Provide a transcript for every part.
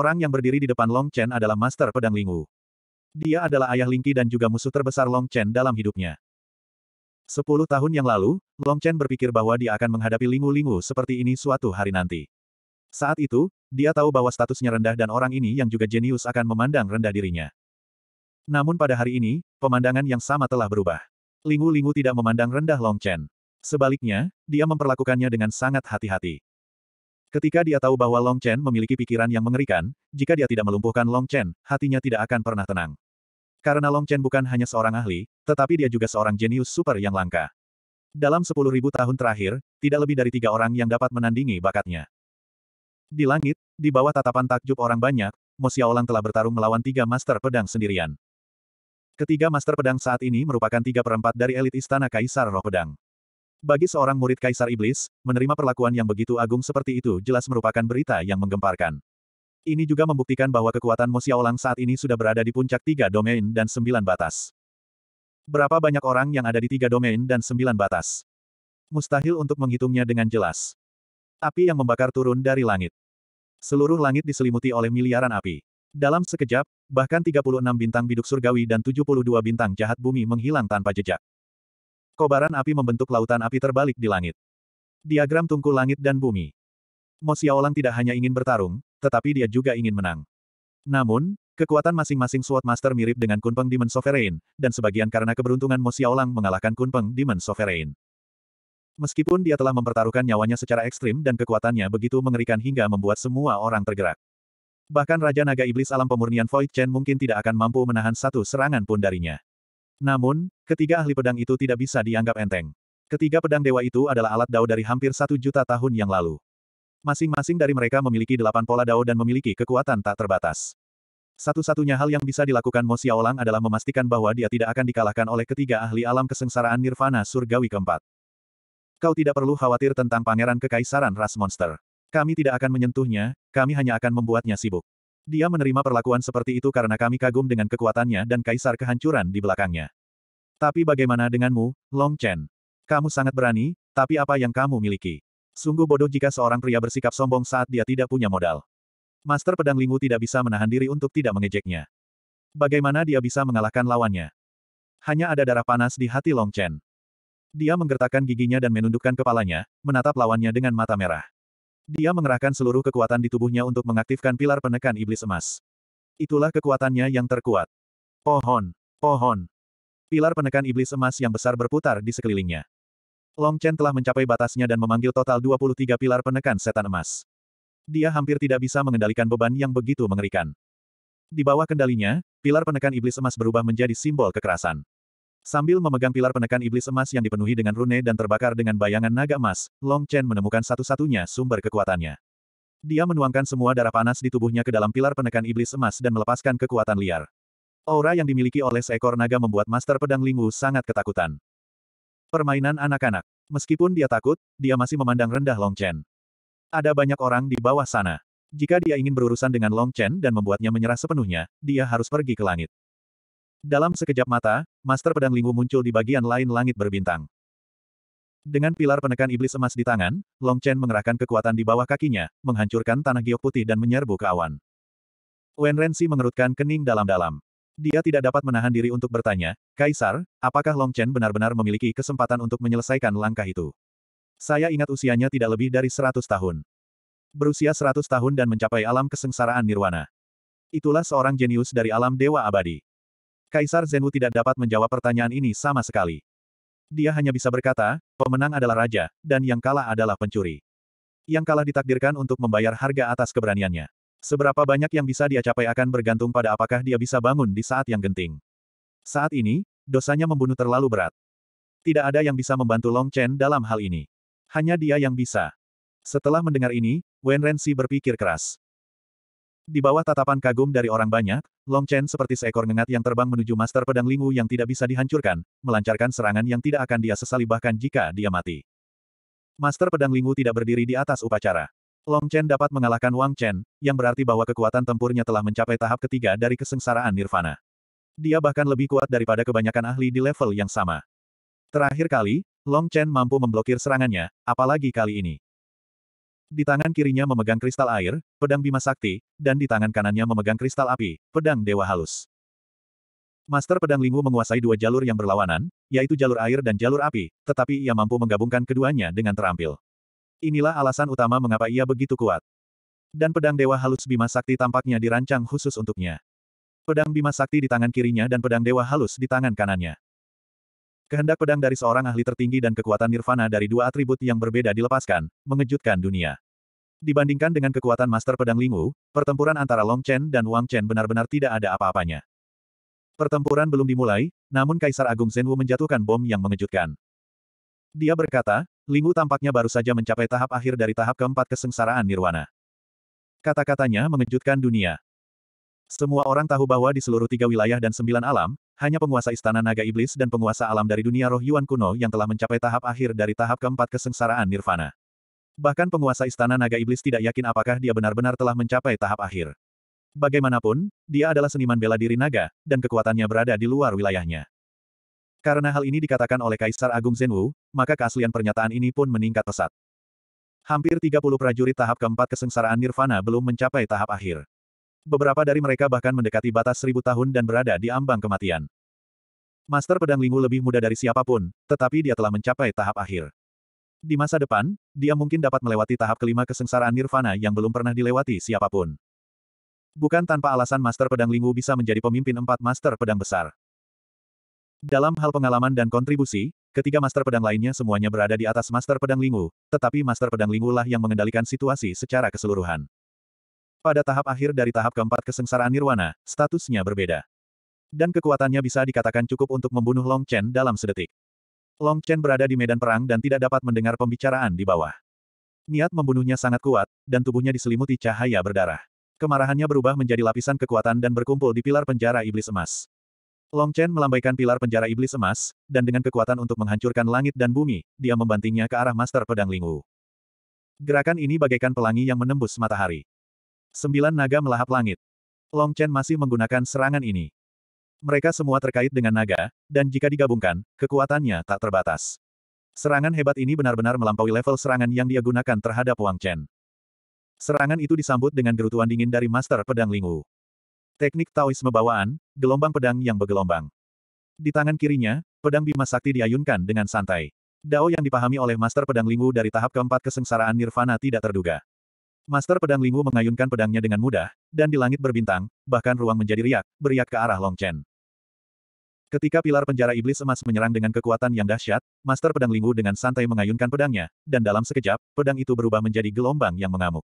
Orang yang berdiri di depan Long Chen adalah Master Pedang Lingwu. Dia adalah ayah Lingqi dan juga musuh terbesar Long Chen dalam hidupnya. Sepuluh tahun yang lalu, Long Chen berpikir bahwa dia akan menghadapi Lingwu-Lingwu seperti ini suatu hari nanti. Saat itu, dia tahu bahwa statusnya rendah dan orang ini yang juga jenius akan memandang rendah dirinya. Namun pada hari ini, pemandangan yang sama telah berubah. Lingwu-Lingwu tidak memandang rendah Long Chen. Sebaliknya, dia memperlakukannya dengan sangat hati-hati. Ketika dia tahu bahwa Long Chen memiliki pikiran yang mengerikan, jika dia tidak melumpuhkan Long Chen, hatinya tidak akan pernah tenang. Karena Long Chen bukan hanya seorang ahli, tetapi dia juga seorang jenius super yang langka. Dalam 10.000 tahun terakhir, tidak lebih dari tiga orang yang dapat menandingi bakatnya. Di langit, di bawah tatapan takjub orang banyak, Mo Xiaolang telah bertarung melawan tiga master pedang sendirian. Ketiga master pedang saat ini merupakan tiga perempat dari elit istana Kaisar Roh Pedang. Bagi seorang murid Kaisar Iblis, menerima perlakuan yang begitu agung seperti itu jelas merupakan berita yang menggemparkan. Ini juga membuktikan bahwa kekuatan Mosiaolang saat ini sudah berada di puncak tiga domain dan sembilan batas. Berapa banyak orang yang ada di tiga domain dan sembilan batas? Mustahil untuk menghitungnya dengan jelas. Api yang membakar turun dari langit. Seluruh langit diselimuti oleh miliaran api. Dalam sekejap, bahkan 36 bintang biduk surgawi dan 72 bintang jahat bumi menghilang tanpa jejak. Kobaran api membentuk lautan api terbalik di langit. Diagram tungku langit dan bumi. Mo Xiaolang tidak hanya ingin bertarung, tetapi dia juga ingin menang. Namun, kekuatan masing-masing Sword Master mirip dengan Kunpeng Demon Sovereign, dan sebagian karena keberuntungan Mo Xiaolang mengalahkan Kunpeng Demon Sovereign. Meskipun dia telah mempertaruhkan nyawanya secara ekstrim dan kekuatannya begitu mengerikan hingga membuat semua orang tergerak. Bahkan Raja Naga Iblis Alam Pemurnian Void Chen mungkin tidak akan mampu menahan satu serangan pun darinya. Namun, ketiga ahli pedang itu tidak bisa dianggap enteng. Ketiga pedang dewa itu adalah alat dao dari hampir satu juta tahun yang lalu. Masing-masing dari mereka memiliki delapan pola dao dan memiliki kekuatan tak terbatas. Satu-satunya hal yang bisa dilakukan Mo Xiaolang adalah memastikan bahwa dia tidak akan dikalahkan oleh ketiga ahli alam kesengsaraan Nirvana Surgawi keempat. Kau tidak perlu khawatir tentang pangeran kekaisaran ras monster. Kami tidak akan menyentuhnya, kami hanya akan membuatnya sibuk. Dia menerima perlakuan seperti itu karena kami kagum dengan kekuatannya dan kaisar kehancuran di belakangnya. Tapi bagaimana denganmu, Long Chen? Kamu sangat berani, tapi apa yang kamu miliki? Sungguh bodoh jika seorang pria bersikap sombong saat dia tidak punya modal. Master Pedang Lingu tidak bisa menahan diri untuk tidak mengejeknya. Bagaimana dia bisa mengalahkan lawannya? Hanya ada darah panas di hati Long Chen. Dia menggertakkan giginya dan menundukkan kepalanya, menatap lawannya dengan mata merah. Dia mengerahkan seluruh kekuatan di tubuhnya untuk mengaktifkan pilar penekan iblis emas. Itulah kekuatannya yang terkuat. Pohon, pohon. Pilar penekan iblis emas yang besar berputar di sekelilingnya. Long Chen telah mencapai batasnya dan memanggil total 23 pilar penekan setan emas. Dia hampir tidak bisa mengendalikan beban yang begitu mengerikan. Di bawah kendalinya, pilar penekan iblis emas berubah menjadi simbol kekerasan. Sambil memegang pilar penekan iblis emas yang dipenuhi dengan rune dan terbakar dengan bayangan naga emas, Long Chen menemukan satu-satunya sumber kekuatannya. Dia menuangkan semua darah panas di tubuhnya ke dalam pilar penekan iblis emas dan melepaskan kekuatan liar. Aura yang dimiliki oleh seekor naga membuat Master Pedang Lingwu sangat ketakutan. Permainan anak-anak. Meskipun dia takut, dia masih memandang rendah Long Chen. Ada banyak orang di bawah sana. Jika dia ingin berurusan dengan Long Chen dan membuatnya menyerah sepenuhnya, dia harus pergi ke langit. Dalam sekejap mata, Master Pedang Linggu muncul di bagian lain langit berbintang. Dengan pilar penekan iblis emas di tangan, Long Chen mengerahkan kekuatan di bawah kakinya, menghancurkan tanah giok putih dan menyerbu ke awan. Wen Renzi mengerutkan kening dalam-dalam. Dia tidak dapat menahan diri untuk bertanya, Kaisar, apakah Long Chen benar-benar memiliki kesempatan untuk menyelesaikan langkah itu? Saya ingat usianya tidak lebih dari 100 tahun. Berusia 100 tahun dan mencapai alam kesengsaraan nirwana. Itulah seorang jenius dari alam dewa abadi. Kaisar Zenwu tidak dapat menjawab pertanyaan ini sama sekali. Dia hanya bisa berkata, pemenang adalah raja, dan yang kalah adalah pencuri. Yang kalah ditakdirkan untuk membayar harga atas keberaniannya. Seberapa banyak yang bisa dia capai akan bergantung pada apakah dia bisa bangun di saat yang genting. Saat ini, dosanya membunuh terlalu berat. Tidak ada yang bisa membantu Long Chen dalam hal ini. Hanya dia yang bisa. Setelah mendengar ini, Wen Renzi berpikir keras. Di bawah tatapan kagum dari orang banyak, Long Chen seperti seekor ngengat yang terbang menuju Master Pedang Lingwu yang tidak bisa dihancurkan, melancarkan serangan yang tidak akan dia sesali bahkan jika dia mati. Master Pedang Lingwu tidak berdiri di atas upacara. Long Chen dapat mengalahkan Wang Chen, yang berarti bahwa kekuatan tempurnya telah mencapai tahap ketiga dari kesengsaraan nirvana. Dia bahkan lebih kuat daripada kebanyakan ahli di level yang sama. Terakhir kali, Long Chen mampu memblokir serangannya, apalagi kali ini. Di tangan kirinya memegang kristal air, pedang Bima Sakti, dan di tangan kanannya memegang kristal api, pedang Dewa Halus. Master Pedang Lingu menguasai dua jalur yang berlawanan, yaitu jalur air dan jalur api, tetapi ia mampu menggabungkan keduanya dengan terampil. Inilah alasan utama mengapa ia begitu kuat. Dan pedang Dewa Halus Bima Sakti tampaknya dirancang khusus untuknya. Pedang Bima Sakti di tangan kirinya dan pedang Dewa Halus di tangan kanannya. Kehendak pedang dari seorang ahli tertinggi dan kekuatan nirvana dari dua atribut yang berbeda dilepaskan, mengejutkan dunia. Dibandingkan dengan kekuatan master pedang Lingu, pertempuran antara Long Chen dan Wang Chen benar-benar tidak ada apa-apanya. Pertempuran belum dimulai, namun Kaisar Agung Zhenwu menjatuhkan bom yang mengejutkan. Dia berkata, Lingu tampaknya baru saja mencapai tahap akhir dari tahap keempat kesengsaraan nirwana. Kata-katanya mengejutkan dunia. Semua orang tahu bahwa di seluruh tiga wilayah dan sembilan alam, hanya penguasa istana naga iblis dan penguasa alam dari dunia roh Yuan kuno yang telah mencapai tahap akhir dari tahap keempat kesengsaraan nirvana. Bahkan penguasa istana naga iblis tidak yakin apakah dia benar-benar telah mencapai tahap akhir. Bagaimanapun, dia adalah seniman bela diri naga, dan kekuatannya berada di luar wilayahnya. Karena hal ini dikatakan oleh Kaisar Agung Zhenwu, maka keaslian pernyataan ini pun meningkat pesat. Hampir 30 prajurit tahap keempat kesengsaraan nirvana belum mencapai tahap akhir. Beberapa dari mereka bahkan mendekati batas seribu tahun dan berada di ambang kematian. Master Pedang Linggu lebih muda dari siapapun, tetapi dia telah mencapai tahap akhir. Di masa depan, dia mungkin dapat melewati tahap kelima kesengsaraan nirvana yang belum pernah dilewati siapapun. Bukan tanpa alasan Master Pedang Linggu bisa menjadi pemimpin empat Master Pedang Besar. Dalam hal pengalaman dan kontribusi, ketiga Master Pedang lainnya semuanya berada di atas Master Pedang Linggu, tetapi Master Pedang Linggu lah yang mengendalikan situasi secara keseluruhan. Pada tahap akhir dari tahap keempat kesengsaraan nirwana, statusnya berbeda. Dan kekuatannya bisa dikatakan cukup untuk membunuh Long Chen dalam sedetik. Long Chen berada di medan perang dan tidak dapat mendengar pembicaraan di bawah. Niat membunuhnya sangat kuat, dan tubuhnya diselimuti cahaya berdarah. Kemarahannya berubah menjadi lapisan kekuatan dan berkumpul di pilar penjara iblis emas. Long Chen melambaikan pilar penjara iblis emas, dan dengan kekuatan untuk menghancurkan langit dan bumi, dia membantingnya ke arah Master Pedang Lingwu. Gerakan ini bagaikan pelangi yang menembus matahari. Sembilan naga melahap langit. Long Chen masih menggunakan serangan ini. Mereka semua terkait dengan naga, dan jika digabungkan, kekuatannya tak terbatas. Serangan hebat ini benar-benar melampaui level serangan yang dia gunakan terhadap Wang Chen. Serangan itu disambut dengan gerutuan dingin dari Master Pedang Lingwu. Teknik Taoisme bawaan, gelombang pedang yang bergelombang. Di tangan kirinya, pedang Bima Sakti diayunkan dengan santai. Dao yang dipahami oleh Master Pedang Lingwu dari tahap keempat kesengsaraan Nirvana tidak terduga. Master Pedang Linggu mengayunkan pedangnya dengan mudah, dan di langit berbintang, bahkan ruang menjadi riak, beriak ke arah Long Chen. Ketika pilar penjara iblis emas menyerang dengan kekuatan yang dahsyat, Master Pedang Linggu dengan santai mengayunkan pedangnya, dan dalam sekejap, pedang itu berubah menjadi gelombang yang mengamuk.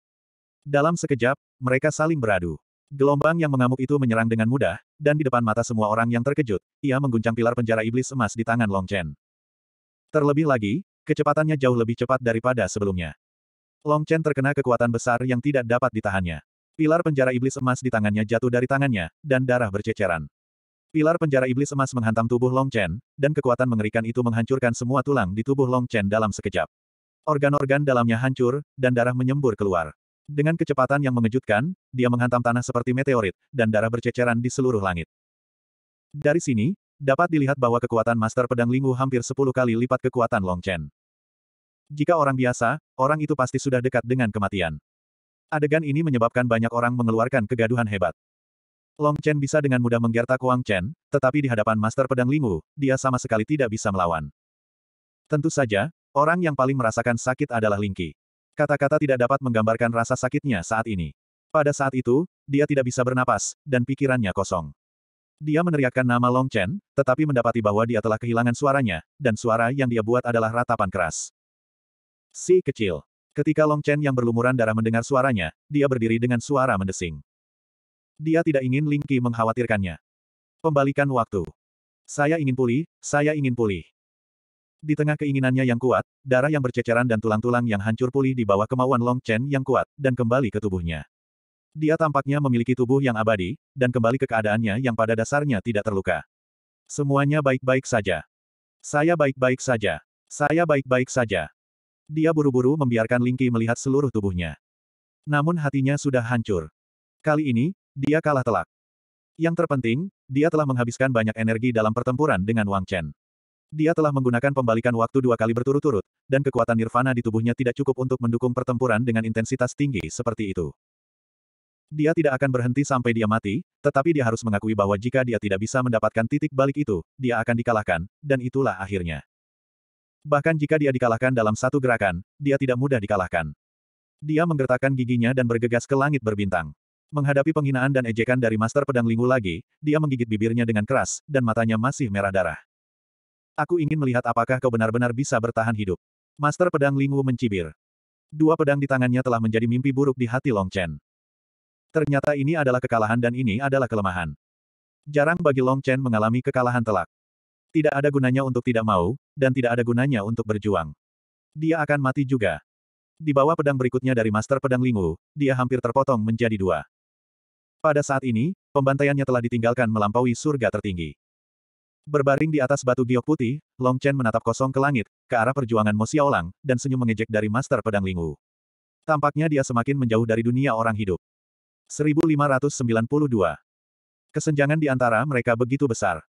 Dalam sekejap, mereka saling beradu. Gelombang yang mengamuk itu menyerang dengan mudah, dan di depan mata semua orang yang terkejut, ia mengguncang pilar penjara iblis emas di tangan Long Chen. Terlebih lagi, kecepatannya jauh lebih cepat daripada sebelumnya. Long Chen terkena kekuatan besar yang tidak dapat ditahannya. Pilar penjara iblis emas di tangannya jatuh dari tangannya, dan darah berceceran. Pilar penjara iblis emas menghantam tubuh Long Chen, dan kekuatan mengerikan itu menghancurkan semua tulang di tubuh Long Chen dalam sekejap. Organ-organ dalamnya hancur, dan darah menyembur keluar. Dengan kecepatan yang mengejutkan, dia menghantam tanah seperti meteorit, dan darah berceceran di seluruh langit. Dari sini, dapat dilihat bahwa kekuatan Master Pedang Linggu hampir 10 kali lipat kekuatan Long Chen. Jika orang biasa, orang itu pasti sudah dekat dengan kematian. Adegan ini menyebabkan banyak orang mengeluarkan kegaduhan hebat. Long Chen bisa dengan mudah menggertak Wang Chen, tetapi di hadapan Master Pedang Lingu, dia sama sekali tidak bisa melawan. Tentu saja, orang yang paling merasakan sakit adalah Ling Qi. Kata-kata tidak dapat menggambarkan rasa sakitnya saat ini. Pada saat itu, dia tidak bisa bernapas, dan pikirannya kosong. Dia meneriakkan nama Long Chen, tetapi mendapati bahwa dia telah kehilangan suaranya, dan suara yang dia buat adalah ratapan keras. Si kecil. Ketika Long Chen yang berlumuran darah mendengar suaranya, dia berdiri dengan suara mendesing. Dia tidak ingin Ling Qi mengkhawatirkannya. Pembalikan waktu. Saya ingin pulih, saya ingin pulih. Di tengah keinginannya yang kuat, darah yang berceceran dan tulang-tulang yang hancur pulih di bawah kemauan Long Chen yang kuat, dan kembali ke tubuhnya. Dia tampaknya memiliki tubuh yang abadi, dan kembali ke keadaannya yang pada dasarnya tidak terluka. Semuanya baik-baik saja. Saya baik-baik saja. Saya baik-baik saja. Dia buru-buru membiarkan Lingqi melihat seluruh tubuhnya. Namun hatinya sudah hancur. Kali ini, dia kalah telak. Yang terpenting, dia telah menghabiskan banyak energi dalam pertempuran dengan Wang Chen. Dia telah menggunakan pembalikan waktu dua kali berturut-turut, dan kekuatan nirvana di tubuhnya tidak cukup untuk mendukung pertempuran dengan intensitas tinggi seperti itu. Dia tidak akan berhenti sampai dia mati, tetapi dia harus mengakui bahwa jika dia tidak bisa mendapatkan titik balik itu, dia akan dikalahkan, dan itulah akhirnya. Bahkan jika dia dikalahkan dalam satu gerakan, dia tidak mudah dikalahkan. Dia menggertakkan giginya dan bergegas ke langit berbintang. Menghadapi penghinaan dan ejekan dari Master Pedang Linggu lagi, dia menggigit bibirnya dengan keras, dan matanya masih merah darah. Aku ingin melihat apakah kau benar-benar bisa bertahan hidup. Master Pedang Linggu mencibir. Dua pedang di tangannya telah menjadi mimpi buruk di hati Long Chen. Ternyata ini adalah kekalahan dan ini adalah kelemahan. Jarang bagi Long Chen mengalami kekalahan telak. Tidak ada gunanya untuk tidak mau, dan tidak ada gunanya untuk berjuang. Dia akan mati juga. Di bawah pedang berikutnya dari Master Pedang Lingu, dia hampir terpotong menjadi dua. Pada saat ini, pembantaiannya telah ditinggalkan melampaui surga tertinggi. Berbaring di atas batu giok putih, Long Chen menatap kosong ke langit, ke arah perjuangan Mo Xiaolang, dan senyum mengejek dari Master Pedang Lingu. Tampaknya dia semakin menjauh dari dunia orang hidup. 1592 Kesenjangan di antara mereka begitu besar.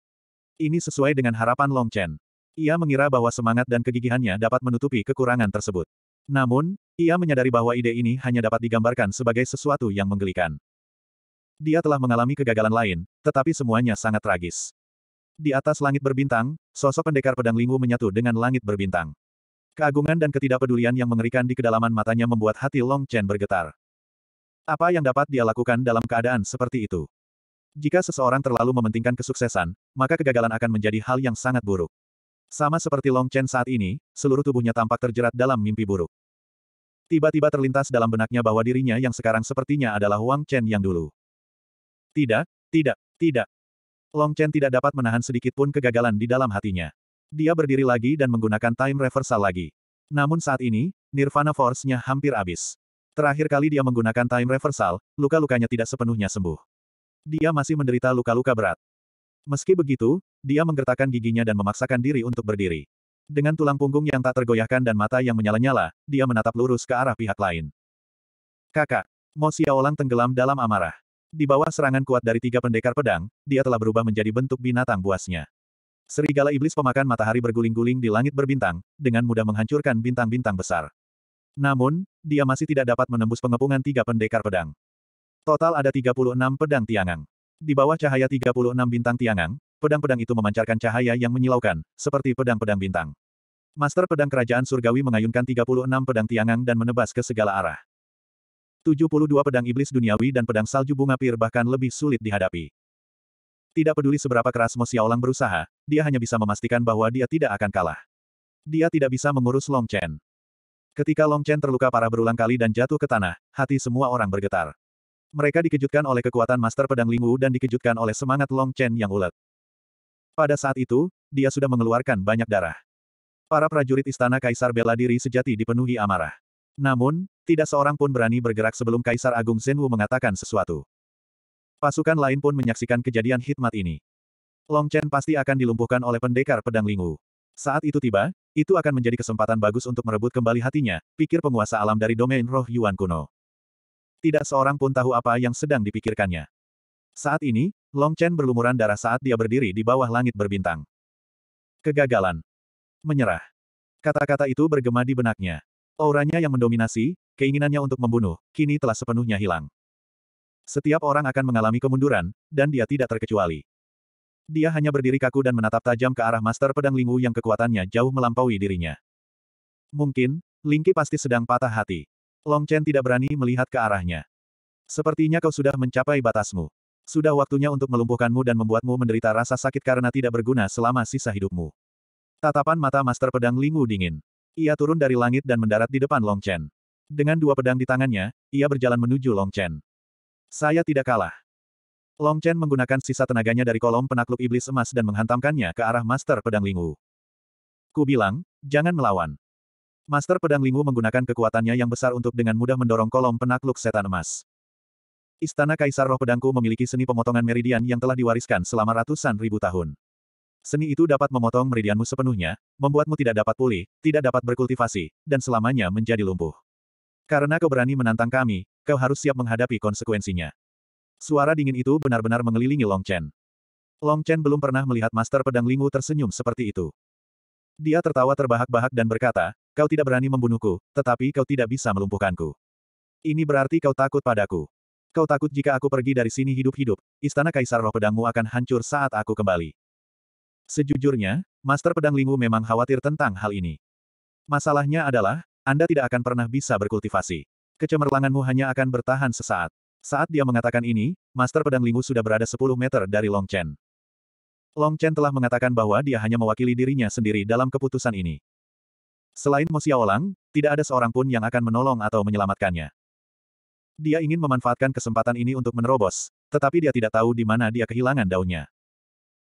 Ini sesuai dengan harapan Long Chen. Ia mengira bahwa semangat dan kegigihannya dapat menutupi kekurangan tersebut. Namun, ia menyadari bahwa ide ini hanya dapat digambarkan sebagai sesuatu yang menggelikan. Dia telah mengalami kegagalan lain, tetapi semuanya sangat tragis. Di atas langit berbintang, sosok pendekar pedang lingu menyatu dengan langit berbintang. Keagungan dan ketidakpedulian yang mengerikan di kedalaman matanya membuat hati Long Chen bergetar. Apa yang dapat dia lakukan dalam keadaan seperti itu? Jika seseorang terlalu mementingkan kesuksesan, maka kegagalan akan menjadi hal yang sangat buruk. Sama seperti Long Chen saat ini, seluruh tubuhnya tampak terjerat dalam mimpi buruk. Tiba-tiba terlintas dalam benaknya bahwa dirinya yang sekarang sepertinya adalah Wang Chen yang dulu. Tidak, tidak, tidak. Long Chen tidak dapat menahan sedikit pun kegagalan di dalam hatinya. Dia berdiri lagi dan menggunakan time reversal lagi. Namun saat ini, Nirvana Force-nya hampir habis. Terakhir kali dia menggunakan time reversal, luka-lukanya tidak sepenuhnya sembuh. Dia masih menderita luka-luka berat. Meski begitu, dia menggertakkan giginya dan memaksakan diri untuk berdiri. Dengan tulang punggung yang tak tergoyahkan dan mata yang menyala-nyala, dia menatap lurus ke arah pihak lain. Kakak, Mo Xiaolang tenggelam dalam amarah. Di bawah serangan kuat dari tiga pendekar pedang, dia telah berubah menjadi bentuk binatang buasnya. Serigala iblis pemakan matahari berguling-guling di langit berbintang, dengan mudah menghancurkan bintang-bintang besar. Namun, dia masih tidak dapat menembus pengepungan tiga pendekar pedang. Total ada 36 pedang Tiangang. Di bawah cahaya 36 bintang Tiangang, pedang-pedang itu memancarkan cahaya yang menyilaukan, seperti pedang-pedang bintang. Master pedang kerajaan surgawi mengayunkan 36 pedang Tiangang dan menebas ke segala arah. 72 pedang iblis duniawi dan pedang salju bunga pir bahkan lebih sulit dihadapi. Tidak peduli seberapa keras Mo Xiaolang berusaha, dia hanya bisa memastikan bahwa dia tidak akan kalah. Dia tidak bisa mengurus Long Chen. Ketika Long Chen terluka parah berulang kali dan jatuh ke tanah, hati semua orang bergetar. Mereka dikejutkan oleh kekuatan Master Pedang Lingwu dan dikejutkan oleh semangat Long Chen yang ulet. Pada saat itu, dia sudah mengeluarkan banyak darah. Para prajurit istana Kaisar bela diri sejati dipenuhi amarah. Namun, tidak seorang pun berani bergerak sebelum Kaisar Agung Zenwu mengatakan sesuatu. Pasukan lain pun menyaksikan kejadian hikmat ini. Long Chen pasti akan dilumpuhkan oleh pendekar pedang Lingwu. Saat itu tiba, itu akan menjadi kesempatan bagus untuk merebut kembali hatinya, pikir penguasa alam dari domain roh Yuan kuno. Tidak seorang pun tahu apa yang sedang dipikirkannya. Saat ini, Long Chen berlumuran darah saat dia berdiri di bawah langit berbintang. Kegagalan. Menyerah. Kata-kata itu bergema di benaknya. Auranya yang mendominasi, keinginannya untuk membunuh, kini telah sepenuhnya hilang. Setiap orang akan mengalami kemunduran, dan dia tidak terkecuali. Dia hanya berdiri kaku dan menatap tajam ke arah Master Pedang Lingwu yang kekuatannya jauh melampaui dirinya. Mungkin, Lingki pasti sedang patah hati. Long Chen tidak berani melihat ke arahnya. Sepertinya kau sudah mencapai batasmu. Sudah waktunya untuk melumpuhkanmu dan membuatmu menderita rasa sakit karena tidak berguna selama sisa hidupmu. Tatapan mata Master Pedang Lingu dingin. Ia turun dari langit dan mendarat di depan Long Chen. Dengan dua pedang di tangannya, ia berjalan menuju Long Chen. Saya tidak kalah. Long Chen menggunakan sisa tenaganya dari kolom penakluk iblis emas dan menghantamkannya ke arah Master Pedang Lingu. Ku bilang, jangan melawan. Master Pedang Lingwu menggunakan kekuatannya yang besar untuk dengan mudah mendorong kolom penakluk setan emas. Istana Kaisar Roh Pedangku memiliki seni pemotongan meridian yang telah diwariskan selama ratusan ribu tahun. Seni itu dapat memotong meridianmu sepenuhnya, membuatmu tidak dapat pulih, tidak dapat berkultivasi, dan selamanya menjadi lumpuh. Karena kau berani menantang kami, kau harus siap menghadapi konsekuensinya. Suara dingin itu benar-benar mengelilingi Long Chen. Long Chen belum pernah melihat Master Pedang Lingwu tersenyum seperti itu. Dia tertawa terbahak-bahak dan berkata, Kau tidak berani membunuhku, tetapi kau tidak bisa melumpuhkanku. Ini berarti kau takut padaku. Kau takut jika aku pergi dari sini hidup-hidup, istana kaisar roh pedangmu akan hancur saat aku kembali. Sejujurnya, Master Pedang Lingwu memang khawatir tentang hal ini. Masalahnya adalah, Anda tidak akan pernah bisa berkultivasi. Kecemerlanganmu hanya akan bertahan sesaat. Saat dia mengatakan ini, Master Pedang Lingwu sudah berada 10 meter dari Long Chen. Long Chen telah mengatakan bahwa dia hanya mewakili dirinya sendiri dalam keputusan ini. Selain Mo Xiaolang, tidak ada seorang pun yang akan menolong atau menyelamatkannya. Dia ingin memanfaatkan kesempatan ini untuk menerobos, tetapi dia tidak tahu di mana dia kehilangan daunnya.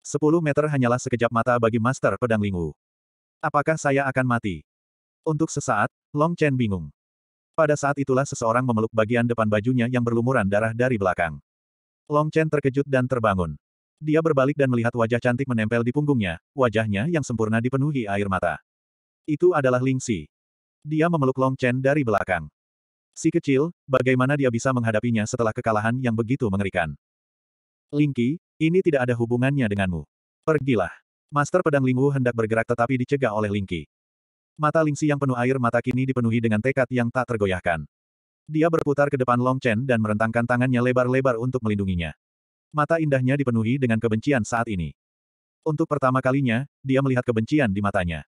Sepuluh meter hanyalah sekejap mata bagi Master Pedang Lingwu. Apakah saya akan mati? Untuk sesaat, Long Chen bingung. Pada saat itulah seseorang memeluk bagian depan bajunya yang berlumuran darah dari belakang. Long Chen terkejut dan terbangun. Dia berbalik dan melihat wajah cantik menempel di punggungnya, wajahnya yang sempurna dipenuhi air mata. Itu adalah Ling Xi. Dia memeluk Long Chen dari belakang. Si kecil, bagaimana dia bisa menghadapinya setelah kekalahan yang begitu mengerikan? Ling Qi, ini tidak ada hubungannya denganmu. Pergilah. Master Pedang Ling Wu hendak bergerak tetapi dicegah oleh Ling Qi. Mata Ling Xi yang penuh air mata kini dipenuhi dengan tekad yang tak tergoyahkan. Dia berputar ke depan Long Chen dan merentangkan tangannya lebar-lebar untuk melindunginya. Mata indahnya dipenuhi dengan kebencian saat ini. Untuk pertama kalinya, dia melihat kebencian di matanya.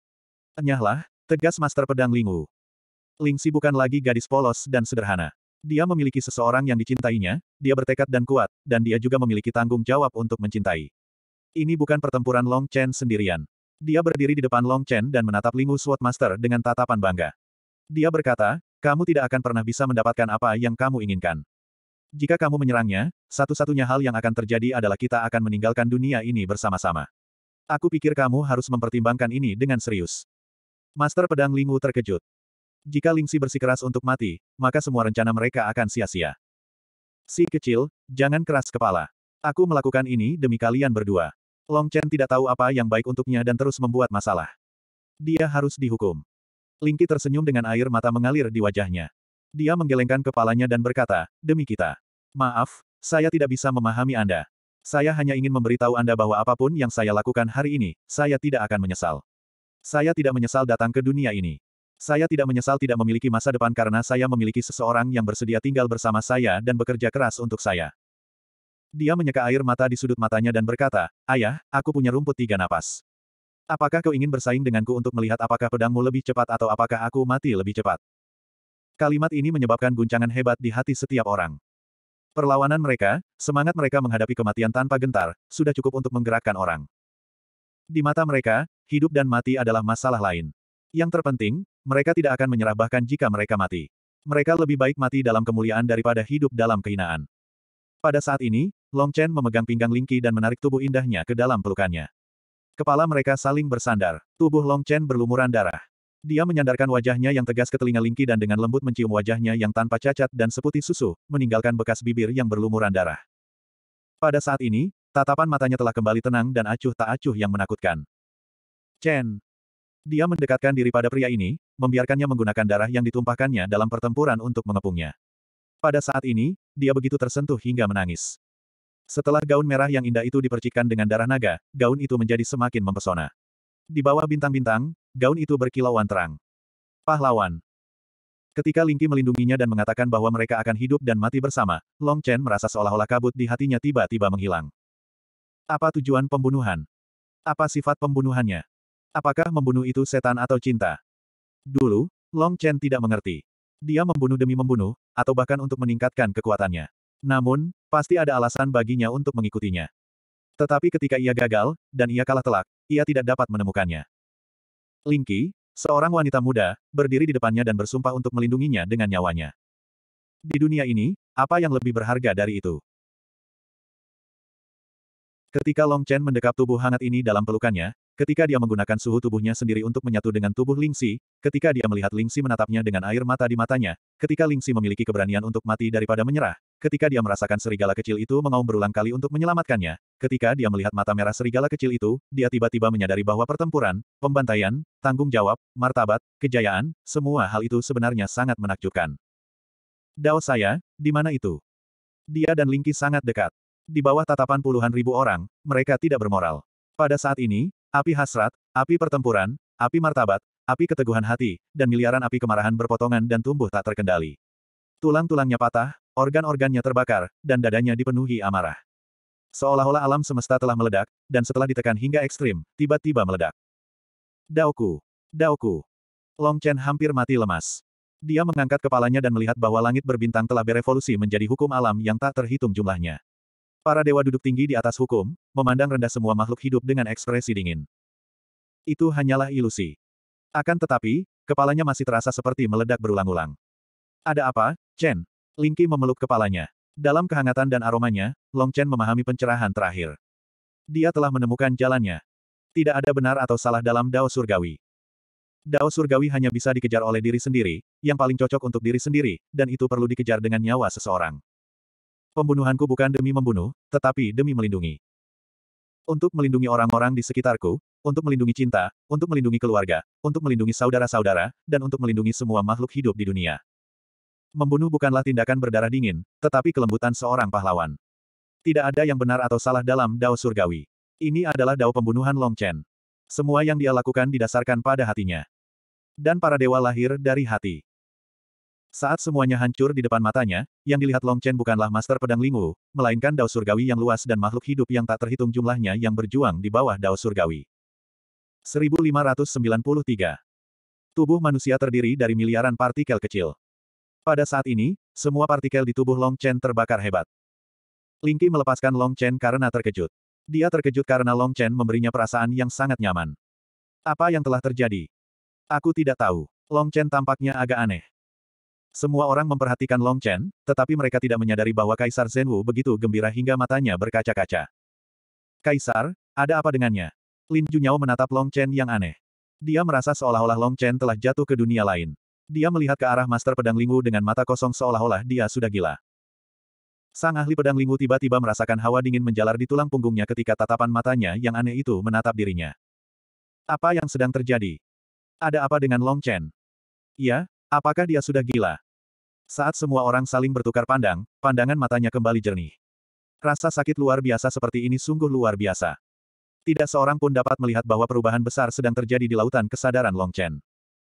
Enyahlah, tegas Master Pedang Lingu. Si bukan lagi gadis polos dan sederhana. Dia memiliki seseorang yang dicintainya, dia bertekad dan kuat, dan dia juga memiliki tanggung jawab untuk mencintai. Ini bukan pertempuran Long Chen sendirian. Dia berdiri di depan Long Chen dan menatap Lingu Sword Master dengan tatapan bangga. Dia berkata, kamu tidak akan pernah bisa mendapatkan apa yang kamu inginkan. Jika kamu menyerangnya, satu-satunya hal yang akan terjadi adalah kita akan meninggalkan dunia ini bersama-sama. Aku pikir kamu harus mempertimbangkan ini dengan serius. Master Pedang Lingwu terkejut. Jika Lingxi bersikeras untuk mati, maka semua rencana mereka akan sia-sia. Si kecil, jangan keras kepala. Aku melakukan ini demi kalian berdua. Long Chen tidak tahu apa yang baik untuknya dan terus membuat masalah. Dia harus dihukum. Lingki tersenyum dengan air mata mengalir di wajahnya. Dia menggelengkan kepalanya dan berkata, demi kita. Maaf, saya tidak bisa memahami Anda. Saya hanya ingin memberitahu Anda bahwa apapun yang saya lakukan hari ini, saya tidak akan menyesal. Saya tidak menyesal datang ke dunia ini. Saya tidak menyesal tidak memiliki masa depan karena saya memiliki seseorang yang bersedia tinggal bersama saya dan bekerja keras untuk saya. Dia menyeka air mata di sudut matanya dan berkata, Ayah, aku punya rumput tiga napas. Apakah kau ingin bersaing denganku untuk melihat apakah pedangmu lebih cepat atau apakah aku mati lebih cepat? Kalimat ini menyebabkan guncangan hebat di hati setiap orang. Perlawanan mereka, semangat mereka menghadapi kematian tanpa gentar, sudah cukup untuk menggerakkan orang. Di mata mereka, hidup dan mati adalah masalah lain. Yang terpenting, mereka tidak akan menyerah bahkan jika mereka mati. Mereka lebih baik mati dalam kemuliaan daripada hidup dalam kehinaan. Pada saat ini, Long Chen memegang pinggang Lingqi dan menarik tubuh indahnya ke dalam pelukannya. Kepala mereka saling bersandar. Tubuh Long Chen berlumuran darah. Dia menyandarkan wajahnya yang tegas ke telinga Lingqi dan dengan lembut mencium wajahnya yang tanpa cacat dan seputih susu, meninggalkan bekas bibir yang berlumuran darah. Pada saat ini, tatapan matanya telah kembali tenang dan acuh tak acuh yang menakutkan. Chen. Dia mendekatkan diri pada pria ini, membiarkannya menggunakan darah yang ditumpahkannya dalam pertempuran untuk mengepungnya. Pada saat ini, dia begitu tersentuh hingga menangis. Setelah gaun merah yang indah itu dipercikkan dengan darah naga, gaun itu menjadi semakin mempesona. Di bawah bintang-bintang, gaun itu berkilauan terang. Pahlawan. Ketika Lingqi melindunginya dan mengatakan bahwa mereka akan hidup dan mati bersama, Long Chen merasa seolah-olah kabut di hatinya tiba-tiba menghilang. Apa tujuan pembunuhan? Apa sifat pembunuhannya? Apakah membunuh itu setan atau cinta? Dulu, Long Chen tidak mengerti. Dia membunuh demi membunuh, atau bahkan untuk meningkatkan kekuatannya. Namun, pasti ada alasan baginya untuk mengikutinya. Tetapi ketika ia gagal, dan ia kalah telak, ia tidak dapat menemukannya. Qi, seorang wanita muda, berdiri di depannya dan bersumpah untuk melindunginya dengan nyawanya. Di dunia ini, apa yang lebih berharga dari itu? Ketika Long Chen mendekap tubuh hangat ini dalam pelukannya, ketika dia menggunakan suhu tubuhnya sendiri untuk menyatu dengan tubuh Ling Xi, ketika dia melihat Ling Xi menatapnya dengan air mata di matanya, ketika Ling Xi memiliki keberanian untuk mati daripada menyerah, ketika dia merasakan serigala kecil itu mengaum berulang kali untuk menyelamatkannya, ketika dia melihat mata merah serigala kecil itu, dia tiba-tiba menyadari bahwa pertempuran, pembantaian, tanggung jawab, martabat, kejayaan, semua hal itu sebenarnya sangat menakjubkan. Dao saya, di mana itu? Dia dan Ling Lingki sangat dekat. Di bawah tatapan puluhan ribu orang, mereka tidak bermoral. Pada saat ini, api hasrat, api pertempuran, api martabat, api keteguhan hati, dan miliaran api kemarahan berpotongan dan tumbuh tak terkendali. Tulang-tulangnya patah, organ-organnya terbakar, dan dadanya dipenuhi amarah. Seolah-olah alam semesta telah meledak, dan setelah ditekan hingga ekstrim, tiba-tiba meledak. Daoku! Daoku! Long Chen hampir mati lemas. Dia mengangkat kepalanya dan melihat bahwa langit berbintang telah berevolusi menjadi hukum alam yang tak terhitung jumlahnya. Para dewa duduk tinggi di atas hukum, memandang rendah semua makhluk hidup dengan ekspresi dingin. Itu hanyalah ilusi. Akan tetapi, kepalanya masih terasa seperti meledak berulang-ulang. Ada apa, Chen? Lingqi memeluk kepalanya. Dalam kehangatan dan aromanya, Long Chen memahami pencerahan terakhir. Dia telah menemukan jalannya. Tidak ada benar atau salah dalam Dao Surgawi. Dao Surgawi hanya bisa dikejar oleh diri sendiri, yang paling cocok untuk diri sendiri, dan itu perlu dikejar dengan nyawa seseorang. Pembunuhanku bukan demi membunuh, tetapi demi melindungi. Untuk melindungi orang-orang di sekitarku, untuk melindungi cinta, untuk melindungi keluarga, untuk melindungi saudara-saudara, dan untuk melindungi semua makhluk hidup di dunia. Membunuh bukanlah tindakan berdarah dingin, tetapi kelembutan seorang pahlawan. Tidak ada yang benar atau salah dalam dao surgawi. Ini adalah dao pembunuhan Long Chen. Semua yang dia lakukan didasarkan pada hatinya. Dan para dewa lahir dari hati. Saat semuanya hancur di depan matanya, yang dilihat Long Chen bukanlah master pedang Lingu, melainkan dao surgawi yang luas dan makhluk hidup yang tak terhitung jumlahnya yang berjuang di bawah dao surgawi. 1593. Tubuh manusia terdiri dari miliaran partikel kecil. Pada saat ini, semua partikel di tubuh Long Chen terbakar hebat. Lingqi melepaskan Long Chen karena terkejut. Dia terkejut karena Long Chen memberinya perasaan yang sangat nyaman. Apa yang telah terjadi? Aku tidak tahu. Long Chen tampaknya agak aneh. Semua orang memperhatikan Long Chen, tetapi mereka tidak menyadari bahwa Kaisar Zhenwu begitu gembira hingga matanya berkaca-kaca. Kaisar, ada apa dengannya? Lin Junyao menatap Long Chen yang aneh. Dia merasa seolah-olah Long Chen telah jatuh ke dunia lain. Dia melihat ke arah Master Pedang Lingwu dengan mata kosong seolah-olah dia sudah gila. Sang ahli pedang lingwu tiba-tiba merasakan hawa dingin menjalar di tulang punggungnya ketika tatapan matanya yang aneh itu menatap dirinya. Apa yang sedang terjadi? Ada apa dengan Long Chen? Ya. Apakah dia sudah gila? Saat semua orang saling bertukar pandang, pandangan matanya kembali jernih. Rasa sakit luar biasa seperti ini sungguh luar biasa. Tidak seorang pun dapat melihat bahwa perubahan besar sedang terjadi di lautan kesadaran Long Chen.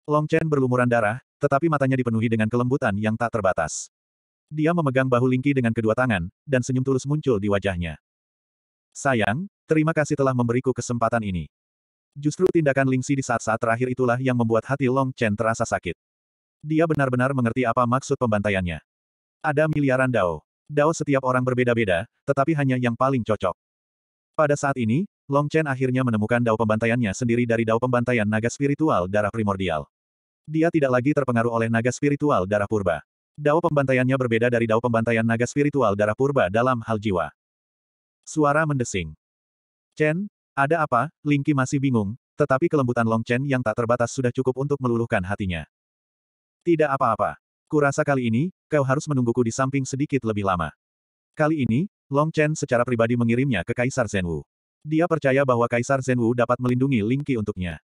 Long Chen berlumuran darah, tetapi matanya dipenuhi dengan kelembutan yang tak terbatas. Dia memegang bahu Lingqi dengan kedua tangan, dan senyum tulus muncul di wajahnya. Sayang, terima kasih telah memberiku kesempatan ini. Justru tindakan Lingxi di saat-saat terakhir itulah yang membuat hati Long Chen terasa sakit. Dia benar-benar mengerti apa maksud pembantaiannya. Ada miliaran dao. Dao setiap orang berbeda-beda, tetapi hanya yang paling cocok. Pada saat ini, Long Chen akhirnya menemukan dao pembantaiannya sendiri dari dao pembantaian naga spiritual darah primordial. Dia tidak lagi terpengaruh oleh naga spiritual darah purba. Dao pembantaiannya berbeda dari dao pembantaian naga spiritual darah purba dalam hal jiwa. Suara mendesing. Chen, ada apa? Lingki masih bingung, tetapi kelembutan Long Chen yang tak terbatas sudah cukup untuk meluluhkan hatinya. Tidak apa-apa. Kurasa kali ini, kau harus menungguku di samping sedikit lebih lama. Kali ini, Long Chen secara pribadi mengirimnya ke Kaisar Zenwu. Dia percaya bahwa Kaisar Zenwu dapat melindungi Ling Lingqi untuknya.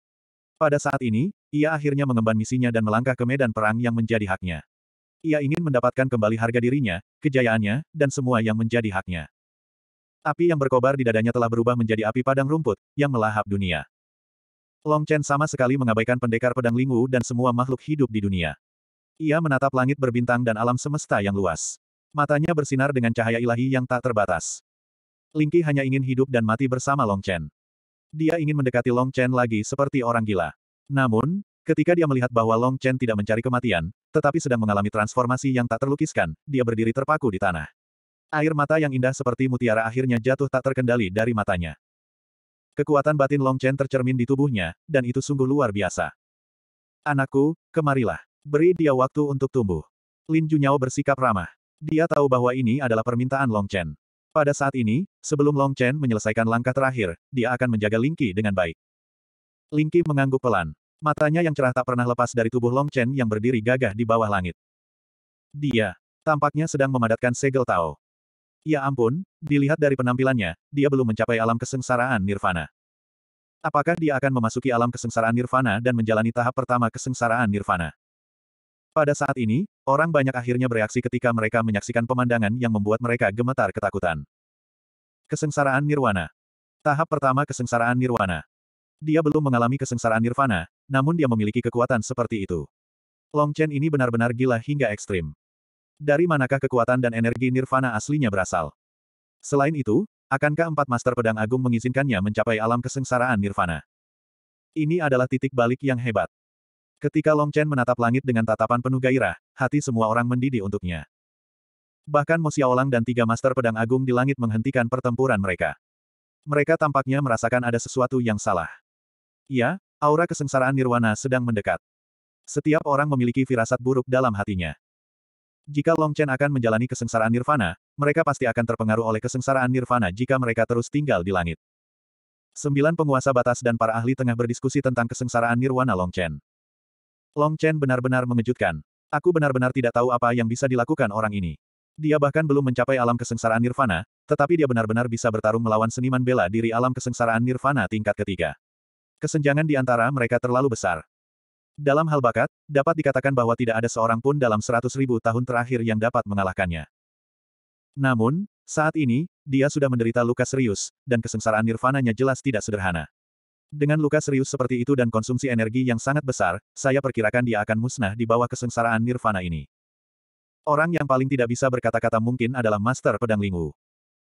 Pada saat ini, ia akhirnya mengemban misinya dan melangkah ke medan perang yang menjadi haknya. Ia ingin mendapatkan kembali harga dirinya, kejayaannya, dan semua yang menjadi haknya. Api yang berkobar di dadanya telah berubah menjadi api padang rumput, yang melahap dunia. Long Chen sama sekali mengabaikan pendekar pedang Lingwu dan semua makhluk hidup di dunia. Ia menatap langit berbintang dan alam semesta yang luas. Matanya bersinar dengan cahaya ilahi yang tak terbatas. Lingqi hanya ingin hidup dan mati bersama Long Chen. Dia ingin mendekati Long Chen lagi seperti orang gila. Namun, ketika dia melihat bahwa Long Chen tidak mencari kematian, tetapi sedang mengalami transformasi yang tak terlukiskan, dia berdiri terpaku di tanah. Air mata yang indah seperti mutiara akhirnya jatuh tak terkendali dari matanya. Kekuatan batin Long Chen tercermin di tubuhnya, dan itu sungguh luar biasa. Anakku, kemarilah. Beri dia waktu untuk tumbuh. Lin Junyao bersikap ramah. Dia tahu bahwa ini adalah permintaan Long Chen. Pada saat ini, sebelum Long Chen menyelesaikan langkah terakhir, dia akan menjaga Lingqi dengan baik. Lingqi mengangguk pelan. Matanya yang cerah tak pernah lepas dari tubuh Long Chen yang berdiri gagah di bawah langit. Dia, tampaknya sedang memadatkan segel Tao. Ya ampun, dilihat dari penampilannya, dia belum mencapai alam kesengsaraan nirvana. Apakah dia akan memasuki alam kesengsaraan nirvana dan menjalani tahap pertama kesengsaraan nirvana? Pada saat ini, orang banyak akhirnya bereaksi ketika mereka menyaksikan pemandangan yang membuat mereka gemetar ketakutan. Kesengsaraan nirwana. Tahap pertama kesengsaraan nirwana. Dia belum mengalami kesengsaraan nirvana, namun dia memiliki kekuatan seperti itu. Long Chen ini benar-benar gila hingga ekstrim dari manakah kekuatan dan energi nirvana aslinya berasal. Selain itu, akankah empat master pedang agung mengizinkannya mencapai alam kesengsaraan nirvana? Ini adalah titik balik yang hebat. Ketika Long Chen menatap langit dengan tatapan penuh gairah, hati semua orang mendidih untuknya. Bahkan Mo Xiaolang dan tiga master pedang agung di langit menghentikan pertempuran mereka. Mereka tampaknya merasakan ada sesuatu yang salah. Ya, aura kesengsaraan nirwana sedang mendekat. Setiap orang memiliki firasat buruk dalam hatinya. Jika Long Chen akan menjalani kesengsaraan nirvana, mereka pasti akan terpengaruh oleh kesengsaraan nirvana jika mereka terus tinggal di langit. Sembilan penguasa batas dan para ahli tengah berdiskusi tentang kesengsaraan nirwana Long Chen. Long Chen benar-benar mengejutkan. Aku benar-benar tidak tahu apa yang bisa dilakukan orang ini. Dia bahkan belum mencapai alam kesengsaraan nirvana, tetapi dia benar-benar bisa bertarung melawan seniman bela diri alam kesengsaraan nirvana tingkat ketiga. Kesenjangan di antara mereka terlalu besar. Dalam hal bakat, dapat dikatakan bahwa tidak ada seorang pun dalam seratus ribu tahun terakhir yang dapat mengalahkannya. Namun, saat ini, dia sudah menderita luka serius, dan kesengsaraan nirvananya jelas tidak sederhana. Dengan luka serius seperti itu dan konsumsi energi yang sangat besar, saya perkirakan dia akan musnah di bawah kesengsaraan nirvana ini. Orang yang paling tidak bisa berkata-kata mungkin adalah Master Pedang Lingu.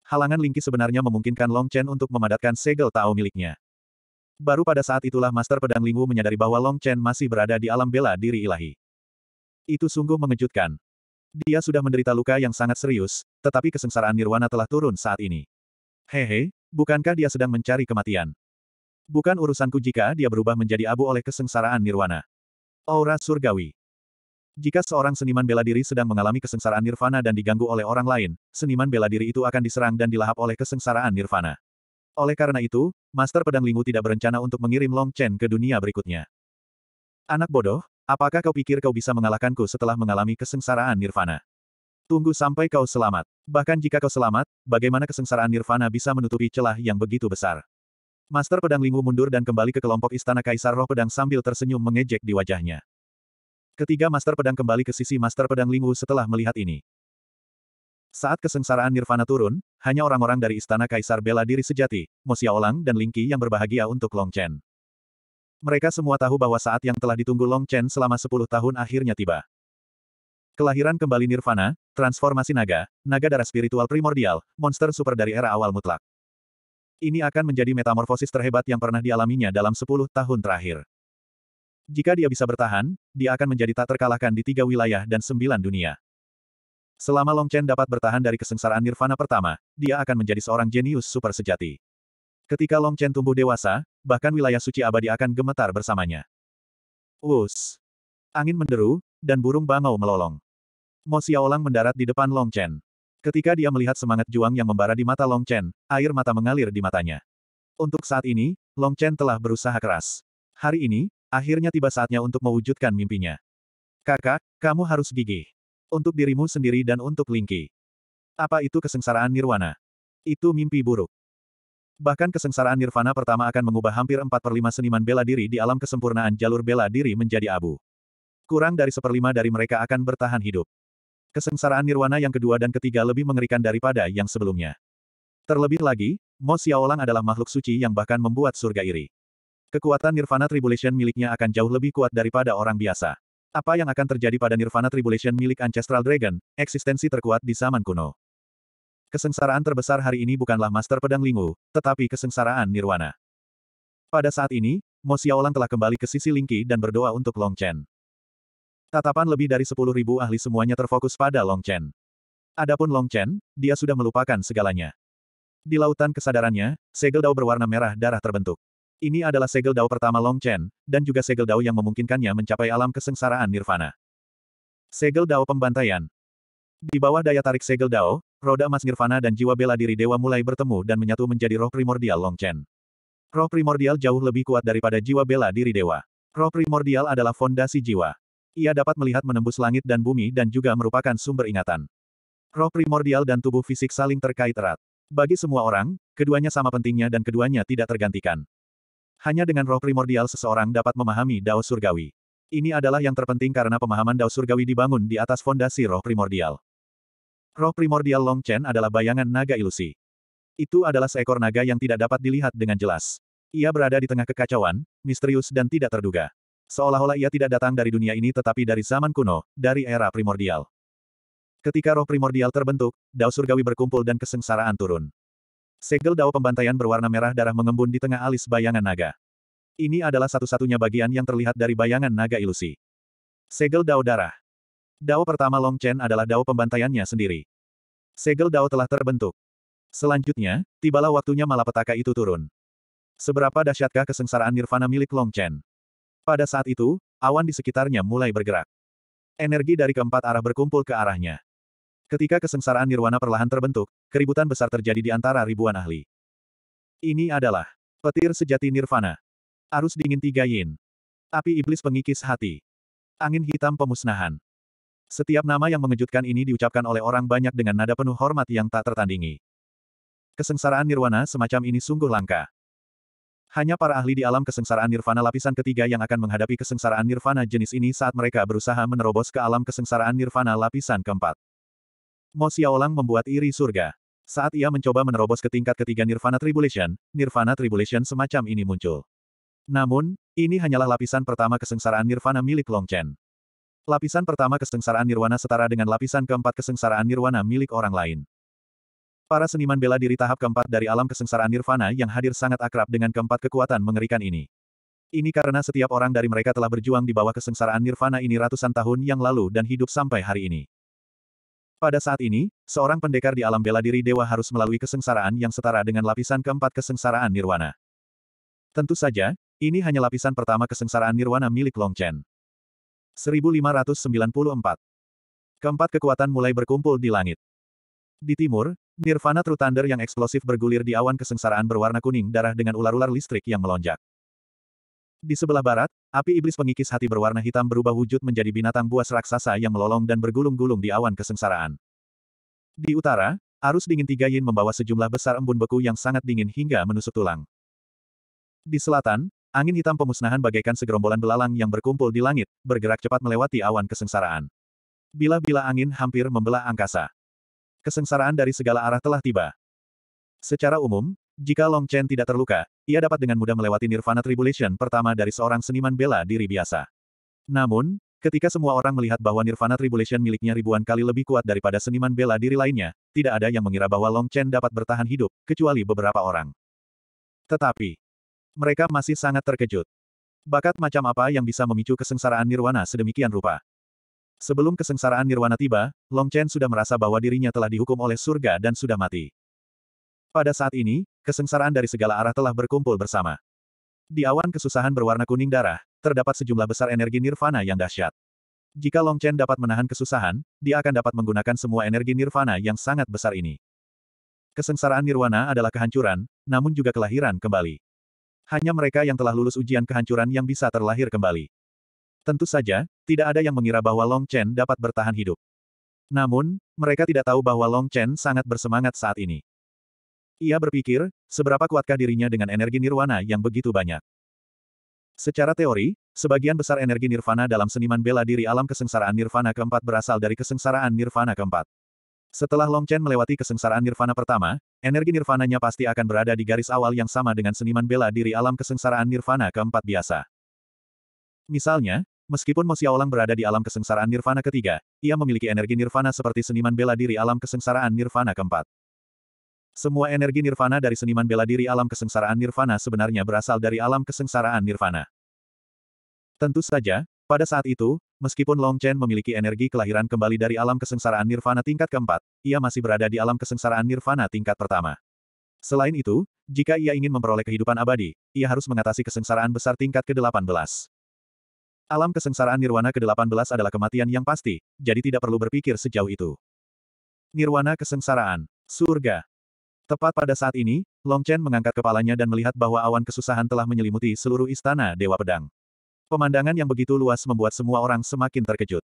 Halangan Lingki sebenarnya memungkinkan Long Chen untuk memadatkan segel Tao miliknya. Baru pada saat itulah Master Pedang Lingwu menyadari bahwa Long Chen masih berada di alam bela diri ilahi. Itu sungguh mengejutkan. Dia sudah menderita luka yang sangat serius, tetapi kesengsaraan nirwana telah turun saat ini. Hehe, bukankah dia sedang mencari kematian? Bukan urusanku jika dia berubah menjadi abu oleh kesengsaraan nirwana. Aura surgawi. Jika seorang seniman bela diri sedang mengalami kesengsaraan nirvana dan diganggu oleh orang lain, seniman bela diri itu akan diserang dan dilahap oleh kesengsaraan nirvana. Oleh karena itu, Master Pedang Lingu tidak berencana untuk mengirim Long Chen ke dunia berikutnya. Anak bodoh, apakah kau pikir kau bisa mengalahkanku setelah mengalami kesengsaraan nirvana? Tunggu sampai kau selamat. Bahkan jika kau selamat, bagaimana kesengsaraan nirvana bisa menutupi celah yang begitu besar? Master Pedang Lingu mundur dan kembali ke kelompok Istana Kaisar Roh Pedang sambil tersenyum mengejek di wajahnya. Ketiga Master Pedang kembali ke sisi Master Pedang Lingu setelah melihat ini. Saat kesengsaraan Nirvana turun, hanya orang-orang dari Istana Kaisar bela diri sejati, Mo Xiaolang dan Lingqi yang berbahagia untuk Long Chen. Mereka semua tahu bahwa saat yang telah ditunggu Long Chen selama 10 tahun akhirnya tiba. Kelahiran kembali Nirvana, transformasi naga, naga darah spiritual primordial, monster super dari era awal mutlak. Ini akan menjadi metamorfosis terhebat yang pernah dialaminya dalam 10 tahun terakhir. Jika dia bisa bertahan, dia akan menjadi tak terkalahkan di tiga wilayah dan sembilan dunia. Selama Long Chen dapat bertahan dari kesengsaraan nirvana pertama, dia akan menjadi seorang jenius super sejati. Ketika Long Chen tumbuh dewasa, bahkan wilayah suci abadi akan gemetar bersamanya. Wus! Angin menderu, dan burung bangau melolong. Mo Xiaolang mendarat di depan Long Chen. Ketika dia melihat semangat juang yang membara di mata Long Chen, air mata mengalir di matanya. Untuk saat ini, Long Chen telah berusaha keras. Hari ini, akhirnya tiba saatnya untuk mewujudkan mimpinya. Kakak, kamu harus gigih. Untuk dirimu sendiri dan untuk Lingki. Apa itu kesengsaraan nirwana? Itu mimpi buruk. Bahkan kesengsaraan nirvana pertama akan mengubah hampir 4 per 5 seniman bela diri di alam kesempurnaan jalur bela diri menjadi abu. Kurang dari seperlima dari mereka akan bertahan hidup. Kesengsaraan nirwana yang kedua dan ketiga lebih mengerikan daripada yang sebelumnya. Terlebih lagi, Mo Xiaolang adalah makhluk suci yang bahkan membuat surga iri. Kekuatan Nirvana Tribulation miliknya akan jauh lebih kuat daripada orang biasa. Apa yang akan terjadi pada Nirvana Tribulation milik Ancestral Dragon, eksistensi terkuat di zaman kuno? Kesengsaraan terbesar hari ini bukanlah Master Pedang Lingu, tetapi kesengsaraan Nirwana. Pada saat ini, Mo Xiaolang telah kembali ke sisi Lingqi dan berdoa untuk Long Chen. Tatapan lebih dari 10.000 ahli semuanya terfokus pada Long Chen. Adapun Long Chen, dia sudah melupakan segalanya. Di lautan kesadarannya, segel dao berwarna merah darah terbentuk. Ini adalah segel dao pertama Long Chen, dan juga segel dao yang memungkinkannya mencapai alam kesengsaraan nirvana. Segel dao pembantaian. Di bawah daya tarik segel dao, roda emas nirvana dan jiwa bela diri dewa mulai bertemu dan menyatu menjadi roh primordial Long Chen. Roh primordial jauh lebih kuat daripada jiwa bela diri dewa. Roh primordial adalah fondasi jiwa. Ia dapat melihat menembus langit dan bumi dan juga merupakan sumber ingatan. Roh primordial dan tubuh fisik saling terkait erat. Bagi semua orang, keduanya sama pentingnya dan keduanya tidak tergantikan. Hanya dengan roh primordial seseorang dapat memahami Dao Surgawi. Ini adalah yang terpenting karena pemahaman Dao Surgawi dibangun di atas fondasi roh primordial. Roh primordial Long Chen adalah bayangan naga ilusi. Itu adalah seekor naga yang tidak dapat dilihat dengan jelas. Ia berada di tengah kekacauan, misterius dan tidak terduga. Seolah-olah ia tidak datang dari dunia ini tetapi dari zaman kuno, dari era primordial. Ketika roh primordial terbentuk, Dao Surgawi berkumpul dan kesengsaraan turun. Segel dao pembantaian berwarna merah darah mengembun di tengah alis bayangan naga. Ini adalah satu-satunya bagian yang terlihat dari bayangan naga ilusi. Segel dao darah. Dao pertama Long Chen adalah dao pembantaiannya sendiri. Segel dao telah terbentuk. Selanjutnya, tibalah waktunya malapetaka itu turun. Seberapa dahsyatkah kesengsaraan nirvana milik Long Chen? Pada saat itu, awan di sekitarnya mulai bergerak. Energi dari keempat arah berkumpul ke arahnya. Ketika kesengsaraan nirwana perlahan terbentuk, keributan besar terjadi di antara ribuan ahli. Ini adalah petir sejati nirvana. Arus dingin tiga yin. Api iblis pengikis hati. Angin hitam pemusnahan. Setiap nama yang mengejutkan ini diucapkan oleh orang banyak dengan nada penuh hormat yang tak tertandingi. Kesengsaraan nirwana semacam ini sungguh langka. Hanya para ahli di alam kesengsaraan nirvana lapisan ketiga yang akan menghadapi kesengsaraan nirvana jenis ini saat mereka berusaha menerobos ke alam kesengsaraan nirvana lapisan keempat. Mo Xiaolang membuat iri surga. Saat ia mencoba menerobos ke tingkat ketiga Nirvana Tribulation, Nirvana Tribulation semacam ini muncul. Namun, ini hanyalah lapisan pertama kesengsaraan Nirvana milik Long Chen. Lapisan pertama kesengsaraan Nirwana setara dengan lapisan keempat kesengsaraan Nirwana milik orang lain. Para seniman bela diri tahap keempat dari alam kesengsaraan Nirvana yang hadir sangat akrab dengan keempat kekuatan mengerikan ini. Ini karena setiap orang dari mereka telah berjuang di bawah kesengsaraan nirvana ini ratusan tahun yang lalu dan hidup sampai hari ini. Pada saat ini, seorang pendekar di alam bela diri dewa harus melalui kesengsaraan yang setara dengan lapisan keempat kesengsaraan nirwana. Tentu saja, ini hanya lapisan pertama kesengsaraan nirwana milik Long Chen. 1594. Keempat kekuatan mulai berkumpul di langit. Di timur, Nirvana True Thunder yang eksplosif bergulir di awan kesengsaraan berwarna kuning darah dengan ular-ular listrik yang melonjak. Di sebelah barat, api iblis pengikis hati berwarna hitam berubah wujud menjadi binatang buas raksasa yang melolong dan bergulung-gulung di awan kesengsaraan. Di utara, arus dingin tiga yin membawa sejumlah besar embun beku yang sangat dingin hingga menusuk tulang. Di selatan, angin hitam pemusnahan bagaikan segerombolan belalang yang berkumpul di langit, bergerak cepat melewati awan kesengsaraan. Bila-bila angin hampir membelah angkasa. Kesengsaraan dari segala arah telah tiba. Secara umum, jika Long Chen tidak terluka, ia dapat dengan mudah melewati Nirvana Tribulation pertama dari seorang seniman bela diri biasa. Namun, ketika semua orang melihat bahwa Nirvana Tribulation miliknya ribuan kali lebih kuat daripada seniman bela diri lainnya, tidak ada yang mengira bahwa Long Chen dapat bertahan hidup, kecuali beberapa orang. Tetapi, mereka masih sangat terkejut. Bakat macam apa yang bisa memicu kesengsaraan Nirwana sedemikian rupa? Sebelum kesengsaraan nirwana tiba, Long Chen sudah merasa bahwa dirinya telah dihukum oleh surga dan sudah mati. Pada saat ini, kesengsaraan dari segala arah telah berkumpul bersama. Di awan kesusahan berwarna kuning darah, terdapat sejumlah besar energi nirvana yang dahsyat. Jika Long Chen dapat menahan kesusahan, dia akan dapat menggunakan semua energi nirvana yang sangat besar ini. Kesengsaraan nirwana adalah kehancuran, namun juga kelahiran kembali. Hanya mereka yang telah lulus ujian kehancuran yang bisa terlahir kembali. Tentu saja, tidak ada yang mengira bahwa Long Chen dapat bertahan hidup. Namun, mereka tidak tahu bahwa Long Chen sangat bersemangat saat ini. Ia berpikir, seberapa kuatkah dirinya dengan energi nirwana yang begitu banyak. Secara teori, sebagian besar energi nirvana dalam seniman bela diri alam kesengsaraan nirvana keempat berasal dari kesengsaraan nirvana keempat. Setelah Long Chen melewati kesengsaraan nirvana pertama, energi nirvananya pasti akan berada di garis awal yang sama dengan seniman bela diri alam kesengsaraan nirvana keempat biasa. Misalnya, meskipun Mo Xiaolang berada di alam kesengsaraan nirvana ketiga, ia memiliki energi nirvana seperti seniman bela diri alam kesengsaraan nirvana keempat. Semua energi nirvana dari seniman bela diri alam kesengsaraan nirvana sebenarnya berasal dari alam kesengsaraan nirvana. Tentu saja, pada saat itu, meskipun Long Chen memiliki energi kelahiran kembali dari alam kesengsaraan nirvana tingkat keempat, ia masih berada di alam kesengsaraan nirvana tingkat pertama. Selain itu, jika ia ingin memperoleh kehidupan abadi, ia harus mengatasi kesengsaraan besar tingkat ke-18. Alam kesengsaraan nirwana ke-18 adalah kematian yang pasti, jadi tidak perlu berpikir sejauh itu. Nirwana kesengsaraan, surga, Tepat pada saat ini, Long Chen mengangkat kepalanya dan melihat bahwa awan kesusahan telah menyelimuti seluruh istana Dewa Pedang. Pemandangan yang begitu luas membuat semua orang semakin terkejut.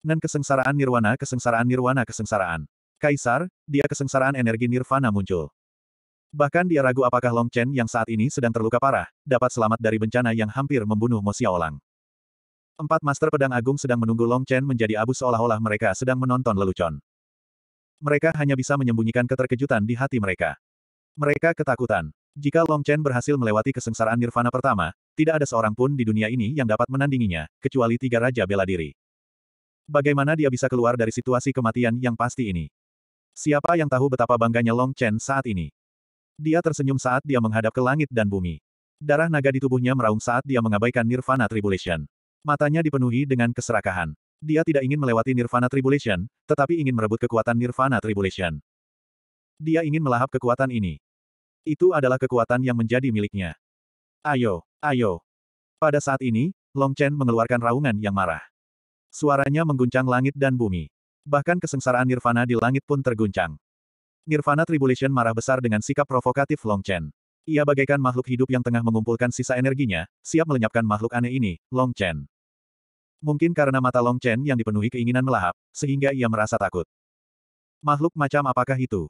Nen kesengsaraan nirwana kesengsaraan nirwana kesengsaraan. Kaisar, dia kesengsaraan energi nirvana muncul. Bahkan dia ragu apakah Long Chen yang saat ini sedang terluka parah, dapat selamat dari bencana yang hampir membunuh Mo Xiaolang. Empat Master Pedang Agung sedang menunggu Long Chen menjadi abu seolah-olah mereka sedang menonton lelucon mereka hanya bisa menyembunyikan keterkejutan di hati mereka. Mereka ketakutan. Jika Long Chen berhasil melewati kesengsaraan nirvana pertama, tidak ada seorang pun di dunia ini yang dapat menandinginya, kecuali tiga raja bela diri. Bagaimana dia bisa keluar dari situasi kematian yang pasti ini? Siapa yang tahu betapa bangganya Long Chen saat ini? Dia tersenyum saat dia menghadap ke langit dan bumi. Darah naga di tubuhnya meraung saat dia mengabaikan Nirvana Tribulation. Matanya dipenuhi dengan keserakahan. Dia tidak ingin melewati Nirvana Tribulation, tetapi ingin merebut kekuatan Nirvana Tribulation. Dia ingin melahap kekuatan ini. Itu adalah kekuatan yang menjadi miliknya. Ayo, ayo. Pada saat ini, Long Chen mengeluarkan raungan yang marah. Suaranya mengguncang langit dan bumi. Bahkan kesengsaraan Nirvana di langit pun terguncang. Nirvana Tribulation marah besar dengan sikap provokatif Long Chen. Ia bagaikan makhluk hidup yang tengah mengumpulkan sisa energinya, siap melenyapkan makhluk aneh ini, Long Chen. Mungkin karena mata Long Chen yang dipenuhi keinginan melahap, sehingga ia merasa takut. Makhluk macam apakah itu?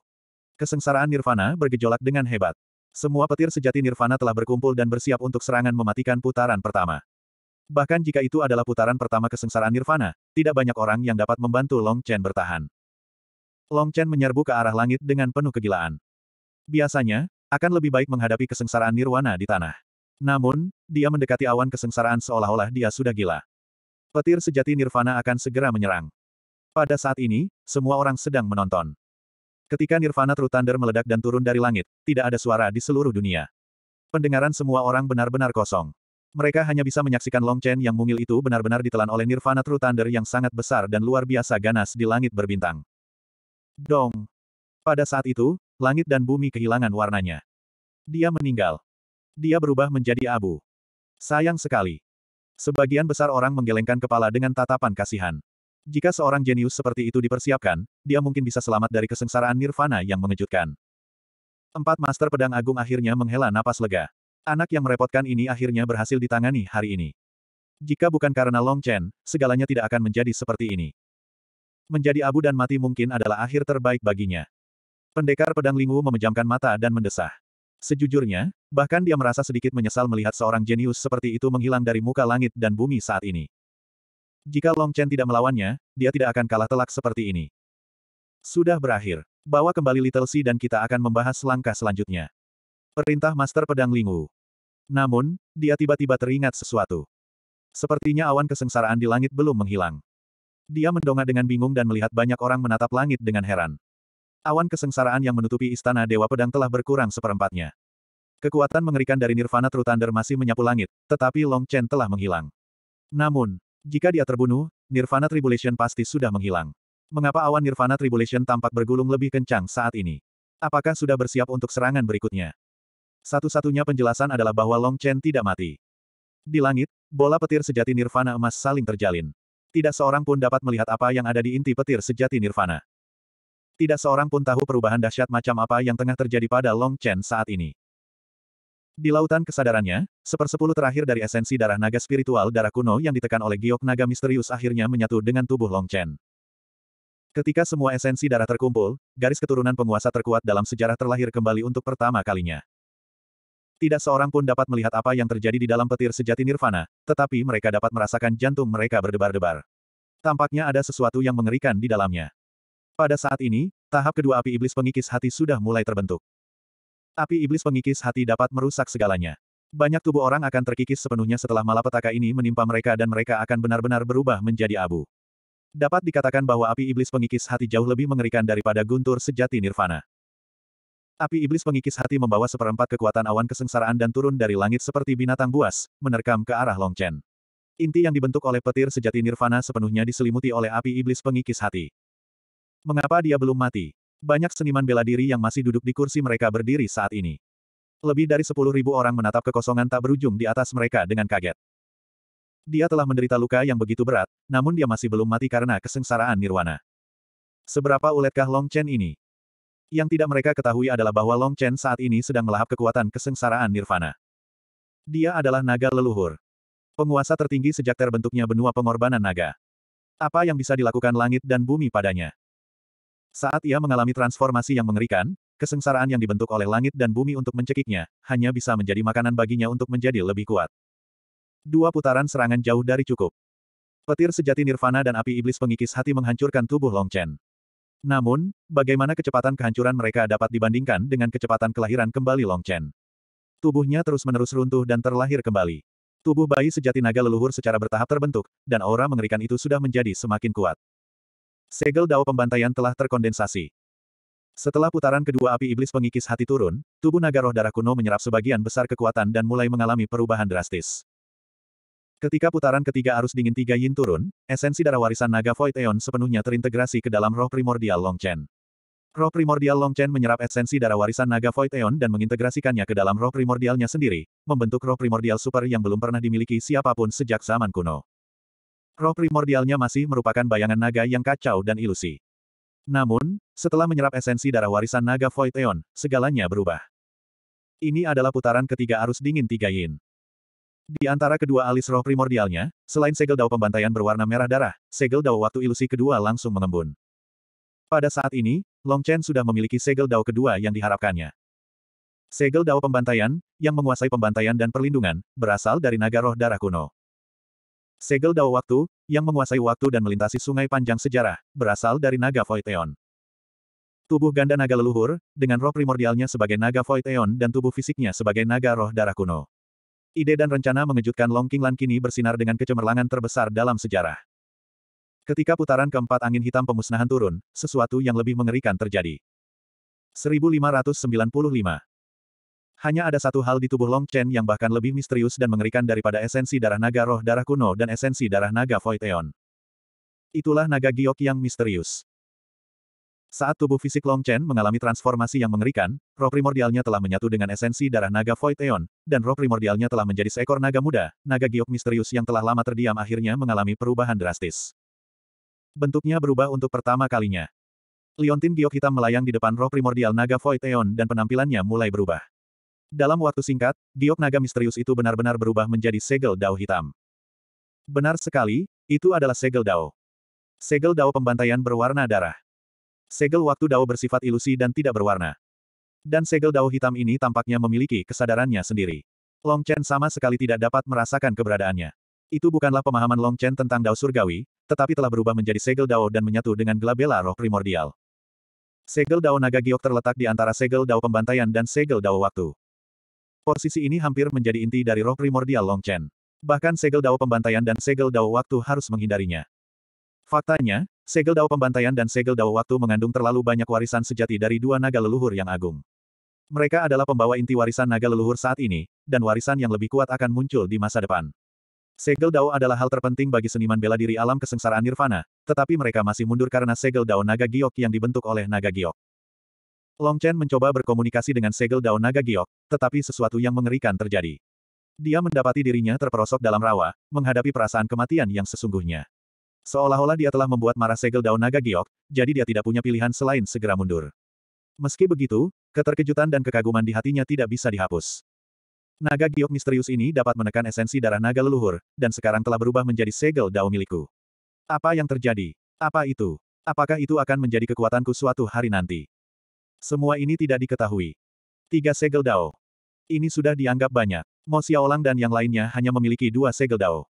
Kesengsaraan Nirvana bergejolak dengan hebat. Semua petir sejati Nirvana telah berkumpul dan bersiap untuk serangan mematikan putaran pertama. Bahkan jika itu adalah putaran pertama kesengsaraan Nirvana, tidak banyak orang yang dapat membantu Long Chen bertahan. Long Chen menyerbu ke arah langit dengan penuh kegilaan. Biasanya, akan lebih baik menghadapi kesengsaraan Nirwana di tanah. Namun, dia mendekati awan kesengsaraan seolah-olah dia sudah gila. Petir sejati Nirvana akan segera menyerang. Pada saat ini, semua orang sedang menonton. Ketika Nirvana True Thunder meledak dan turun dari langit, tidak ada suara di seluruh dunia. Pendengaran semua orang benar-benar kosong. Mereka hanya bisa menyaksikan Long Chen yang mungil itu benar-benar ditelan oleh Nirvana True Thunder yang sangat besar dan luar biasa ganas di langit berbintang. Dong! Pada saat itu, langit dan bumi kehilangan warnanya. Dia meninggal. Dia berubah menjadi abu. Sayang sekali. Sebagian besar orang menggelengkan kepala dengan tatapan kasihan. Jika seorang jenius seperti itu dipersiapkan, dia mungkin bisa selamat dari kesengsaraan nirvana yang mengejutkan. Empat master pedang agung akhirnya menghela napas lega. Anak yang merepotkan ini akhirnya berhasil ditangani hari ini. Jika bukan karena Long Chen, segalanya tidak akan menjadi seperti ini. Menjadi abu dan mati mungkin adalah akhir terbaik baginya. Pendekar pedang Lingwu memejamkan mata dan mendesah. Sejujurnya, bahkan dia merasa sedikit menyesal melihat seorang jenius seperti itu menghilang dari muka langit dan bumi saat ini. Jika Long Chen tidak melawannya, dia tidak akan kalah telak seperti ini. Sudah berakhir. Bawa kembali Little Si dan kita akan membahas langkah selanjutnya. Perintah Master Pedang Lingu. Namun, dia tiba-tiba teringat sesuatu. Sepertinya awan kesengsaraan di langit belum menghilang. Dia mendongak dengan bingung dan melihat banyak orang menatap langit dengan heran. Awan kesengsaraan yang menutupi istana Dewa Pedang telah berkurang seperempatnya. Kekuatan mengerikan dari Nirvana True Thunder masih menyapu langit, tetapi Long Chen telah menghilang. Namun, jika dia terbunuh, Nirvana Tribulation pasti sudah menghilang. Mengapa awan Nirvana Tribulation tampak bergulung lebih kencang saat ini? Apakah sudah bersiap untuk serangan berikutnya? Satu-satunya penjelasan adalah bahwa Long Chen tidak mati. Di langit, bola petir sejati Nirvana emas saling terjalin. Tidak seorang pun dapat melihat apa yang ada di inti petir sejati Nirvana. Tidak seorang pun tahu perubahan dahsyat macam apa yang tengah terjadi pada Long Chen saat ini. Di lautan kesadarannya, sepersepuluh terakhir dari esensi darah naga spiritual darah kuno yang ditekan oleh giok naga misterius akhirnya menyatu dengan tubuh Long Chen. Ketika semua esensi darah terkumpul, garis keturunan penguasa terkuat dalam sejarah terlahir kembali untuk pertama kalinya. Tidak seorang pun dapat melihat apa yang terjadi di dalam petir sejati nirvana, tetapi mereka dapat merasakan jantung mereka berdebar-debar. Tampaknya ada sesuatu yang mengerikan di dalamnya. Pada saat ini, tahap kedua api iblis pengikis hati sudah mulai terbentuk. Api iblis pengikis hati dapat merusak segalanya. Banyak tubuh orang akan terkikis sepenuhnya setelah malapetaka ini menimpa mereka dan mereka akan benar-benar berubah menjadi abu. Dapat dikatakan bahwa api iblis pengikis hati jauh lebih mengerikan daripada guntur sejati nirvana. Api iblis pengikis hati membawa seperempat kekuatan awan kesengsaraan dan turun dari langit seperti binatang buas, menerkam ke arah Longchen. Inti yang dibentuk oleh petir sejati nirvana sepenuhnya diselimuti oleh api iblis pengikis hati. Mengapa dia belum mati? Banyak seniman bela diri yang masih duduk di kursi mereka berdiri saat ini. Lebih dari sepuluh ribu orang menatap kekosongan tak berujung di atas mereka dengan kaget. Dia telah menderita luka yang begitu berat, namun dia masih belum mati karena kesengsaraan nirwana. Seberapa uletkah Long Chen ini? Yang tidak mereka ketahui adalah bahwa Long Chen saat ini sedang melahap kekuatan kesengsaraan nirvana. Dia adalah naga leluhur. Penguasa tertinggi sejak terbentuknya benua pengorbanan naga. Apa yang bisa dilakukan langit dan bumi padanya? Saat ia mengalami transformasi yang mengerikan, kesengsaraan yang dibentuk oleh langit dan bumi untuk mencekiknya, hanya bisa menjadi makanan baginya untuk menjadi lebih kuat. Dua putaran serangan jauh dari cukup. Petir sejati Nirvana dan api iblis pengikis hati menghancurkan tubuh Long Chen. Namun, bagaimana kecepatan kehancuran mereka dapat dibandingkan dengan kecepatan kelahiran kembali Long Chen? Tubuhnya terus-menerus runtuh dan terlahir kembali. Tubuh bayi sejati naga leluhur secara bertahap terbentuk, dan aura mengerikan itu sudah menjadi semakin kuat. Segel Dao pembantaian telah terkondensasi. Setelah putaran kedua api iblis pengikis hati turun, tubuh naga roh darah kuno menyerap sebagian besar kekuatan dan mulai mengalami perubahan drastis. Ketika putaran ketiga arus dingin tiga yin turun, esensi darah warisan naga Void Eon sepenuhnya terintegrasi ke dalam roh primordial Long Chen. Roh primordial Long Chen menyerap esensi darah warisan naga Void Eon dan mengintegrasikannya ke dalam roh primordialnya sendiri, membentuk roh primordial super yang belum pernah dimiliki siapapun sejak zaman kuno. Roh primordialnya masih merupakan bayangan naga yang kacau dan ilusi. Namun, setelah menyerap esensi darah warisan naga Void Eon, segalanya berubah. Ini adalah putaran ketiga arus dingin tiga yin. Di antara kedua alis roh primordialnya, selain segel dao pembantaian berwarna merah darah, segel dao waktu ilusi kedua langsung mengembun. Pada saat ini, Long Chen sudah memiliki segel dao kedua yang diharapkannya. Segel dao pembantaian, yang menguasai pembantaian dan perlindungan, berasal dari naga roh darah kuno. Segel Dao Waktu, yang menguasai waktu dan melintasi sungai panjang sejarah, berasal dari naga Void Eon. Tubuh ganda naga leluhur, dengan roh primordialnya sebagai naga Void Eon dan tubuh fisiknya sebagai naga roh darah kuno. Ide dan rencana mengejutkan Long King Lan kini bersinar dengan kecemerlangan terbesar dalam sejarah. Ketika putaran keempat angin hitam pemusnahan turun, sesuatu yang lebih mengerikan terjadi. 1595 hanya ada satu hal di tubuh Long Chen yang bahkan lebih misterius dan mengerikan daripada esensi darah naga roh darah kuno dan esensi darah naga Void Eon. Itulah naga giok yang misterius. Saat tubuh fisik Long Chen mengalami transformasi yang mengerikan, roh primordialnya telah menyatu dengan esensi darah naga Void Eon, dan roh primordialnya telah menjadi seekor naga muda, naga giok misterius yang telah lama terdiam akhirnya mengalami perubahan drastis. Bentuknya berubah untuk pertama kalinya. Liontin giok hitam melayang di depan roh primordial naga Void Eon dan penampilannya mulai berubah. Dalam waktu singkat, giok naga misterius itu benar-benar berubah menjadi segel dao hitam. Benar sekali, itu adalah segel dao. Segel dao pembantaian berwarna darah. Segel waktu dao bersifat ilusi dan tidak berwarna. Dan segel dao hitam ini tampaknya memiliki kesadarannya sendiri. Long Chen sama sekali tidak dapat merasakan keberadaannya. Itu bukanlah pemahaman Long Chen tentang Dao Surgawi, tetapi telah berubah menjadi segel Dao dan menyatu dengan glabella roh primordial. Segel Dao Naga Giok terletak di antara segel Dao Pembantaian dan segel Dao Waktu. Posisi ini hampir menjadi inti dari roh primordial Long Chen. Bahkan segel dao pembantaian dan segel dao waktu harus menghindarinya. Faktanya, segel dao pembantaian dan segel dao waktu mengandung terlalu banyak warisan sejati dari dua naga leluhur yang agung. Mereka adalah pembawa inti warisan naga leluhur saat ini, dan warisan yang lebih kuat akan muncul di masa depan. Segel Dao adalah hal terpenting bagi seniman bela diri alam kesengsaraan Nirvana, tetapi mereka masih mundur karena segel Dao naga giok yang dibentuk oleh naga giok. Long Chen mencoba berkomunikasi dengan segel daun naga giok, tetapi sesuatu yang mengerikan terjadi. Dia mendapati dirinya terperosok dalam rawa, menghadapi perasaan kematian yang sesungguhnya. Seolah-olah dia telah membuat marah segel daun naga giok, jadi dia tidak punya pilihan selain segera mundur. Meski begitu, keterkejutan dan kekaguman di hatinya tidak bisa dihapus. Naga giok misterius ini dapat menekan esensi darah naga leluhur, dan sekarang telah berubah menjadi segel daun milikku. Apa yang terjadi? Apa itu? Apakah itu akan menjadi kekuatanku suatu hari nanti? Semua ini tidak diketahui. Tiga segel dao. Ini sudah dianggap banyak. Mo Xiaolang dan yang lainnya hanya memiliki dua segel dao.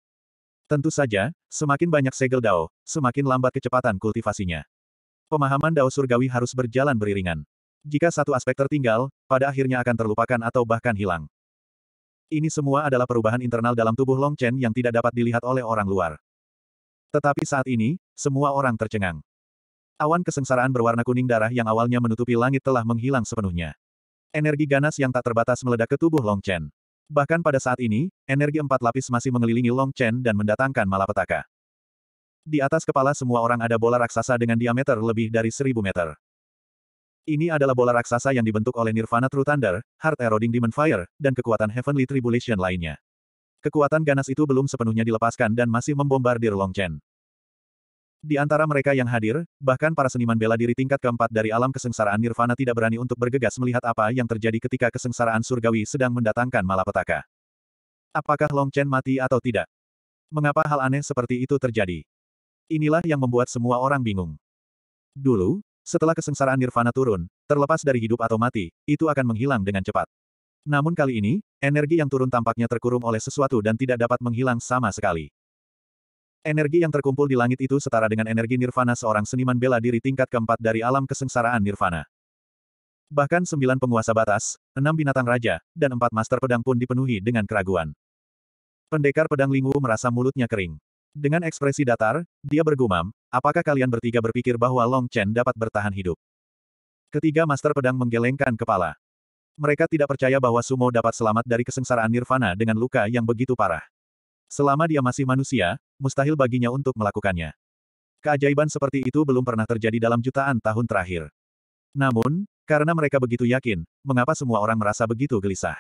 Tentu saja, semakin banyak segel dao, semakin lambat kecepatan kultivasinya. Pemahaman dao surgawi harus berjalan beriringan. Jika satu aspek tertinggal, pada akhirnya akan terlupakan atau bahkan hilang. Ini semua adalah perubahan internal dalam tubuh Long Chen yang tidak dapat dilihat oleh orang luar. Tetapi saat ini, semua orang tercengang. Awan kesengsaraan berwarna kuning darah yang awalnya menutupi langit telah menghilang sepenuhnya. Energi ganas yang tak terbatas meledak ke tubuh Long Chen. Bahkan pada saat ini, energi empat lapis masih mengelilingi Long Chen dan mendatangkan malapetaka. Di atas kepala semua orang ada bola raksasa dengan diameter lebih dari seribu meter. Ini adalah bola raksasa yang dibentuk oleh Nirvana True Thunder, Heart Eroding Demon Fire, dan kekuatan Heavenly Tribulation lainnya. Kekuatan ganas itu belum sepenuhnya dilepaskan dan masih membombardir Long Chen. Di antara mereka yang hadir, bahkan para seniman bela diri tingkat keempat dari alam kesengsaraan Nirvana tidak berani untuk bergegas melihat apa yang terjadi ketika kesengsaraan surgawi sedang mendatangkan malapetaka. Apakah Long Chen mati atau tidak? Mengapa hal aneh seperti itu terjadi? Inilah yang membuat semua orang bingung. Dulu, setelah kesengsaraan Nirvana turun, terlepas dari hidup atau mati, itu akan menghilang dengan cepat. Namun kali ini, energi yang turun tampaknya terkurung oleh sesuatu dan tidak dapat menghilang sama sekali. Energi yang terkumpul di langit itu setara dengan energi nirvana seorang seniman bela diri tingkat keempat dari alam kesengsaraan nirvana. Bahkan sembilan penguasa batas, enam binatang raja, dan empat master pedang pun dipenuhi dengan keraguan. Pendekar pedang Lingwu merasa mulutnya kering. Dengan ekspresi datar, dia bergumam, apakah kalian bertiga berpikir bahwa Long Chen dapat bertahan hidup? Ketiga master pedang menggelengkan kepala. Mereka tidak percaya bahwa Sumo dapat selamat dari kesengsaraan Nirvana dengan luka yang begitu parah. Selama dia masih manusia, mustahil baginya untuk melakukannya. Keajaiban seperti itu belum pernah terjadi dalam jutaan tahun terakhir. Namun, karena mereka begitu yakin, mengapa semua orang merasa begitu gelisah?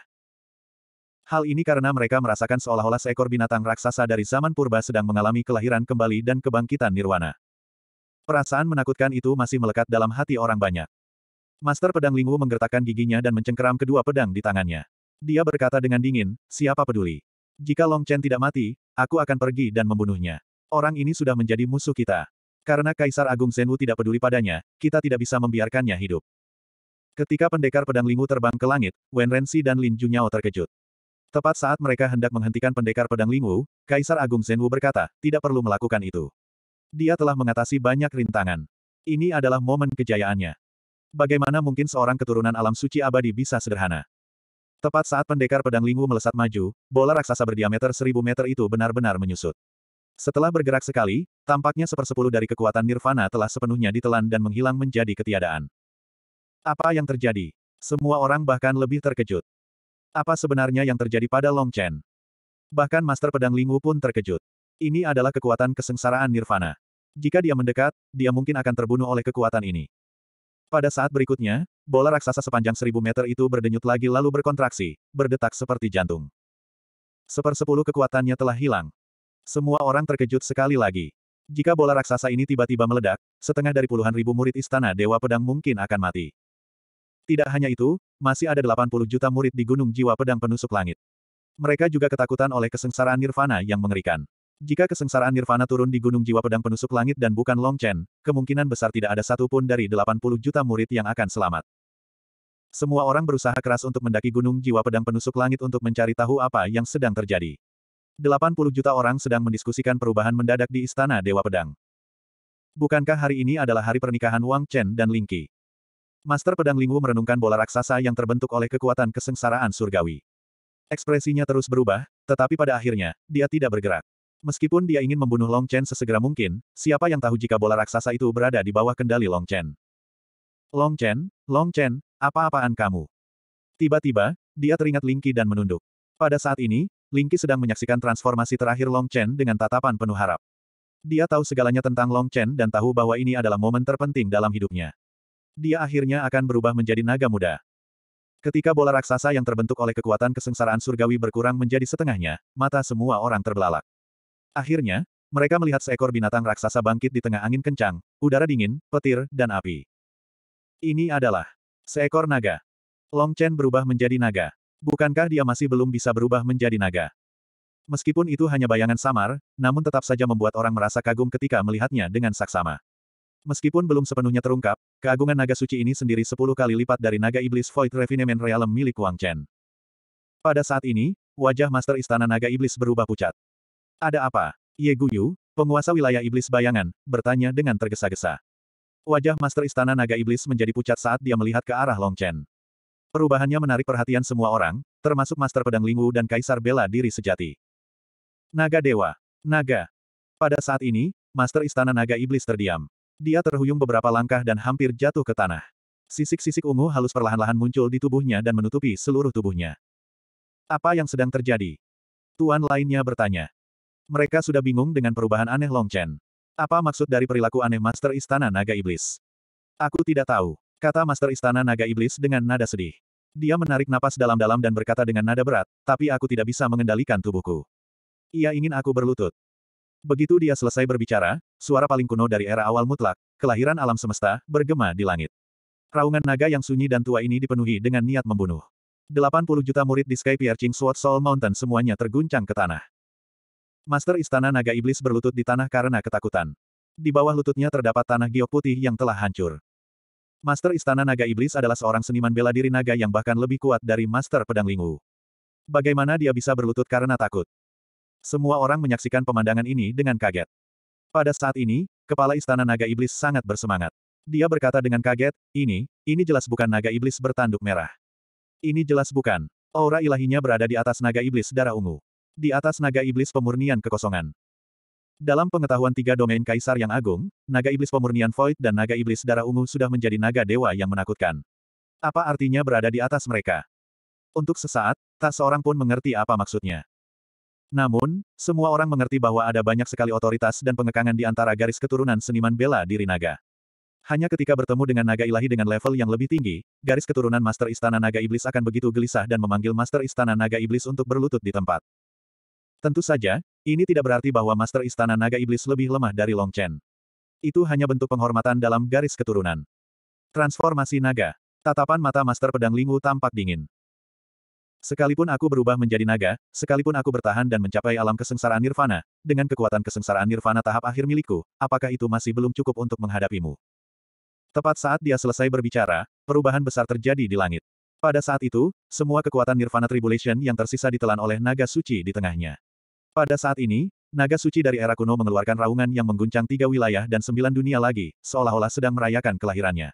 Hal ini karena mereka merasakan seolah-olah seekor binatang raksasa dari zaman purba sedang mengalami kelahiran kembali dan kebangkitan nirwana. Perasaan menakutkan itu masih melekat dalam hati orang banyak. Master Pedang Lingwu menggertakkan giginya dan mencengkeram kedua pedang di tangannya. Dia berkata dengan dingin, siapa peduli. Jika Long Chen tidak mati, Aku akan pergi dan membunuhnya. Orang ini sudah menjadi musuh kita. Karena Kaisar Agung Senwu tidak peduli padanya, kita tidak bisa membiarkannya hidup. Ketika pendekar pedang Lingu terbang ke langit, Wen Renzi dan Lin Junyao terkejut. Tepat saat mereka hendak menghentikan pendekar pedang Lingu, Kaisar Agung Senwu berkata, tidak perlu melakukan itu. Dia telah mengatasi banyak rintangan. Ini adalah momen kejayaannya. Bagaimana mungkin seorang keturunan alam suci abadi bisa sederhana? Tepat saat pendekar pedang Lingwu melesat maju, bola raksasa berdiameter seribu meter itu benar-benar menyusut. Setelah bergerak sekali, tampaknya sepersepuluh dari kekuatan Nirvana telah sepenuhnya ditelan dan menghilang menjadi ketiadaan. Apa yang terjadi? Semua orang bahkan lebih terkejut. Apa sebenarnya yang terjadi pada Long Chen? Bahkan Master Pedang Lingwu pun terkejut. Ini adalah kekuatan kesengsaraan Nirvana. Jika dia mendekat, dia mungkin akan terbunuh oleh kekuatan ini. Pada saat berikutnya, Bola raksasa sepanjang seribu meter itu berdenyut lagi lalu berkontraksi, berdetak seperti jantung. Sepersepuluh kekuatannya telah hilang. Semua orang terkejut sekali lagi. Jika bola raksasa ini tiba-tiba meledak, setengah dari puluhan ribu murid istana Dewa Pedang mungkin akan mati. Tidak hanya itu, masih ada 80 juta murid di Gunung Jiwa Pedang Penusuk Langit. Mereka juga ketakutan oleh kesengsaraan nirvana yang mengerikan. Jika kesengsaraan nirvana turun di Gunung Jiwa Pedang Penusuk Langit dan bukan Long Chen, kemungkinan besar tidak ada satupun dari 80 juta murid yang akan selamat. Semua orang berusaha keras untuk mendaki Gunung Jiwa Pedang Penusuk Langit untuk mencari tahu apa yang sedang terjadi. 80 juta orang sedang mendiskusikan perubahan mendadak di Istana Dewa Pedang. Bukankah hari ini adalah hari pernikahan Wang Chen dan Ling Qi? Master Pedang Lingwu merenungkan bola raksasa yang terbentuk oleh kekuatan kesengsaraan surgawi. Ekspresinya terus berubah, tetapi pada akhirnya, dia tidak bergerak. Meskipun dia ingin membunuh Long Chen sesegera mungkin, siapa yang tahu jika bola raksasa itu berada di bawah kendali Long Chen. Long Chen, Long Chen, apa-apaan kamu? Tiba-tiba, dia teringat Lingqi dan menunduk. Pada saat ini, Lingqi sedang menyaksikan transformasi terakhir Long Chen dengan tatapan penuh harap. Dia tahu segalanya tentang Long Chen dan tahu bahwa ini adalah momen terpenting dalam hidupnya. Dia akhirnya akan berubah menjadi naga muda. Ketika bola raksasa yang terbentuk oleh kekuatan kesengsaraan surgawi berkurang menjadi setengahnya, mata semua orang terbelalak. Akhirnya, mereka melihat seekor binatang raksasa bangkit di tengah angin kencang, udara dingin, petir, dan api. Ini adalah seekor naga. Long Chen berubah menjadi naga. Bukankah dia masih belum bisa berubah menjadi naga? Meskipun itu hanya bayangan samar, namun tetap saja membuat orang merasa kagum ketika melihatnya dengan saksama. Meskipun belum sepenuhnya terungkap, keagungan naga suci ini sendiri sepuluh kali lipat dari naga iblis Void Refinement Realm milik Wang Chen. Pada saat ini, wajah Master Istana Naga Iblis berubah pucat. Ada apa? Ye Guyu, penguasa wilayah iblis bayangan, bertanya dengan tergesa-gesa. Wajah Master Istana Naga Iblis menjadi pucat saat dia melihat ke arah Long Chen. Perubahannya menarik perhatian semua orang, termasuk Master Pedang Lingwu dan Kaisar Bela Diri Sejati. Naga Dewa. Naga. Pada saat ini, Master Istana Naga Iblis terdiam. Dia terhuyung beberapa langkah dan hampir jatuh ke tanah. Sisik-sisik ungu halus perlahan-lahan muncul di tubuhnya dan menutupi seluruh tubuhnya. Apa yang sedang terjadi? Tuan lainnya bertanya. Mereka sudah bingung dengan perubahan aneh Long Chen. Apa maksud dari perilaku aneh Master Istana Naga Iblis? Aku tidak tahu, kata Master Istana Naga Iblis dengan nada sedih. Dia menarik napas dalam-dalam dan berkata dengan nada berat, tapi aku tidak bisa mengendalikan tubuhku. Ia ingin aku berlutut. Begitu dia selesai berbicara, suara paling kuno dari era awal mutlak, kelahiran alam semesta, bergema di langit. Raungan naga yang sunyi dan tua ini dipenuhi dengan niat membunuh. 80 juta murid di Sky Piercing Sword Soul Mountain semuanya terguncang ke tanah. Master Istana Naga Iblis berlutut di tanah karena ketakutan. Di bawah lututnya terdapat tanah giok putih yang telah hancur. Master Istana Naga Iblis adalah seorang seniman bela diri naga yang bahkan lebih kuat dari Master Pedang Lingu. Bagaimana dia bisa berlutut karena takut? Semua orang menyaksikan pemandangan ini dengan kaget. Pada saat ini, kepala Istana Naga Iblis sangat bersemangat. Dia berkata dengan kaget, ini, ini jelas bukan Naga Iblis bertanduk merah. Ini jelas bukan. Aura ilahinya berada di atas Naga Iblis darah ungu. Di atas naga iblis pemurnian kekosongan. Dalam pengetahuan tiga domain kaisar yang agung, naga iblis pemurnian void dan naga iblis darah ungu sudah menjadi naga dewa yang menakutkan. Apa artinya berada di atas mereka? Untuk sesaat, tak seorang pun mengerti apa maksudnya. Namun, semua orang mengerti bahwa ada banyak sekali otoritas dan pengekangan di antara garis keturunan seniman bela diri naga. Hanya ketika bertemu dengan naga ilahi dengan level yang lebih tinggi, garis keturunan Master Istana Naga Iblis akan begitu gelisah dan memanggil Master Istana Naga Iblis untuk berlutut di tempat. Tentu saja, ini tidak berarti bahwa Master Istana Naga Iblis lebih lemah dari Long Chen. Itu hanya bentuk penghormatan dalam garis keturunan. Transformasi naga. Tatapan mata Master Pedang Lingu tampak dingin. Sekalipun aku berubah menjadi naga, sekalipun aku bertahan dan mencapai alam kesengsaraan nirvana, dengan kekuatan kesengsaraan nirvana tahap akhir milikku, apakah itu masih belum cukup untuk menghadapimu? Tepat saat dia selesai berbicara, perubahan besar terjadi di langit. Pada saat itu, semua kekuatan nirvana tribulation yang tersisa ditelan oleh naga suci di tengahnya. Pada saat ini, naga suci dari era kuno mengeluarkan raungan yang mengguncang tiga wilayah dan sembilan dunia lagi, seolah-olah sedang merayakan kelahirannya.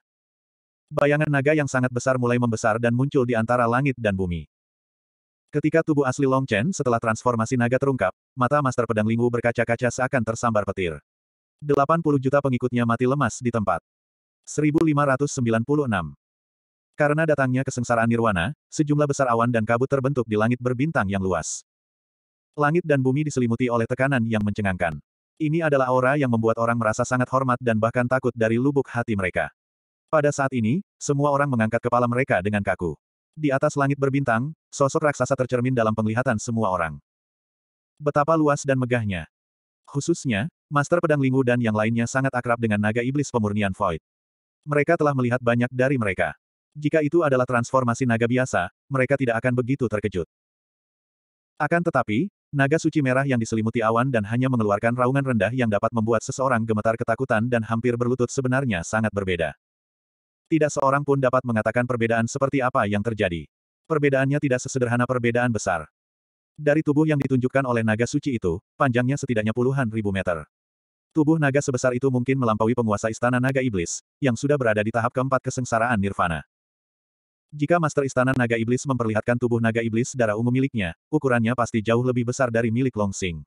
Bayangan naga yang sangat besar mulai membesar dan muncul di antara langit dan bumi. Ketika tubuh asli Long Chen setelah transformasi naga terungkap, mata Master Pedang Lingwu berkaca-kaca seakan tersambar petir. 80 juta pengikutnya mati lemas di tempat. 1596. Karena datangnya kesengsaraan nirwana, sejumlah besar awan dan kabut terbentuk di langit berbintang yang luas. Langit dan bumi diselimuti oleh tekanan yang mencengangkan. Ini adalah aura yang membuat orang merasa sangat hormat dan bahkan takut dari lubuk hati mereka. Pada saat ini, semua orang mengangkat kepala mereka dengan kaku. Di atas langit berbintang, sosok raksasa tercermin dalam penglihatan semua orang. Betapa luas dan megahnya. Khususnya, Master Pedang Lingu dan yang lainnya sangat akrab dengan naga iblis pemurnian Void. Mereka telah melihat banyak dari mereka. Jika itu adalah transformasi naga biasa, mereka tidak akan begitu terkejut. Akan tetapi, naga suci merah yang diselimuti awan dan hanya mengeluarkan raungan rendah yang dapat membuat seseorang gemetar ketakutan dan hampir berlutut sebenarnya sangat berbeda. Tidak seorang pun dapat mengatakan perbedaan seperti apa yang terjadi. Perbedaannya tidak sesederhana perbedaan besar. Dari tubuh yang ditunjukkan oleh naga suci itu, panjangnya setidaknya puluhan ribu meter. Tubuh naga sebesar itu mungkin melampaui penguasa istana naga iblis, yang sudah berada di tahap keempat kesengsaraan nirvana. Jika Master Istana Naga Iblis memperlihatkan tubuh naga iblis darah ungu miliknya, ukurannya pasti jauh lebih besar dari milik Long Sing.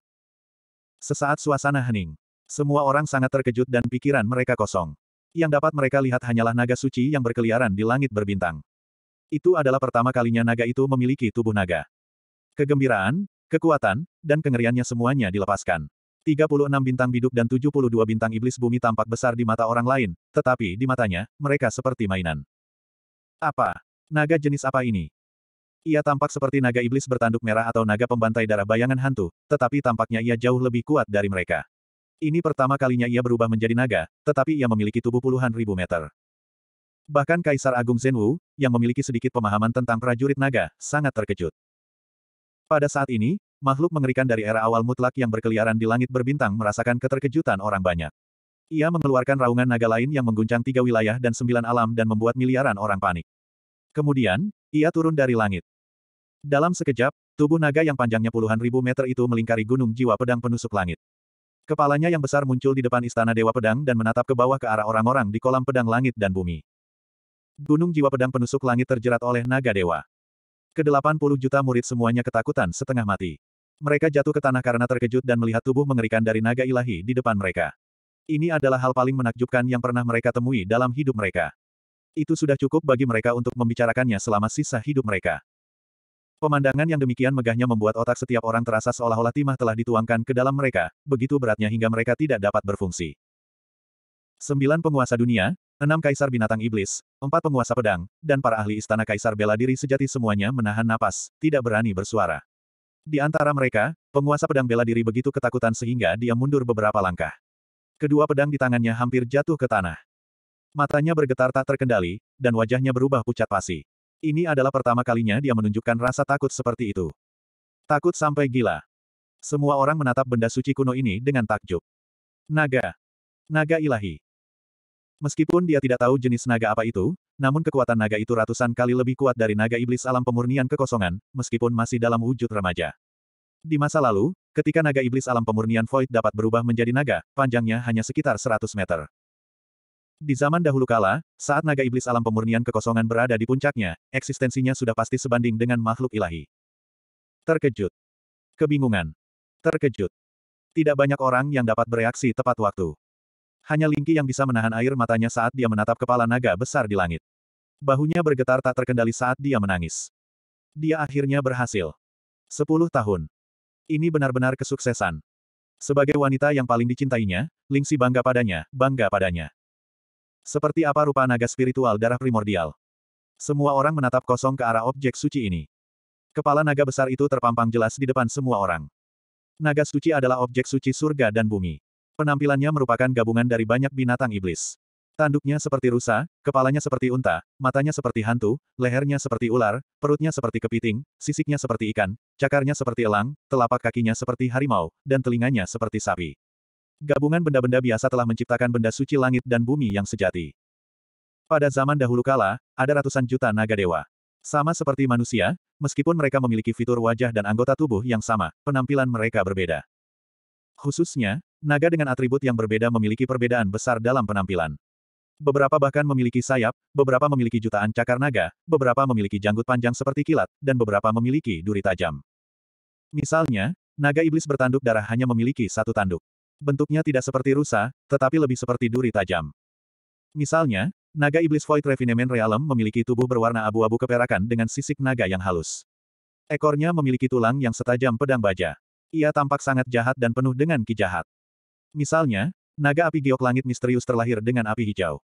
Sesaat suasana hening. Semua orang sangat terkejut dan pikiran mereka kosong. Yang dapat mereka lihat hanyalah naga suci yang berkeliaran di langit berbintang. Itu adalah pertama kalinya naga itu memiliki tubuh naga. Kegembiraan, kekuatan, dan kengeriannya semuanya dilepaskan. 36 bintang biduk dan 72 bintang iblis bumi tampak besar di mata orang lain, tetapi di matanya, mereka seperti mainan. Apa? Naga jenis apa ini? Ia tampak seperti naga iblis bertanduk merah atau naga pembantai darah bayangan hantu, tetapi tampaknya ia jauh lebih kuat dari mereka. Ini pertama kalinya ia berubah menjadi naga, tetapi ia memiliki tubuh puluhan ribu meter. Bahkan Kaisar Agung Zhenwu, yang memiliki sedikit pemahaman tentang prajurit naga, sangat terkejut. Pada saat ini, makhluk mengerikan dari era awal mutlak yang berkeliaran di langit berbintang merasakan keterkejutan orang banyak. Ia mengeluarkan raungan naga lain yang mengguncang tiga wilayah dan sembilan alam dan membuat miliaran orang panik. Kemudian, ia turun dari langit. Dalam sekejap, tubuh naga yang panjangnya puluhan ribu meter itu melingkari gunung jiwa pedang penusuk langit. Kepalanya yang besar muncul di depan istana Dewa Pedang dan menatap ke bawah ke arah orang-orang di kolam pedang langit dan bumi. Gunung jiwa pedang penusuk langit terjerat oleh naga dewa. Kedelapan puluh juta murid semuanya ketakutan setengah mati. Mereka jatuh ke tanah karena terkejut dan melihat tubuh mengerikan dari naga ilahi di depan mereka. Ini adalah hal paling menakjubkan yang pernah mereka temui dalam hidup mereka. Itu sudah cukup bagi mereka untuk membicarakannya selama sisa hidup mereka. Pemandangan yang demikian megahnya membuat otak setiap orang terasa seolah-olah timah telah dituangkan ke dalam mereka, begitu beratnya hingga mereka tidak dapat berfungsi. Sembilan penguasa dunia, enam kaisar binatang iblis, empat penguasa pedang, dan para ahli istana kaisar bela diri sejati semuanya menahan napas, tidak berani bersuara. Di antara mereka, penguasa pedang bela diri begitu ketakutan sehingga dia mundur beberapa langkah. Kedua pedang di tangannya hampir jatuh ke tanah. Matanya bergetar tak terkendali, dan wajahnya berubah pucat pasi. Ini adalah pertama kalinya dia menunjukkan rasa takut seperti itu. Takut sampai gila. Semua orang menatap benda suci kuno ini dengan takjub. Naga. Naga ilahi. Meskipun dia tidak tahu jenis naga apa itu, namun kekuatan naga itu ratusan kali lebih kuat dari naga iblis alam pemurnian kekosongan, meskipun masih dalam wujud remaja. Di masa lalu, ketika naga iblis alam pemurnian void dapat berubah menjadi naga, panjangnya hanya sekitar 100 meter. Di zaman dahulu kala, saat naga iblis alam pemurnian kekosongan berada di puncaknya, eksistensinya sudah pasti sebanding dengan makhluk ilahi. Terkejut. Kebingungan. Terkejut. Tidak banyak orang yang dapat bereaksi tepat waktu. Hanya Lingki yang bisa menahan air matanya saat dia menatap kepala naga besar di langit. Bahunya bergetar tak terkendali saat dia menangis. Dia akhirnya berhasil. Sepuluh tahun. Ini benar-benar kesuksesan. Sebagai wanita yang paling dicintainya, Lingsi bangga padanya, bangga padanya. Seperti apa rupa naga spiritual darah primordial? Semua orang menatap kosong ke arah objek suci ini. Kepala naga besar itu terpampang jelas di depan semua orang. Naga suci adalah objek suci surga dan bumi. Penampilannya merupakan gabungan dari banyak binatang iblis. Tanduknya seperti rusa, kepalanya seperti unta, matanya seperti hantu, lehernya seperti ular, perutnya seperti kepiting, sisiknya seperti ikan, cakarnya seperti elang, telapak kakinya seperti harimau, dan telinganya seperti sapi. Gabungan benda-benda biasa telah menciptakan benda suci langit dan bumi yang sejati. Pada zaman dahulu kala, ada ratusan juta naga dewa. Sama seperti manusia, meskipun mereka memiliki fitur wajah dan anggota tubuh yang sama, penampilan mereka berbeda. Khususnya, naga dengan atribut yang berbeda memiliki perbedaan besar dalam penampilan. Beberapa bahkan memiliki sayap, beberapa memiliki jutaan cakar naga, beberapa memiliki janggut panjang seperti kilat, dan beberapa memiliki duri tajam. Misalnya, naga iblis bertanduk darah hanya memiliki satu tanduk bentuknya tidak seperti rusa, tetapi lebih seperti duri tajam. Misalnya, naga iblis Void Refinement Realm memiliki tubuh berwarna abu-abu keperakan dengan sisik naga yang halus. Ekornya memiliki tulang yang setajam pedang baja. Ia tampak sangat jahat dan penuh dengan ki jahat. Misalnya, naga api giok langit misterius terlahir dengan api hijau.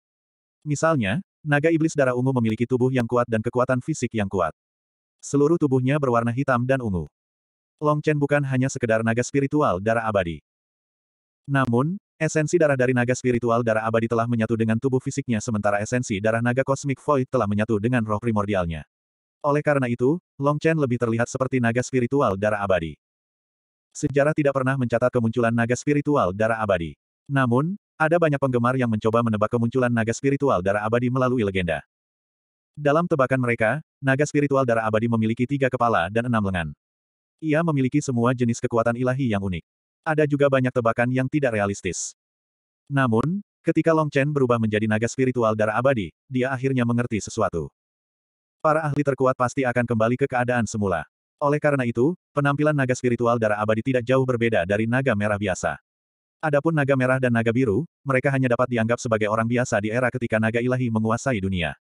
Misalnya, naga iblis darah ungu memiliki tubuh yang kuat dan kekuatan fisik yang kuat. Seluruh tubuhnya berwarna hitam dan ungu. Long Chen bukan hanya sekedar naga spiritual darah abadi. Namun, esensi darah dari naga spiritual darah abadi telah menyatu dengan tubuh fisiknya sementara esensi darah naga kosmik void telah menyatu dengan roh primordialnya. Oleh karena itu, Long Chen lebih terlihat seperti naga spiritual darah abadi. Sejarah tidak pernah mencatat kemunculan naga spiritual darah abadi. Namun, ada banyak penggemar yang mencoba menebak kemunculan naga spiritual darah abadi melalui legenda. Dalam tebakan mereka, naga spiritual darah abadi memiliki tiga kepala dan enam lengan. Ia memiliki semua jenis kekuatan ilahi yang unik. Ada juga banyak tebakan yang tidak realistis. Namun, ketika Long Chen berubah menjadi naga spiritual darah abadi, dia akhirnya mengerti sesuatu. Para ahli terkuat pasti akan kembali ke keadaan semula. Oleh karena itu, penampilan naga spiritual darah abadi tidak jauh berbeda dari naga merah biasa. Adapun naga merah dan naga biru, mereka hanya dapat dianggap sebagai orang biasa di era ketika naga ilahi menguasai dunia.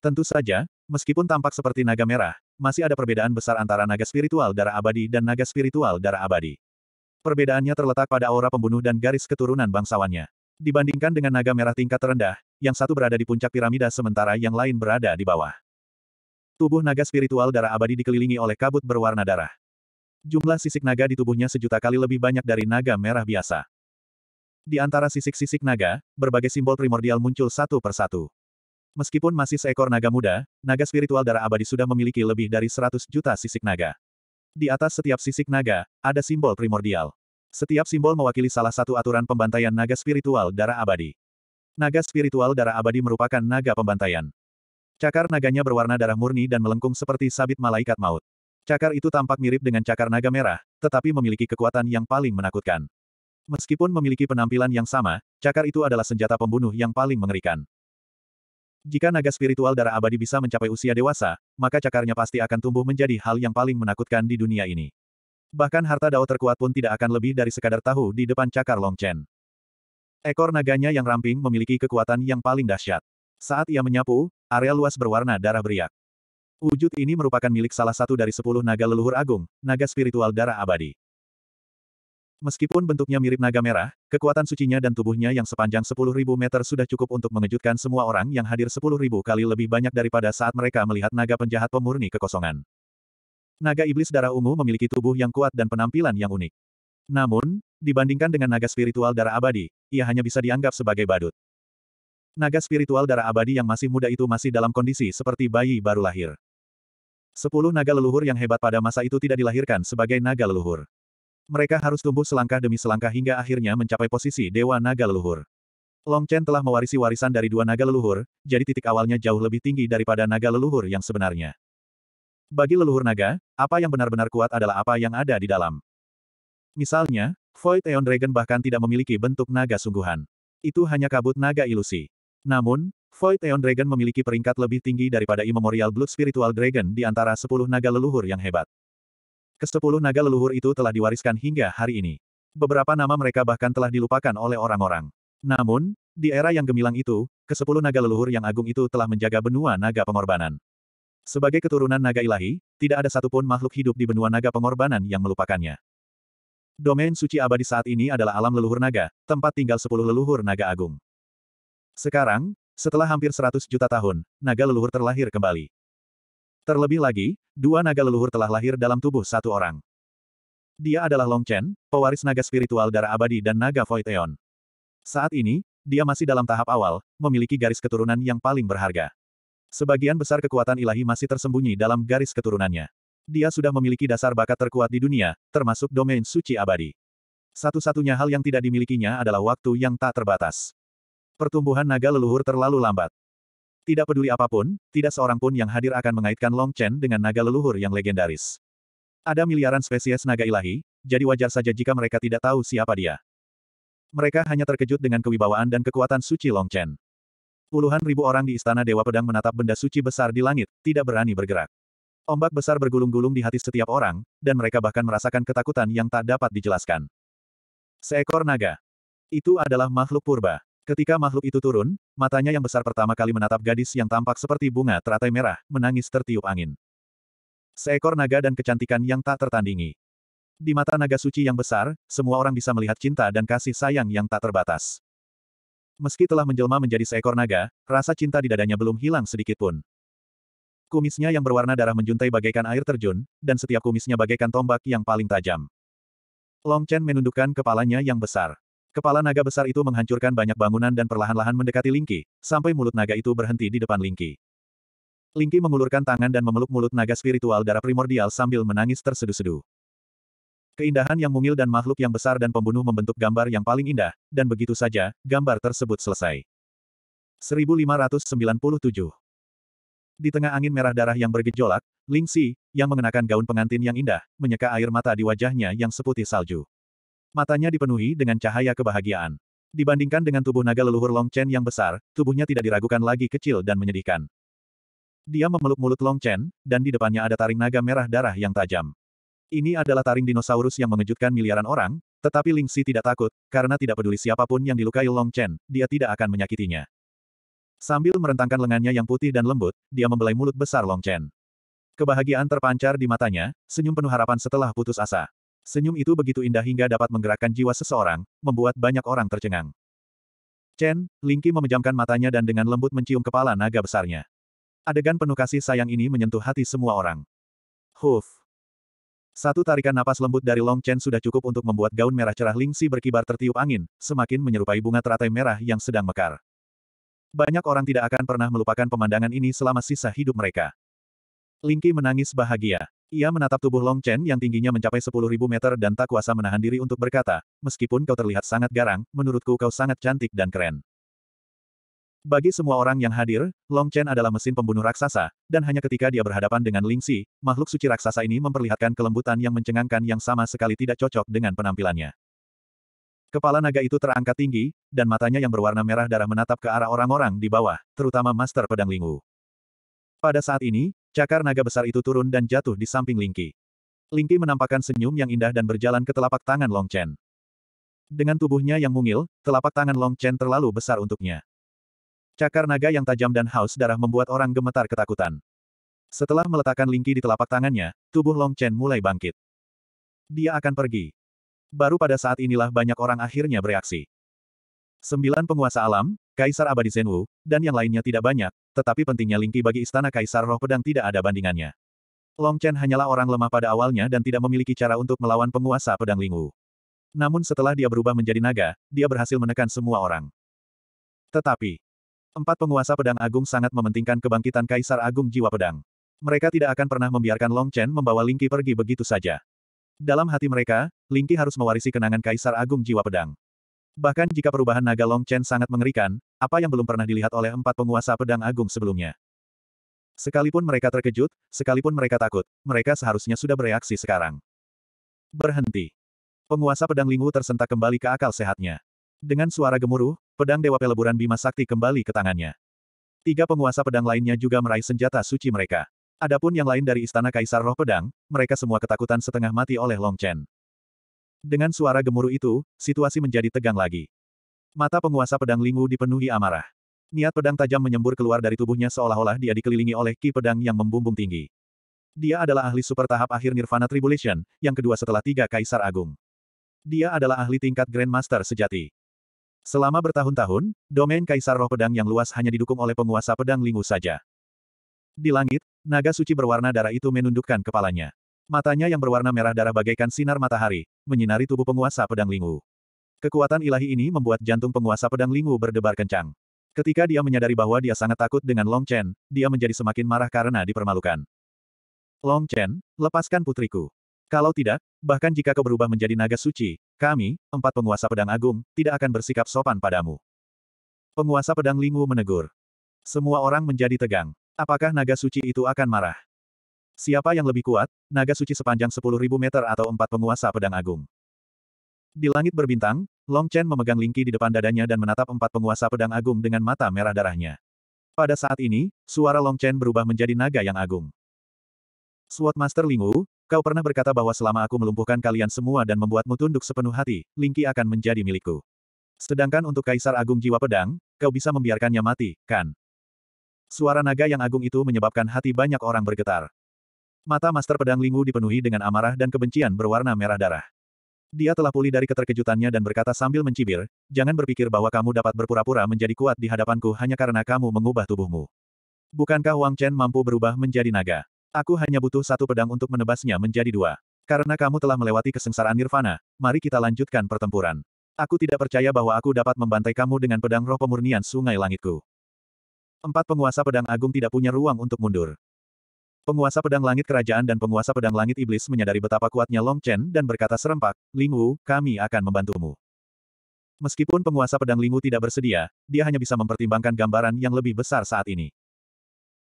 Tentu saja, meskipun tampak seperti naga merah, masih ada perbedaan besar antara naga spiritual darah abadi dan naga spiritual darah abadi. Perbedaannya terletak pada aura pembunuh dan garis keturunan bangsawannya. Dibandingkan dengan naga merah tingkat terendah, yang satu berada di puncak piramida sementara yang lain berada di bawah. Tubuh naga spiritual darah abadi dikelilingi oleh kabut berwarna darah. Jumlah sisik naga di tubuhnya sejuta kali lebih banyak dari naga merah biasa. Di antara sisik-sisik naga, berbagai simbol primordial muncul satu persatu. Meskipun masih seekor naga muda, naga spiritual darah abadi sudah memiliki lebih dari 100 juta sisik naga. Di atas setiap sisik naga, ada simbol primordial. Setiap simbol mewakili salah satu aturan pembantaian naga spiritual darah abadi. Naga spiritual darah abadi merupakan naga pembantaian. Cakar naganya berwarna darah murni dan melengkung seperti sabit malaikat maut. Cakar itu tampak mirip dengan cakar naga merah, tetapi memiliki kekuatan yang paling menakutkan. Meskipun memiliki penampilan yang sama, cakar itu adalah senjata pembunuh yang paling mengerikan. Jika naga spiritual darah abadi bisa mencapai usia dewasa, maka cakarnya pasti akan tumbuh menjadi hal yang paling menakutkan di dunia ini. Bahkan harta dao terkuat pun tidak akan lebih dari sekadar tahu di depan cakar Long Chen. Ekor naganya yang ramping memiliki kekuatan yang paling dahsyat. Saat ia menyapu, area luas berwarna darah beriak. Wujud ini merupakan milik salah satu dari sepuluh naga leluhur agung, naga spiritual darah abadi. Meskipun bentuknya mirip naga merah, kekuatan sucinya dan tubuhnya yang sepanjang 10.000 meter sudah cukup untuk mengejutkan semua orang yang hadir 10.000 kali lebih banyak daripada saat mereka melihat naga penjahat pemurni kekosongan. Naga iblis darah ungu memiliki tubuh yang kuat dan penampilan yang unik. Namun, dibandingkan dengan naga spiritual darah abadi, ia hanya bisa dianggap sebagai badut. Naga spiritual darah abadi yang masih muda itu masih dalam kondisi seperti bayi baru lahir. Sepuluh naga leluhur yang hebat pada masa itu tidak dilahirkan sebagai naga leluhur. Mereka harus tumbuh selangkah demi selangkah hingga akhirnya mencapai posisi Dewa Naga Leluhur. Long Chen telah mewarisi warisan dari dua naga leluhur, jadi titik awalnya jauh lebih tinggi daripada naga leluhur yang sebenarnya. Bagi leluhur naga, apa yang benar-benar kuat adalah apa yang ada di dalam. Misalnya, Void Aeon Dragon bahkan tidak memiliki bentuk naga sungguhan. Itu hanya kabut naga ilusi. Namun, Void Aeon Dragon memiliki peringkat lebih tinggi daripada Immemorial Blood Spiritual Dragon di antara sepuluh naga leluhur yang hebat. Kesepuluh naga leluhur itu telah diwariskan hingga hari ini. Beberapa nama mereka bahkan telah dilupakan oleh orang-orang. Namun, di era yang gemilang itu, kesepuluh naga leluhur yang agung itu telah menjaga benua naga pengorbanan. Sebagai keturunan naga ilahi, tidak ada satupun makhluk hidup di benua naga pengorbanan yang melupakannya. Domain suci abadi saat ini adalah alam leluhur naga, tempat tinggal sepuluh leluhur naga agung. Sekarang, setelah hampir seratus juta tahun, naga leluhur terlahir kembali. Terlebih lagi, dua naga leluhur telah lahir dalam tubuh satu orang. Dia adalah Long Chen, pewaris naga spiritual darah abadi dan naga Void Eon. Saat ini, dia masih dalam tahap awal, memiliki garis keturunan yang paling berharga. Sebagian besar kekuatan ilahi masih tersembunyi dalam garis keturunannya. Dia sudah memiliki dasar bakat terkuat di dunia, termasuk domain suci abadi. Satu-satunya hal yang tidak dimilikinya adalah waktu yang tak terbatas. Pertumbuhan naga leluhur terlalu lambat. Tidak peduli apapun, tidak seorang pun yang hadir akan mengaitkan Long Chen dengan naga leluhur yang legendaris. Ada miliaran spesies naga ilahi, jadi wajar saja jika mereka tidak tahu siapa dia. Mereka hanya terkejut dengan kewibawaan dan kekuatan suci Long Chen. Puluhan ribu orang di Istana Dewa Pedang menatap benda suci besar di langit, tidak berani bergerak. Ombak besar bergulung-gulung di hati setiap orang, dan mereka bahkan merasakan ketakutan yang tak dapat dijelaskan. Seekor naga. Itu adalah makhluk purba. Ketika makhluk itu turun, matanya yang besar pertama kali menatap gadis yang tampak seperti bunga teratai merah, menangis tertiup angin. Seekor naga dan kecantikan yang tak tertandingi. Di mata naga suci yang besar, semua orang bisa melihat cinta dan kasih sayang yang tak terbatas. Meski telah menjelma menjadi seekor naga, rasa cinta di dadanya belum hilang sedikit pun. Kumisnya yang berwarna darah menjuntai bagaikan air terjun, dan setiap kumisnya bagaikan tombak yang paling tajam. Long Chen menundukkan kepalanya yang besar. Kepala naga besar itu menghancurkan banyak bangunan dan perlahan-lahan mendekati Lingki, sampai mulut naga itu berhenti di depan Lingki. Lingki mengulurkan tangan dan memeluk mulut naga spiritual darah primordial sambil menangis terseduh-seduh. Keindahan yang mungil dan makhluk yang besar dan pembunuh membentuk gambar yang paling indah, dan begitu saja, gambar tersebut selesai. 1597 Di tengah angin merah darah yang bergejolak, Ling Si, yang mengenakan gaun pengantin yang indah, menyeka air mata di wajahnya yang seputih salju. Matanya dipenuhi dengan cahaya kebahagiaan. Dibandingkan dengan tubuh naga leluhur Long Chen yang besar, tubuhnya tidak diragukan lagi kecil dan menyedihkan. Dia memeluk mulut Long Chen, dan di depannya ada taring naga merah darah yang tajam. Ini adalah taring dinosaurus yang mengejutkan miliaran orang, tetapi Ling Si tidak takut, karena tidak peduli siapapun yang dilukai Long Chen, dia tidak akan menyakitinya. Sambil merentangkan lengannya yang putih dan lembut, dia membelai mulut besar Long Chen. Kebahagiaan terpancar di matanya, senyum penuh harapan setelah putus asa. Senyum itu begitu indah hingga dapat menggerakkan jiwa seseorang, membuat banyak orang tercengang. Chen, Lingqi memejamkan matanya dan dengan lembut mencium kepala naga besarnya. Adegan penuh kasih sayang ini menyentuh hati semua orang. Huf. Satu tarikan napas lembut dari Long Chen sudah cukup untuk membuat gaun merah cerah Lingxi berkibar tertiup angin, semakin menyerupai bunga teratai merah yang sedang mekar. Banyak orang tidak akan pernah melupakan pemandangan ini selama sisa hidup mereka. Lingqi menangis bahagia. Ia menatap tubuh Long Chen yang tingginya mencapai 10.000 meter dan tak kuasa menahan diri untuk berkata, meskipun kau terlihat sangat garang, menurutku kau sangat cantik dan keren. Bagi semua orang yang hadir, Long Chen adalah mesin pembunuh raksasa, dan hanya ketika dia berhadapan dengan Ling Xi, makhluk suci raksasa ini memperlihatkan kelembutan yang mencengangkan yang sama sekali tidak cocok dengan penampilannya. Kepala naga itu terangkat tinggi, dan matanya yang berwarna merah darah menatap ke arah orang-orang di bawah, terutama Master Pedang Lingwu. Pada saat ini, Cakar naga besar itu turun dan jatuh di samping Lingki. Lingki menampakkan senyum yang indah dan berjalan ke telapak tangan Long Chen. Dengan tubuhnya yang mungil, telapak tangan Long Chen terlalu besar untuknya. Cakar naga yang tajam dan haus darah membuat orang gemetar ketakutan. Setelah meletakkan Lingki di telapak tangannya, tubuh Long Chen mulai bangkit. Dia akan pergi. Baru pada saat inilah banyak orang akhirnya bereaksi. Sembilan penguasa alam, Kaisar Abadi Zenwu, dan yang lainnya tidak banyak, tetapi pentingnya Lingki bagi Istana Kaisar Roh Pedang tidak ada bandingannya. Long Chen hanyalah orang lemah pada awalnya dan tidak memiliki cara untuk melawan penguasa pedang Lingwu. Namun setelah dia berubah menjadi naga, dia berhasil menekan semua orang. Tetapi, empat penguasa pedang agung sangat mementingkan kebangkitan Kaisar Agung Jiwa Pedang. Mereka tidak akan pernah membiarkan Long Chen membawa Lingki pergi begitu saja. Dalam hati mereka, Lingki harus mewarisi kenangan Kaisar Agung Jiwa Pedang. Bahkan jika perubahan naga Long Chen sangat mengerikan, apa yang belum pernah dilihat oleh empat penguasa pedang agung sebelumnya. Sekalipun mereka terkejut, sekalipun mereka takut, mereka seharusnya sudah bereaksi sekarang. Berhenti. Penguasa pedang Lingwu tersentak kembali ke akal sehatnya. Dengan suara gemuruh, pedang Dewa Peleburan Bima Sakti kembali ke tangannya. Tiga penguasa pedang lainnya juga meraih senjata suci mereka. Adapun yang lain dari Istana Kaisar Roh Pedang, mereka semua ketakutan setengah mati oleh Long Chen. Dengan suara gemuruh itu, situasi menjadi tegang lagi. Mata penguasa pedang Lingwu dipenuhi amarah. Niat pedang tajam menyembur keluar dari tubuhnya seolah-olah dia dikelilingi oleh ki pedang yang membumbung tinggi. Dia adalah ahli super tahap akhir Nirvana Tribulation, yang kedua setelah tiga kaisar agung. Dia adalah ahli tingkat Grandmaster sejati. Selama bertahun-tahun, domain kaisar roh pedang yang luas hanya didukung oleh penguasa pedang Lingwu saja. Di langit, naga suci berwarna darah itu menundukkan kepalanya. Matanya yang berwarna merah darah bagaikan sinar matahari, menyinari tubuh penguasa pedang Lingwu. Kekuatan ilahi ini membuat jantung penguasa pedang Lingwu berdebar kencang. Ketika dia menyadari bahwa dia sangat takut dengan Long Chen, dia menjadi semakin marah karena dipermalukan. Long Chen, lepaskan putriku. Kalau tidak, bahkan jika kau berubah menjadi naga suci, kami, empat penguasa pedang agung, tidak akan bersikap sopan padamu. Penguasa pedang Lingwu menegur. Semua orang menjadi tegang. Apakah naga suci itu akan marah? Siapa yang lebih kuat, naga suci sepanjang 10.000 meter atau empat penguasa pedang agung? Di langit berbintang, Long Chen memegang lingki di depan dadanya dan menatap empat penguasa pedang agung dengan mata merah darahnya. Pada saat ini, suara Long Chen berubah menjadi naga yang agung. Sword Master Lingwu, kau pernah berkata bahwa selama aku melumpuhkan kalian semua dan membuatmu tunduk sepenuh hati, lingki akan menjadi milikku. Sedangkan untuk Kaisar Agung Jiwa Pedang, kau bisa membiarkannya mati, kan? Suara naga yang agung itu menyebabkan hati banyak orang bergetar. Mata Master Pedang Lingwu dipenuhi dengan amarah dan kebencian berwarna merah darah. Dia telah pulih dari keterkejutannya dan berkata sambil mencibir, jangan berpikir bahwa kamu dapat berpura-pura menjadi kuat di hadapanku hanya karena kamu mengubah tubuhmu. Bukankah Wang Chen mampu berubah menjadi naga? Aku hanya butuh satu pedang untuk menebasnya menjadi dua. Karena kamu telah melewati kesengsaraan nirvana, mari kita lanjutkan pertempuran. Aku tidak percaya bahwa aku dapat membantai kamu dengan pedang roh pemurnian sungai langitku. Empat penguasa pedang agung tidak punya ruang untuk mundur. Penguasa pedang langit kerajaan dan penguasa pedang langit iblis menyadari betapa kuatnya Long Chen dan berkata serempak, Wu, kami akan membantumu. Meskipun penguasa pedang Wu tidak bersedia, dia hanya bisa mempertimbangkan gambaran yang lebih besar saat ini.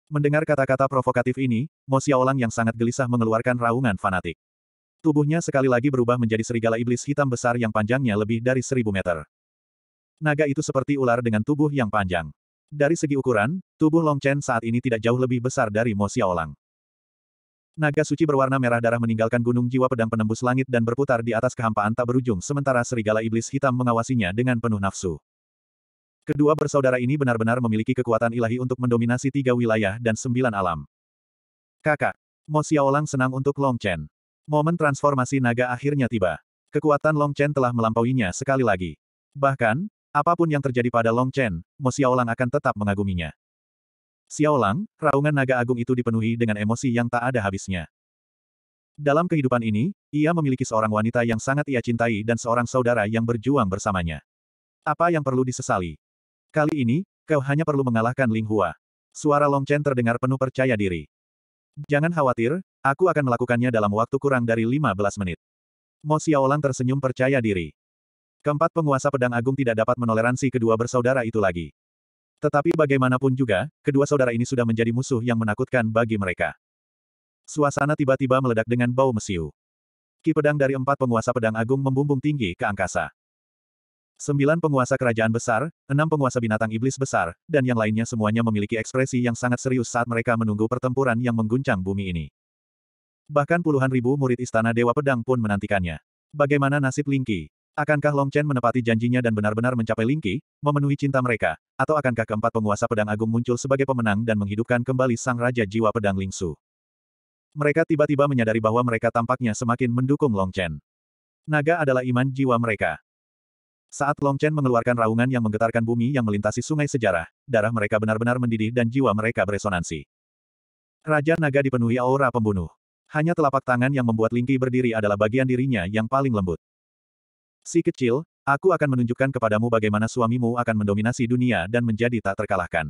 Mendengar kata-kata provokatif ini, Mo Xiaolang yang sangat gelisah mengeluarkan raungan fanatik. Tubuhnya sekali lagi berubah menjadi serigala iblis hitam besar yang panjangnya lebih dari seribu meter. Naga itu seperti ular dengan tubuh yang panjang. Dari segi ukuran, tubuh Long Chen saat ini tidak jauh lebih besar dari Mo Xiaolang. Naga suci berwarna merah darah meninggalkan gunung jiwa pedang penembus langit dan berputar di atas kehampaan tak berujung sementara serigala iblis hitam mengawasinya dengan penuh nafsu. Kedua bersaudara ini benar-benar memiliki kekuatan ilahi untuk mendominasi tiga wilayah dan sembilan alam. Kakak, Mo Xiaolang senang untuk Long Chen. Momen transformasi naga akhirnya tiba. Kekuatan Long Chen telah melampauinya sekali lagi. Bahkan, apapun yang terjadi pada Long Chen, Mo Xiaolang akan tetap mengaguminya. Xiaolang, raungan naga agung itu dipenuhi dengan emosi yang tak ada habisnya. Dalam kehidupan ini, ia memiliki seorang wanita yang sangat ia cintai dan seorang saudara yang berjuang bersamanya. Apa yang perlu disesali? Kali ini, kau hanya perlu mengalahkan Ling Hua. Suara Long Chen terdengar penuh percaya diri. Jangan khawatir, aku akan melakukannya dalam waktu kurang dari 15 menit. Mo Xiaolang tersenyum percaya diri. Keempat penguasa pedang agung tidak dapat menoleransi kedua bersaudara itu lagi. Tetapi bagaimanapun juga, kedua saudara ini sudah menjadi musuh yang menakutkan bagi mereka. Suasana tiba-tiba meledak dengan bau mesiu. Ki pedang dari empat penguasa pedang agung membumbung tinggi ke angkasa. Sembilan penguasa kerajaan besar, enam penguasa binatang iblis besar, dan yang lainnya semuanya memiliki ekspresi yang sangat serius saat mereka menunggu pertempuran yang mengguncang bumi ini. Bahkan puluhan ribu murid istana Dewa Pedang pun menantikannya. Bagaimana nasib Lingki? Akankah Long Chen menepati janjinya dan benar-benar mencapai Lingqi, memenuhi cinta mereka, atau akankah keempat penguasa pedang agung muncul sebagai pemenang dan menghidupkan kembali sang raja jiwa pedang Lingsu? Mereka tiba-tiba menyadari bahwa mereka tampaknya semakin mendukung Long Chen. Naga adalah iman jiwa mereka. Saat Long Chen mengeluarkan raungan yang menggetarkan bumi yang melintasi sungai sejarah, darah mereka benar-benar mendidih dan jiwa mereka beresonansi. Raja naga dipenuhi aura pembunuh. Hanya telapak tangan yang membuat Lingqi berdiri adalah bagian dirinya yang paling lembut. Si kecil, aku akan menunjukkan kepadamu bagaimana suamimu akan mendominasi dunia dan menjadi tak terkalahkan.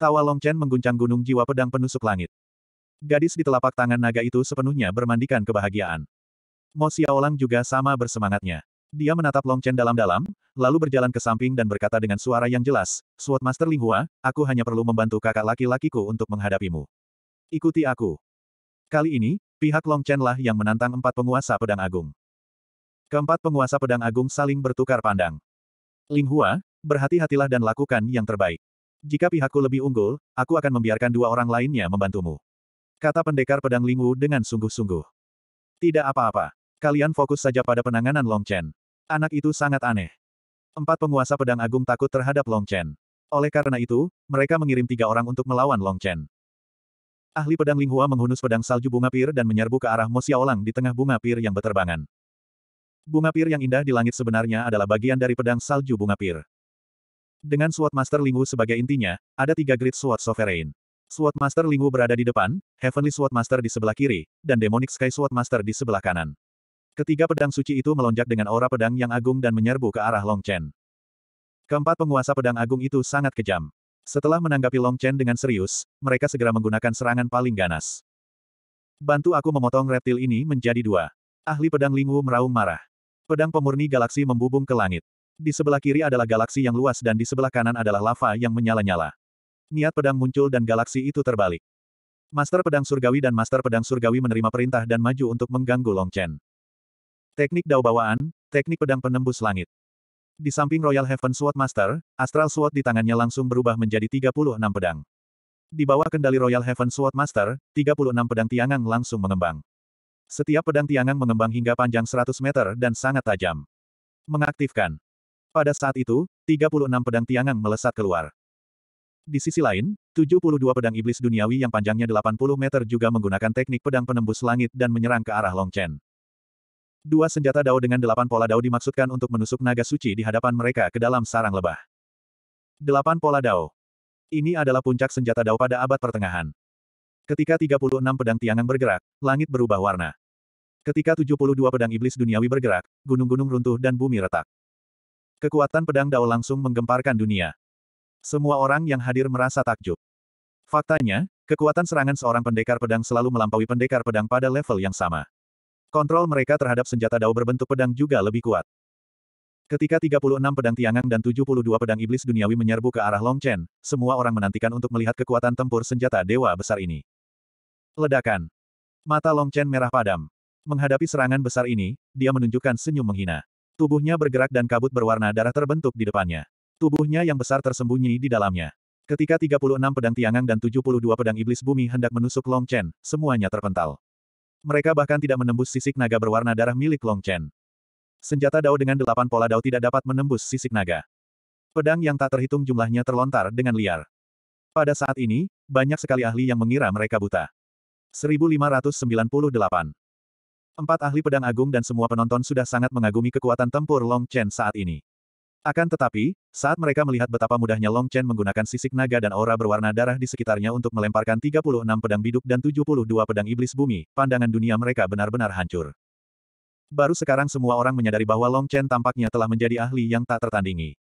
Tawa Long Chen mengguncang gunung jiwa pedang penusuk langit. Gadis di telapak tangan naga itu sepenuhnya bermandikan kebahagiaan. Mo Xiaolang juga sama bersemangatnya. Dia menatap Long Chen dalam-dalam, lalu berjalan ke samping dan berkata dengan suara yang jelas, Swordmaster Linghua, aku hanya perlu membantu kakak laki-lakiku untuk menghadapimu. Ikuti aku. Kali ini, pihak Long Chen lah yang menantang empat penguasa pedang agung. Keempat penguasa pedang agung saling bertukar pandang. Ling Hua, berhati-hatilah dan lakukan yang terbaik. Jika pihakku lebih unggul, aku akan membiarkan dua orang lainnya membantumu. Kata pendekar pedang Ling Wu dengan sungguh-sungguh. Tidak apa-apa. Kalian fokus saja pada penanganan Long Chen. Anak itu sangat aneh. Empat penguasa pedang agung takut terhadap Long Chen. Oleh karena itu, mereka mengirim tiga orang untuk melawan Long Chen. Ahli pedang Ling Hua menghunus pedang salju bunga pir dan menyerbu ke arah Mo Xiaolang di tengah bunga pir yang beterbangan. Bunga pir yang indah di langit sebenarnya adalah bagian dari pedang salju bunga pir. Dengan Sword Master Lingwu sebagai intinya, ada tiga grid Sword Sovereign. Sword Master Lingwu berada di depan, Heavenly Sword Master di sebelah kiri, dan Demonic Sky Sword Master di sebelah kanan. Ketiga pedang suci itu melonjak dengan aura pedang yang agung dan menyerbu ke arah Long Chen. Keempat penguasa pedang agung itu sangat kejam. Setelah menanggapi Long Chen dengan serius, mereka segera menggunakan serangan paling ganas. Bantu aku memotong reptil ini menjadi dua. Ahli pedang Lingwu meraung marah. Pedang pemurni galaksi membubung ke langit. Di sebelah kiri adalah galaksi yang luas dan di sebelah kanan adalah lava yang menyala-nyala. Niat pedang muncul dan galaksi itu terbalik. Master Pedang Surgawi dan Master Pedang Surgawi menerima perintah dan maju untuk mengganggu Long Chen. Teknik dao bawaan, teknik pedang penembus langit. Di samping Royal Heaven Sword Master, Astral Sword di tangannya langsung berubah menjadi 36 pedang. Di bawah kendali Royal Heaven Sword Master, 36 pedang tiangang langsung mengembang. Setiap pedang tiangang mengembang hingga panjang 100 meter dan sangat tajam. Mengaktifkan. Pada saat itu, 36 pedang tiangang melesat keluar. Di sisi lain, 72 pedang iblis duniawi yang panjangnya 80 meter juga menggunakan teknik pedang penembus langit dan menyerang ke arah Long Chen. Dua senjata dao dengan delapan pola dao dimaksudkan untuk menusuk naga suci di hadapan mereka ke dalam sarang lebah. Delapan pola dao. Ini adalah puncak senjata dao pada abad pertengahan. Ketika 36 pedang tiangang bergerak, langit berubah warna. Ketika 72 pedang iblis duniawi bergerak, gunung-gunung runtuh dan bumi retak. Kekuatan pedang Dao langsung menggemparkan dunia. Semua orang yang hadir merasa takjub. Faktanya, kekuatan serangan seorang pendekar pedang selalu melampaui pendekar pedang pada level yang sama. Kontrol mereka terhadap senjata Dao berbentuk pedang juga lebih kuat. Ketika 36 pedang tiangang dan 72 pedang iblis duniawi menyerbu ke arah Long Chen, semua orang menantikan untuk melihat kekuatan tempur senjata dewa besar ini. Ledakan. Mata Long Chen merah padam. Menghadapi serangan besar ini, dia menunjukkan senyum menghina. Tubuhnya bergerak dan kabut berwarna darah terbentuk di depannya. Tubuhnya yang besar tersembunyi di dalamnya. Ketika 36 pedang tiangang dan 72 pedang iblis bumi hendak menusuk Long Chen, semuanya terpental. Mereka bahkan tidak menembus sisik naga berwarna darah milik Long Chen. Senjata dao dengan delapan pola dao tidak dapat menembus sisik naga. Pedang yang tak terhitung jumlahnya terlontar dengan liar. Pada saat ini, banyak sekali ahli yang mengira mereka buta. 1598 Empat ahli pedang agung dan semua penonton sudah sangat mengagumi kekuatan tempur Long Chen saat ini. Akan tetapi, saat mereka melihat betapa mudahnya Long Chen menggunakan sisik naga dan aura berwarna darah di sekitarnya untuk melemparkan 36 pedang biduk dan 72 pedang iblis bumi, pandangan dunia mereka benar-benar hancur. Baru sekarang semua orang menyadari bahwa Long Chen tampaknya telah menjadi ahli yang tak tertandingi.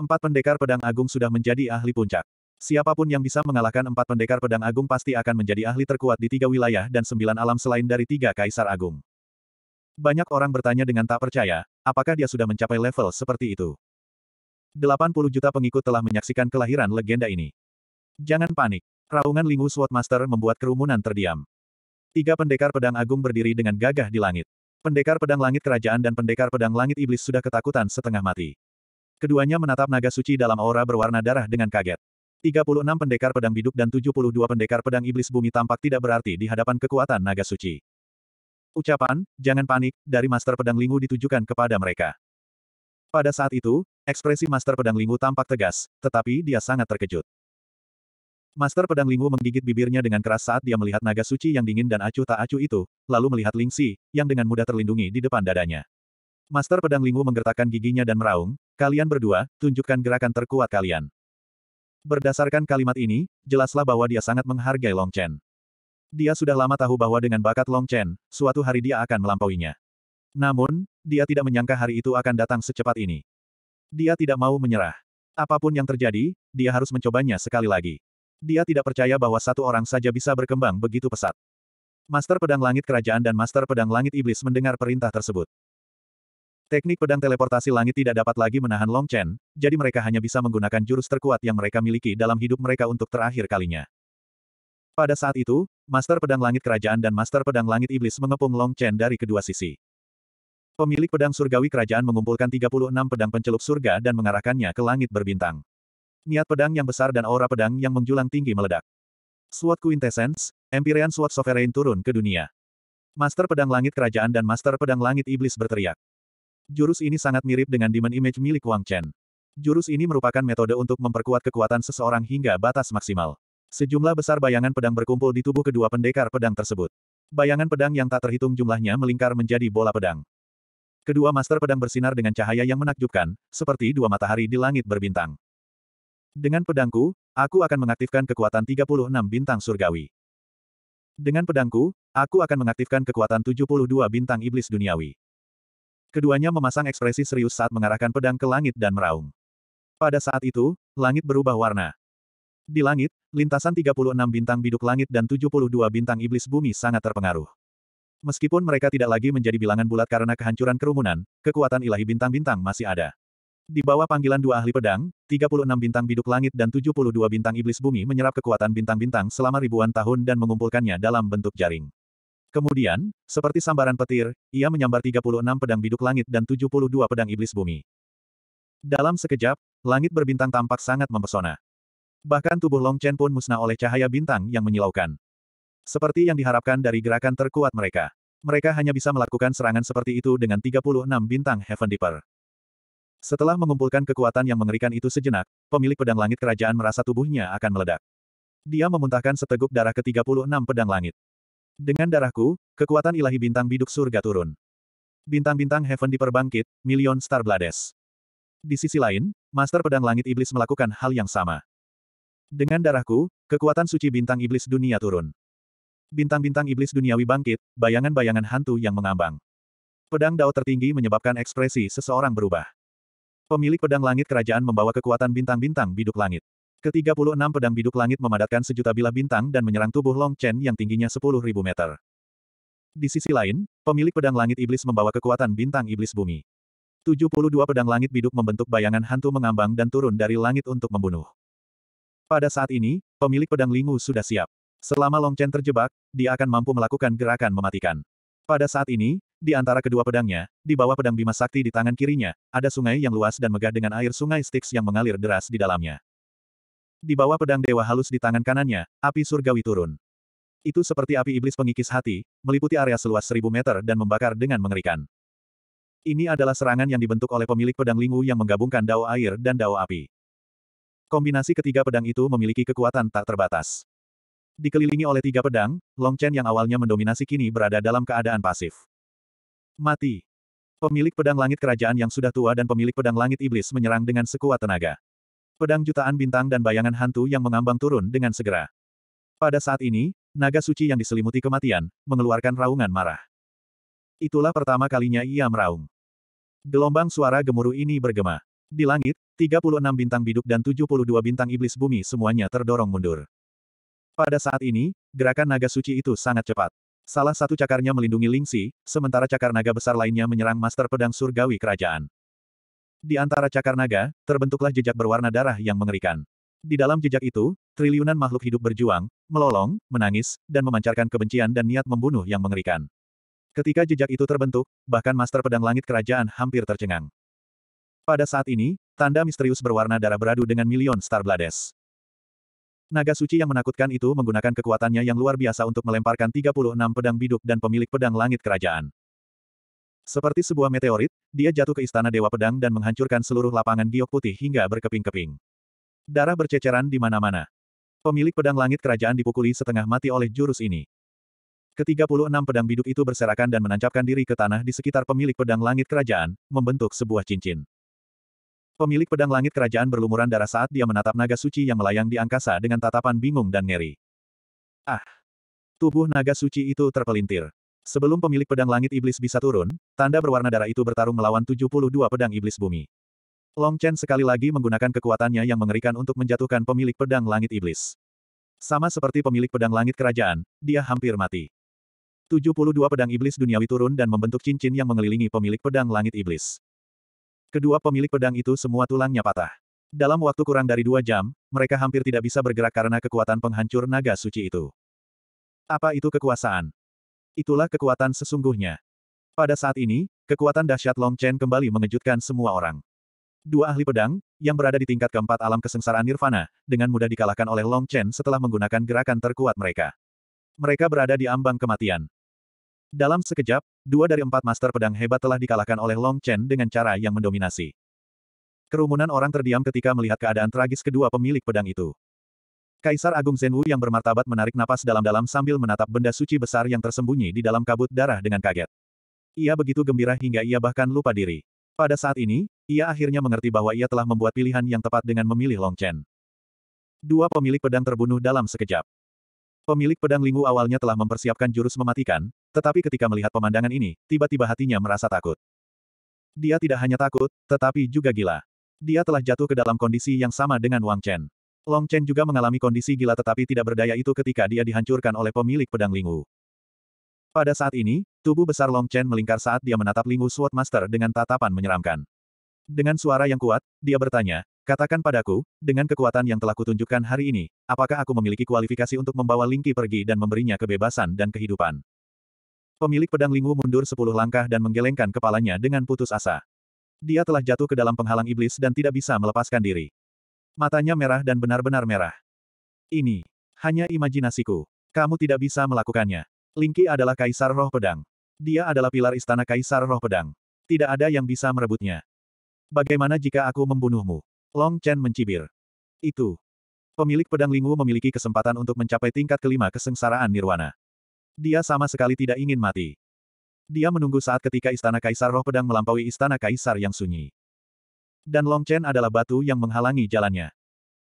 Empat pendekar pedang agung sudah menjadi ahli puncak. Siapapun yang bisa mengalahkan empat pendekar pedang agung pasti akan menjadi ahli terkuat di tiga wilayah dan sembilan alam selain dari tiga kaisar agung. Banyak orang bertanya dengan tak percaya, apakah dia sudah mencapai level seperti itu. 80 juta pengikut telah menyaksikan kelahiran legenda ini. Jangan panik. Raungan Lingu Swordmaster membuat kerumunan terdiam. Tiga pendekar pedang agung berdiri dengan gagah di langit. Pendekar pedang langit kerajaan dan pendekar pedang langit iblis sudah ketakutan setengah mati. Keduanya menatap naga suci dalam aura berwarna darah dengan kaget. 36 pendekar pedang biduk dan 72 pendekar pedang iblis bumi tampak tidak berarti di hadapan kekuatan naga suci. Ucapan, jangan panik, dari Master Pedang Lingu ditujukan kepada mereka. Pada saat itu, ekspresi Master Pedang Lingu tampak tegas, tetapi dia sangat terkejut. Master Pedang Lingu menggigit bibirnya dengan keras saat dia melihat naga suci yang dingin dan acuh tak acuh itu, lalu melihat Lingxi, yang dengan mudah terlindungi di depan dadanya. Master Pedang Lingu menggertakkan giginya dan meraung, kalian berdua, tunjukkan gerakan terkuat kalian. Berdasarkan kalimat ini, jelaslah bahwa dia sangat menghargai Long Chen. Dia sudah lama tahu bahwa dengan bakat Long Chen, suatu hari dia akan melampauinya. Namun, dia tidak menyangka hari itu akan datang secepat ini. Dia tidak mau menyerah. Apapun yang terjadi, dia harus mencobanya sekali lagi. Dia tidak percaya bahwa satu orang saja bisa berkembang begitu pesat. Master Pedang Langit Kerajaan dan Master Pedang Langit Iblis mendengar perintah tersebut. Teknik pedang teleportasi langit tidak dapat lagi menahan Long Chen, jadi mereka hanya bisa menggunakan jurus terkuat yang mereka miliki dalam hidup mereka untuk terakhir kalinya. Pada saat itu, Master Pedang Langit Kerajaan dan Master Pedang Langit Iblis mengepung Long Chen dari kedua sisi. Pemilik pedang surgawi kerajaan mengumpulkan 36 pedang pencelup surga dan mengarahkannya ke langit berbintang. Niat pedang yang besar dan aura pedang yang menjulang tinggi meledak. SWOT Quintessence, Empyrean SWOT Sovereign turun ke dunia. Master Pedang Langit Kerajaan dan Master Pedang Langit Iblis berteriak. Jurus ini sangat mirip dengan Demon Image milik Wang Chen. Jurus ini merupakan metode untuk memperkuat kekuatan seseorang hingga batas maksimal. Sejumlah besar bayangan pedang berkumpul di tubuh kedua pendekar pedang tersebut. Bayangan pedang yang tak terhitung jumlahnya melingkar menjadi bola pedang. Kedua master pedang bersinar dengan cahaya yang menakjubkan, seperti dua matahari di langit berbintang. Dengan pedangku, aku akan mengaktifkan kekuatan 36 bintang surgawi. Dengan pedangku, aku akan mengaktifkan kekuatan 72 bintang iblis duniawi. Keduanya memasang ekspresi serius saat mengarahkan pedang ke langit dan meraung. Pada saat itu, langit berubah warna. Di langit, lintasan 36 bintang biduk langit dan 72 bintang iblis bumi sangat terpengaruh. Meskipun mereka tidak lagi menjadi bilangan bulat karena kehancuran kerumunan, kekuatan ilahi bintang-bintang masih ada. Di bawah panggilan dua ahli pedang, 36 bintang biduk langit dan 72 bintang iblis bumi menyerap kekuatan bintang-bintang selama ribuan tahun dan mengumpulkannya dalam bentuk jaring. Kemudian, seperti sambaran petir, ia menyambar 36 pedang biduk langit dan 72 pedang iblis bumi. Dalam sekejap, langit berbintang tampak sangat mempesona. Bahkan tubuh Long Chen pun musnah oleh cahaya bintang yang menyilaukan. Seperti yang diharapkan dari gerakan terkuat mereka. Mereka hanya bisa melakukan serangan seperti itu dengan 36 bintang Heaven Deeper. Setelah mengumpulkan kekuatan yang mengerikan itu sejenak, pemilik pedang langit kerajaan merasa tubuhnya akan meledak. Dia memuntahkan seteguk darah ke-36 pedang langit. Dengan darahku, kekuatan ilahi bintang biduk surga turun. Bintang-bintang heaven diperbangkit, million star blades. Di sisi lain, Master Pedang Langit Iblis melakukan hal yang sama. Dengan darahku, kekuatan suci bintang iblis dunia turun. Bintang-bintang iblis duniawi bangkit, bayangan-bayangan hantu yang mengambang. Pedang Dao tertinggi menyebabkan ekspresi seseorang berubah. Pemilik pedang langit kerajaan membawa kekuatan bintang-bintang biduk langit. Ke-36 pedang biduk langit memadatkan sejuta bilah bintang dan menyerang tubuh Long Chen yang tingginya 10.000 meter. Di sisi lain, pemilik pedang langit iblis membawa kekuatan bintang iblis bumi. 72 pedang langit biduk membentuk bayangan hantu mengambang dan turun dari langit untuk membunuh. Pada saat ini, pemilik pedang Lingu sudah siap. Selama Long Chen terjebak, dia akan mampu melakukan gerakan mematikan. Pada saat ini, di antara kedua pedangnya, di bawah pedang Bima Sakti di tangan kirinya, ada sungai yang luas dan megah dengan air sungai Styx yang mengalir deras di dalamnya. Di bawah pedang dewa halus di tangan kanannya, api surgawi turun. Itu seperti api iblis pengikis hati, meliputi area seluas seribu meter dan membakar dengan mengerikan. Ini adalah serangan yang dibentuk oleh pemilik pedang Lingu yang menggabungkan dao air dan dao api. Kombinasi ketiga pedang itu memiliki kekuatan tak terbatas. Dikelilingi oleh tiga pedang, Long Chen yang awalnya mendominasi kini berada dalam keadaan pasif. Mati. Pemilik pedang langit kerajaan yang sudah tua dan pemilik pedang langit iblis menyerang dengan sekuat tenaga. Pedang jutaan bintang dan bayangan hantu yang mengambang turun dengan segera. Pada saat ini, naga suci yang diselimuti kematian, mengeluarkan raungan marah. Itulah pertama kalinya ia meraung. Gelombang suara gemuruh ini bergema. Di langit, 36 bintang biduk dan 72 bintang iblis bumi semuanya terdorong mundur. Pada saat ini, gerakan naga suci itu sangat cepat. Salah satu cakarnya melindungi Lingxi, sementara cakar naga besar lainnya menyerang master pedang surgawi kerajaan. Di antara cakar naga, terbentuklah jejak berwarna darah yang mengerikan. Di dalam jejak itu, triliunan makhluk hidup berjuang, melolong, menangis, dan memancarkan kebencian dan niat membunuh yang mengerikan. Ketika jejak itu terbentuk, bahkan Master Pedang Langit Kerajaan hampir tercengang. Pada saat ini, tanda misterius berwarna darah beradu dengan milion Starblades. Naga suci yang menakutkan itu menggunakan kekuatannya yang luar biasa untuk melemparkan 36 pedang biduk dan pemilik pedang langit kerajaan. Seperti sebuah meteorit, dia jatuh ke istana Dewa Pedang dan menghancurkan seluruh lapangan giok putih hingga berkeping-keping. Darah berceceran di mana-mana. Pemilik pedang langit kerajaan dipukuli setengah mati oleh jurus ini. Ketiga puluh enam pedang biduk itu berserakan dan menancapkan diri ke tanah di sekitar pemilik pedang langit kerajaan, membentuk sebuah cincin. Pemilik pedang langit kerajaan berlumuran darah saat dia menatap naga suci yang melayang di angkasa dengan tatapan bingung dan ngeri. Ah! Tubuh naga suci itu terpelintir. Sebelum pemilik pedang langit iblis bisa turun, tanda berwarna darah itu bertarung melawan 72 pedang iblis bumi. Long Chen sekali lagi menggunakan kekuatannya yang mengerikan untuk menjatuhkan pemilik pedang langit iblis. Sama seperti pemilik pedang langit kerajaan, dia hampir mati. 72 pedang iblis duniawi turun dan membentuk cincin yang mengelilingi pemilik pedang langit iblis. Kedua pemilik pedang itu semua tulangnya patah. Dalam waktu kurang dari dua jam, mereka hampir tidak bisa bergerak karena kekuatan penghancur naga suci itu. Apa itu kekuasaan? itulah kekuatan sesungguhnya. Pada saat ini, kekuatan dahsyat Long Chen kembali mengejutkan semua orang. Dua ahli pedang, yang berada di tingkat keempat alam kesengsaraan nirvana, dengan mudah dikalahkan oleh Long Chen setelah menggunakan gerakan terkuat mereka. Mereka berada di ambang kematian. Dalam sekejap, dua dari empat master pedang hebat telah dikalahkan oleh Long Chen dengan cara yang mendominasi. Kerumunan orang terdiam ketika melihat keadaan tragis kedua pemilik pedang itu. Kaisar Agung Zenwu yang bermartabat menarik napas dalam-dalam sambil menatap benda suci besar yang tersembunyi di dalam kabut darah dengan kaget. Ia begitu gembira hingga ia bahkan lupa diri. Pada saat ini, ia akhirnya mengerti bahwa ia telah membuat pilihan yang tepat dengan memilih Long Chen. Dua pemilik pedang terbunuh dalam sekejap. Pemilik pedang Lingwu awalnya telah mempersiapkan jurus mematikan, tetapi ketika melihat pemandangan ini, tiba-tiba hatinya merasa takut. Dia tidak hanya takut, tetapi juga gila. Dia telah jatuh ke dalam kondisi yang sama dengan Wang Chen. Long Chen juga mengalami kondisi gila tetapi tidak berdaya itu ketika dia dihancurkan oleh pemilik pedang Lingwu. Pada saat ini, tubuh besar Long Chen melingkar saat dia menatap Lingwu Sword Master dengan tatapan menyeramkan. Dengan suara yang kuat, dia bertanya, Katakan padaku, dengan kekuatan yang telah kutunjukkan hari ini, apakah aku memiliki kualifikasi untuk membawa Lingqi pergi dan memberinya kebebasan dan kehidupan? Pemilik pedang Lingwu mundur sepuluh langkah dan menggelengkan kepalanya dengan putus asa. Dia telah jatuh ke dalam penghalang iblis dan tidak bisa melepaskan diri. Matanya merah dan benar-benar merah. Ini. Hanya imajinasiku. Kamu tidak bisa melakukannya. Lingki adalah Kaisar Roh Pedang. Dia adalah pilar istana Kaisar Roh Pedang. Tidak ada yang bisa merebutnya. Bagaimana jika aku membunuhmu? Long Chen mencibir. Itu. Pemilik pedang Lingwu memiliki kesempatan untuk mencapai tingkat kelima kesengsaraan nirwana. Dia sama sekali tidak ingin mati. Dia menunggu saat ketika istana Kaisar Roh Pedang melampaui istana Kaisar yang sunyi. Dan Long Chen adalah batu yang menghalangi jalannya.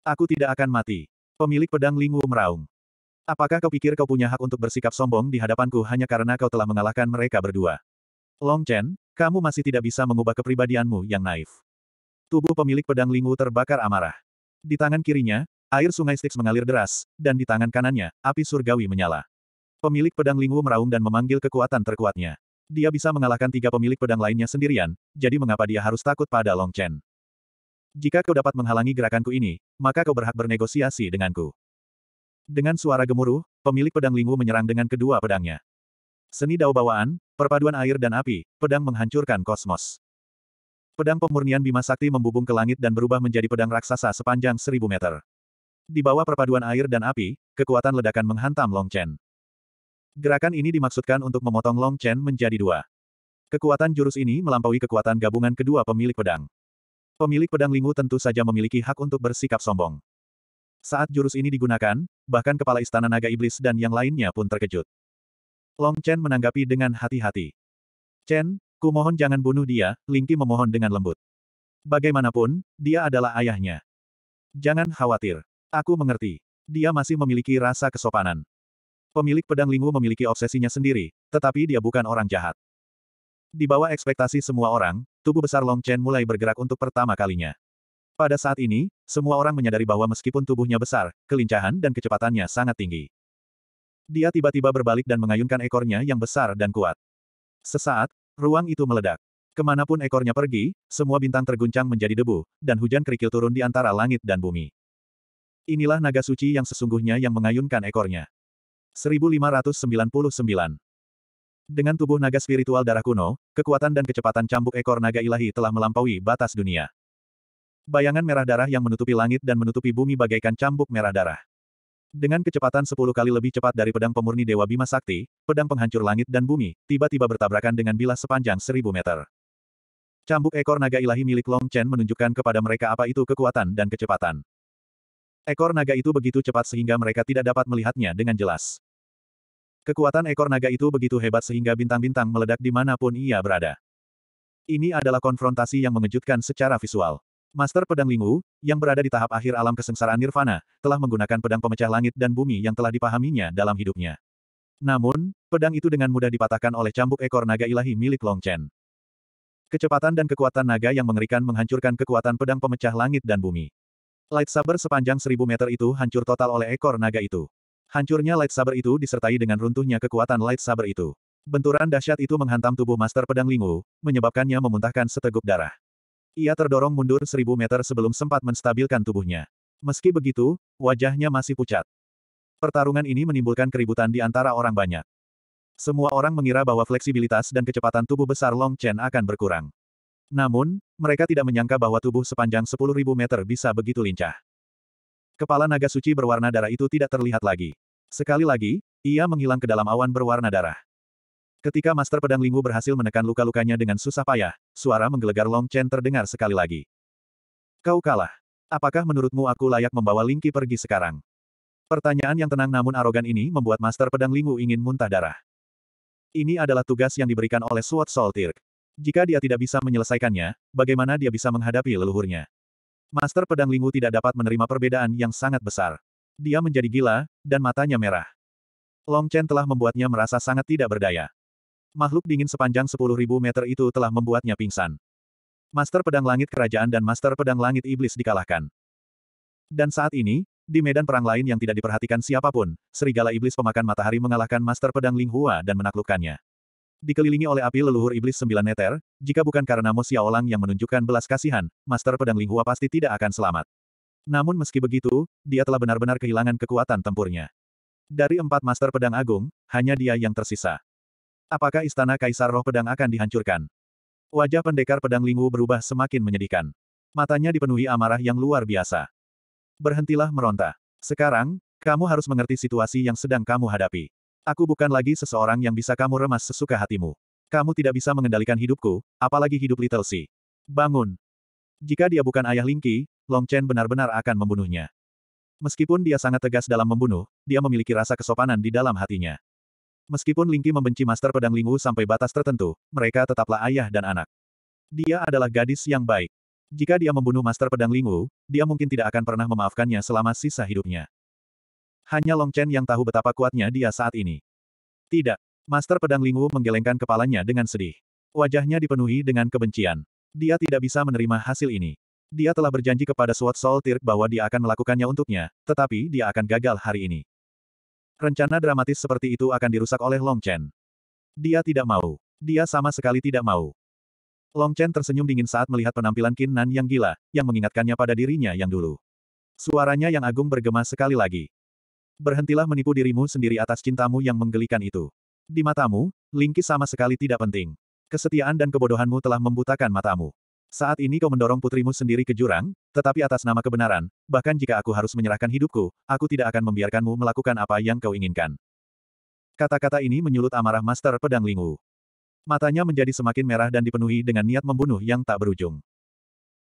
Aku tidak akan mati. Pemilik pedang Wu meraung. Apakah kau pikir kau punya hak untuk bersikap sombong di hadapanku hanya karena kau telah mengalahkan mereka berdua? Long Chen, kamu masih tidak bisa mengubah kepribadianmu yang naif. Tubuh pemilik pedang Wu terbakar amarah. Di tangan kirinya, air sungai Styx mengalir deras, dan di tangan kanannya, api surgawi menyala. Pemilik pedang Wu meraung dan memanggil kekuatan terkuatnya. Dia bisa mengalahkan tiga pemilik pedang lainnya sendirian, jadi mengapa dia harus takut pada Long Chen? Jika kau dapat menghalangi gerakanku ini, maka kau berhak bernegosiasi denganku. Dengan suara gemuruh, pemilik pedang Lingwu menyerang dengan kedua pedangnya. Seni dao bawaan, perpaduan air dan api, pedang menghancurkan kosmos. Pedang pemurnian Bima Sakti membubung ke langit dan berubah menjadi pedang raksasa sepanjang seribu meter. Di bawah perpaduan air dan api, kekuatan ledakan menghantam Long Chen. Gerakan ini dimaksudkan untuk memotong Long Chen menjadi dua. Kekuatan jurus ini melampaui kekuatan gabungan kedua pemilik pedang. Pemilik pedang Lingwu tentu saja memiliki hak untuk bersikap sombong. Saat jurus ini digunakan, bahkan kepala istana naga iblis dan yang lainnya pun terkejut. Long Chen menanggapi dengan hati-hati. Chen, ku mohon jangan bunuh dia, Lingqi memohon dengan lembut. Bagaimanapun, dia adalah ayahnya. Jangan khawatir. Aku mengerti. Dia masih memiliki rasa kesopanan. Pemilik pedang Lingwu memiliki obsesinya sendiri, tetapi dia bukan orang jahat. Di bawah ekspektasi semua orang, tubuh besar Long Chen mulai bergerak untuk pertama kalinya. Pada saat ini, semua orang menyadari bahwa meskipun tubuhnya besar, kelincahan dan kecepatannya sangat tinggi. Dia tiba-tiba berbalik dan mengayunkan ekornya yang besar dan kuat. Sesaat, ruang itu meledak. Kemanapun ekornya pergi, semua bintang terguncang menjadi debu, dan hujan kerikil turun di antara langit dan bumi. Inilah naga suci yang sesungguhnya yang mengayunkan ekornya. 1599. Dengan tubuh naga spiritual darah kuno, kekuatan dan kecepatan cambuk ekor naga ilahi telah melampaui batas dunia. Bayangan merah darah yang menutupi langit dan menutupi bumi bagaikan cambuk merah darah. Dengan kecepatan 10 kali lebih cepat dari pedang pemurni Dewa Bima Sakti, pedang penghancur langit dan bumi, tiba-tiba bertabrakan dengan bilah sepanjang 1000 meter. Cambuk ekor naga ilahi milik Long Chen menunjukkan kepada mereka apa itu kekuatan dan kecepatan. Ekor naga itu begitu cepat sehingga mereka tidak dapat melihatnya dengan jelas. Kekuatan ekor naga itu begitu hebat sehingga bintang-bintang meledak di dimanapun ia berada. Ini adalah konfrontasi yang mengejutkan secara visual. Master Pedang Lingu, yang berada di tahap akhir alam kesengsaraan Nirvana, telah menggunakan pedang pemecah langit dan bumi yang telah dipahaminya dalam hidupnya. Namun, pedang itu dengan mudah dipatahkan oleh cambuk ekor naga ilahi milik Long Chen. Kecepatan dan kekuatan naga yang mengerikan menghancurkan kekuatan pedang pemecah langit dan bumi. Light Saber sepanjang seribu meter itu hancur total oleh ekor naga itu. Hancurnya lightsaber itu disertai dengan runtuhnya kekuatan lightsaber itu. Benturan dahsyat itu menghantam tubuh Master Pedang Lingu, menyebabkannya memuntahkan seteguk darah. Ia terdorong mundur seribu meter sebelum sempat menstabilkan tubuhnya. Meski begitu, wajahnya masih pucat. Pertarungan ini menimbulkan keributan di antara orang banyak. Semua orang mengira bahwa fleksibilitas dan kecepatan tubuh besar Long Chen akan berkurang. Namun, mereka tidak menyangka bahwa tubuh sepanjang 10.000 meter bisa begitu lincah. Kepala naga suci berwarna darah itu tidak terlihat lagi. Sekali lagi, ia menghilang ke dalam awan berwarna darah. Ketika Master Pedang Lingu berhasil menekan luka-lukanya dengan susah payah, suara menggelegar Long Chen terdengar sekali lagi. Kau kalah. Apakah menurutmu aku layak membawa Lingqi pergi sekarang? Pertanyaan yang tenang namun arogan ini membuat Master Pedang Lingu ingin muntah darah. Ini adalah tugas yang diberikan oleh Sword Soul Jika dia tidak bisa menyelesaikannya, bagaimana dia bisa menghadapi leluhurnya? Master Pedang Lingu tidak dapat menerima perbedaan yang sangat besar dia menjadi gila, dan matanya merah. Long Chen telah membuatnya merasa sangat tidak berdaya. Makhluk dingin sepanjang 10.000 meter itu telah membuatnya pingsan. Master Pedang Langit Kerajaan dan Master Pedang Langit Iblis dikalahkan. Dan saat ini, di medan perang lain yang tidak diperhatikan siapapun, Serigala Iblis Pemakan Matahari mengalahkan Master Pedang Ling Hua dan menaklukkannya. Dikelilingi oleh api leluhur Iblis Sembilan Neter, jika bukan karena Mo Xiaolang yang menunjukkan belas kasihan, Master Pedang Ling Hua pasti tidak akan selamat. Namun meski begitu, dia telah benar-benar kehilangan kekuatan tempurnya. Dari empat master pedang agung, hanya dia yang tersisa. Apakah istana Kaisar Roh Pedang akan dihancurkan? Wajah pendekar pedang Lingwu berubah semakin menyedihkan. Matanya dipenuhi amarah yang luar biasa. Berhentilah meronta. Sekarang, kamu harus mengerti situasi yang sedang kamu hadapi. Aku bukan lagi seseorang yang bisa kamu remas sesuka hatimu. Kamu tidak bisa mengendalikan hidupku, apalagi hidup Little C. Bangun. Jika dia bukan ayah Lingqi, Long Chen benar-benar akan membunuhnya. Meskipun dia sangat tegas dalam membunuh, dia memiliki rasa kesopanan di dalam hatinya. Meskipun Lingqi membenci Master Pedang Lingwu sampai batas tertentu, mereka tetaplah ayah dan anak. Dia adalah gadis yang baik. Jika dia membunuh Master Pedang Lingwu, dia mungkin tidak akan pernah memaafkannya selama sisa hidupnya. Hanya Long Chen yang tahu betapa kuatnya dia saat ini. Tidak. Master Pedang Lingwu menggelengkan kepalanya dengan sedih. Wajahnya dipenuhi dengan kebencian. Dia tidak bisa menerima hasil ini. Dia telah berjanji kepada Sword Soul Tirk bahwa dia akan melakukannya untuknya, tetapi dia akan gagal hari ini. Rencana dramatis seperti itu akan dirusak oleh Long Chen. Dia tidak mau. Dia sama sekali tidak mau. Long Chen tersenyum dingin saat melihat penampilan Qin Nan yang gila, yang mengingatkannya pada dirinya yang dulu. Suaranya yang agung bergema sekali lagi. Berhentilah menipu dirimu sendiri atas cintamu yang menggelikan itu. Di matamu, Lingki sama sekali tidak penting. Kesetiaan dan kebodohanmu telah membutakan matamu. Saat ini kau mendorong putrimu sendiri ke jurang, tetapi atas nama kebenaran, bahkan jika aku harus menyerahkan hidupku, aku tidak akan membiarkanmu melakukan apa yang kau inginkan. Kata-kata ini menyulut amarah Master Pedang Lingu. Matanya menjadi semakin merah dan dipenuhi dengan niat membunuh yang tak berujung.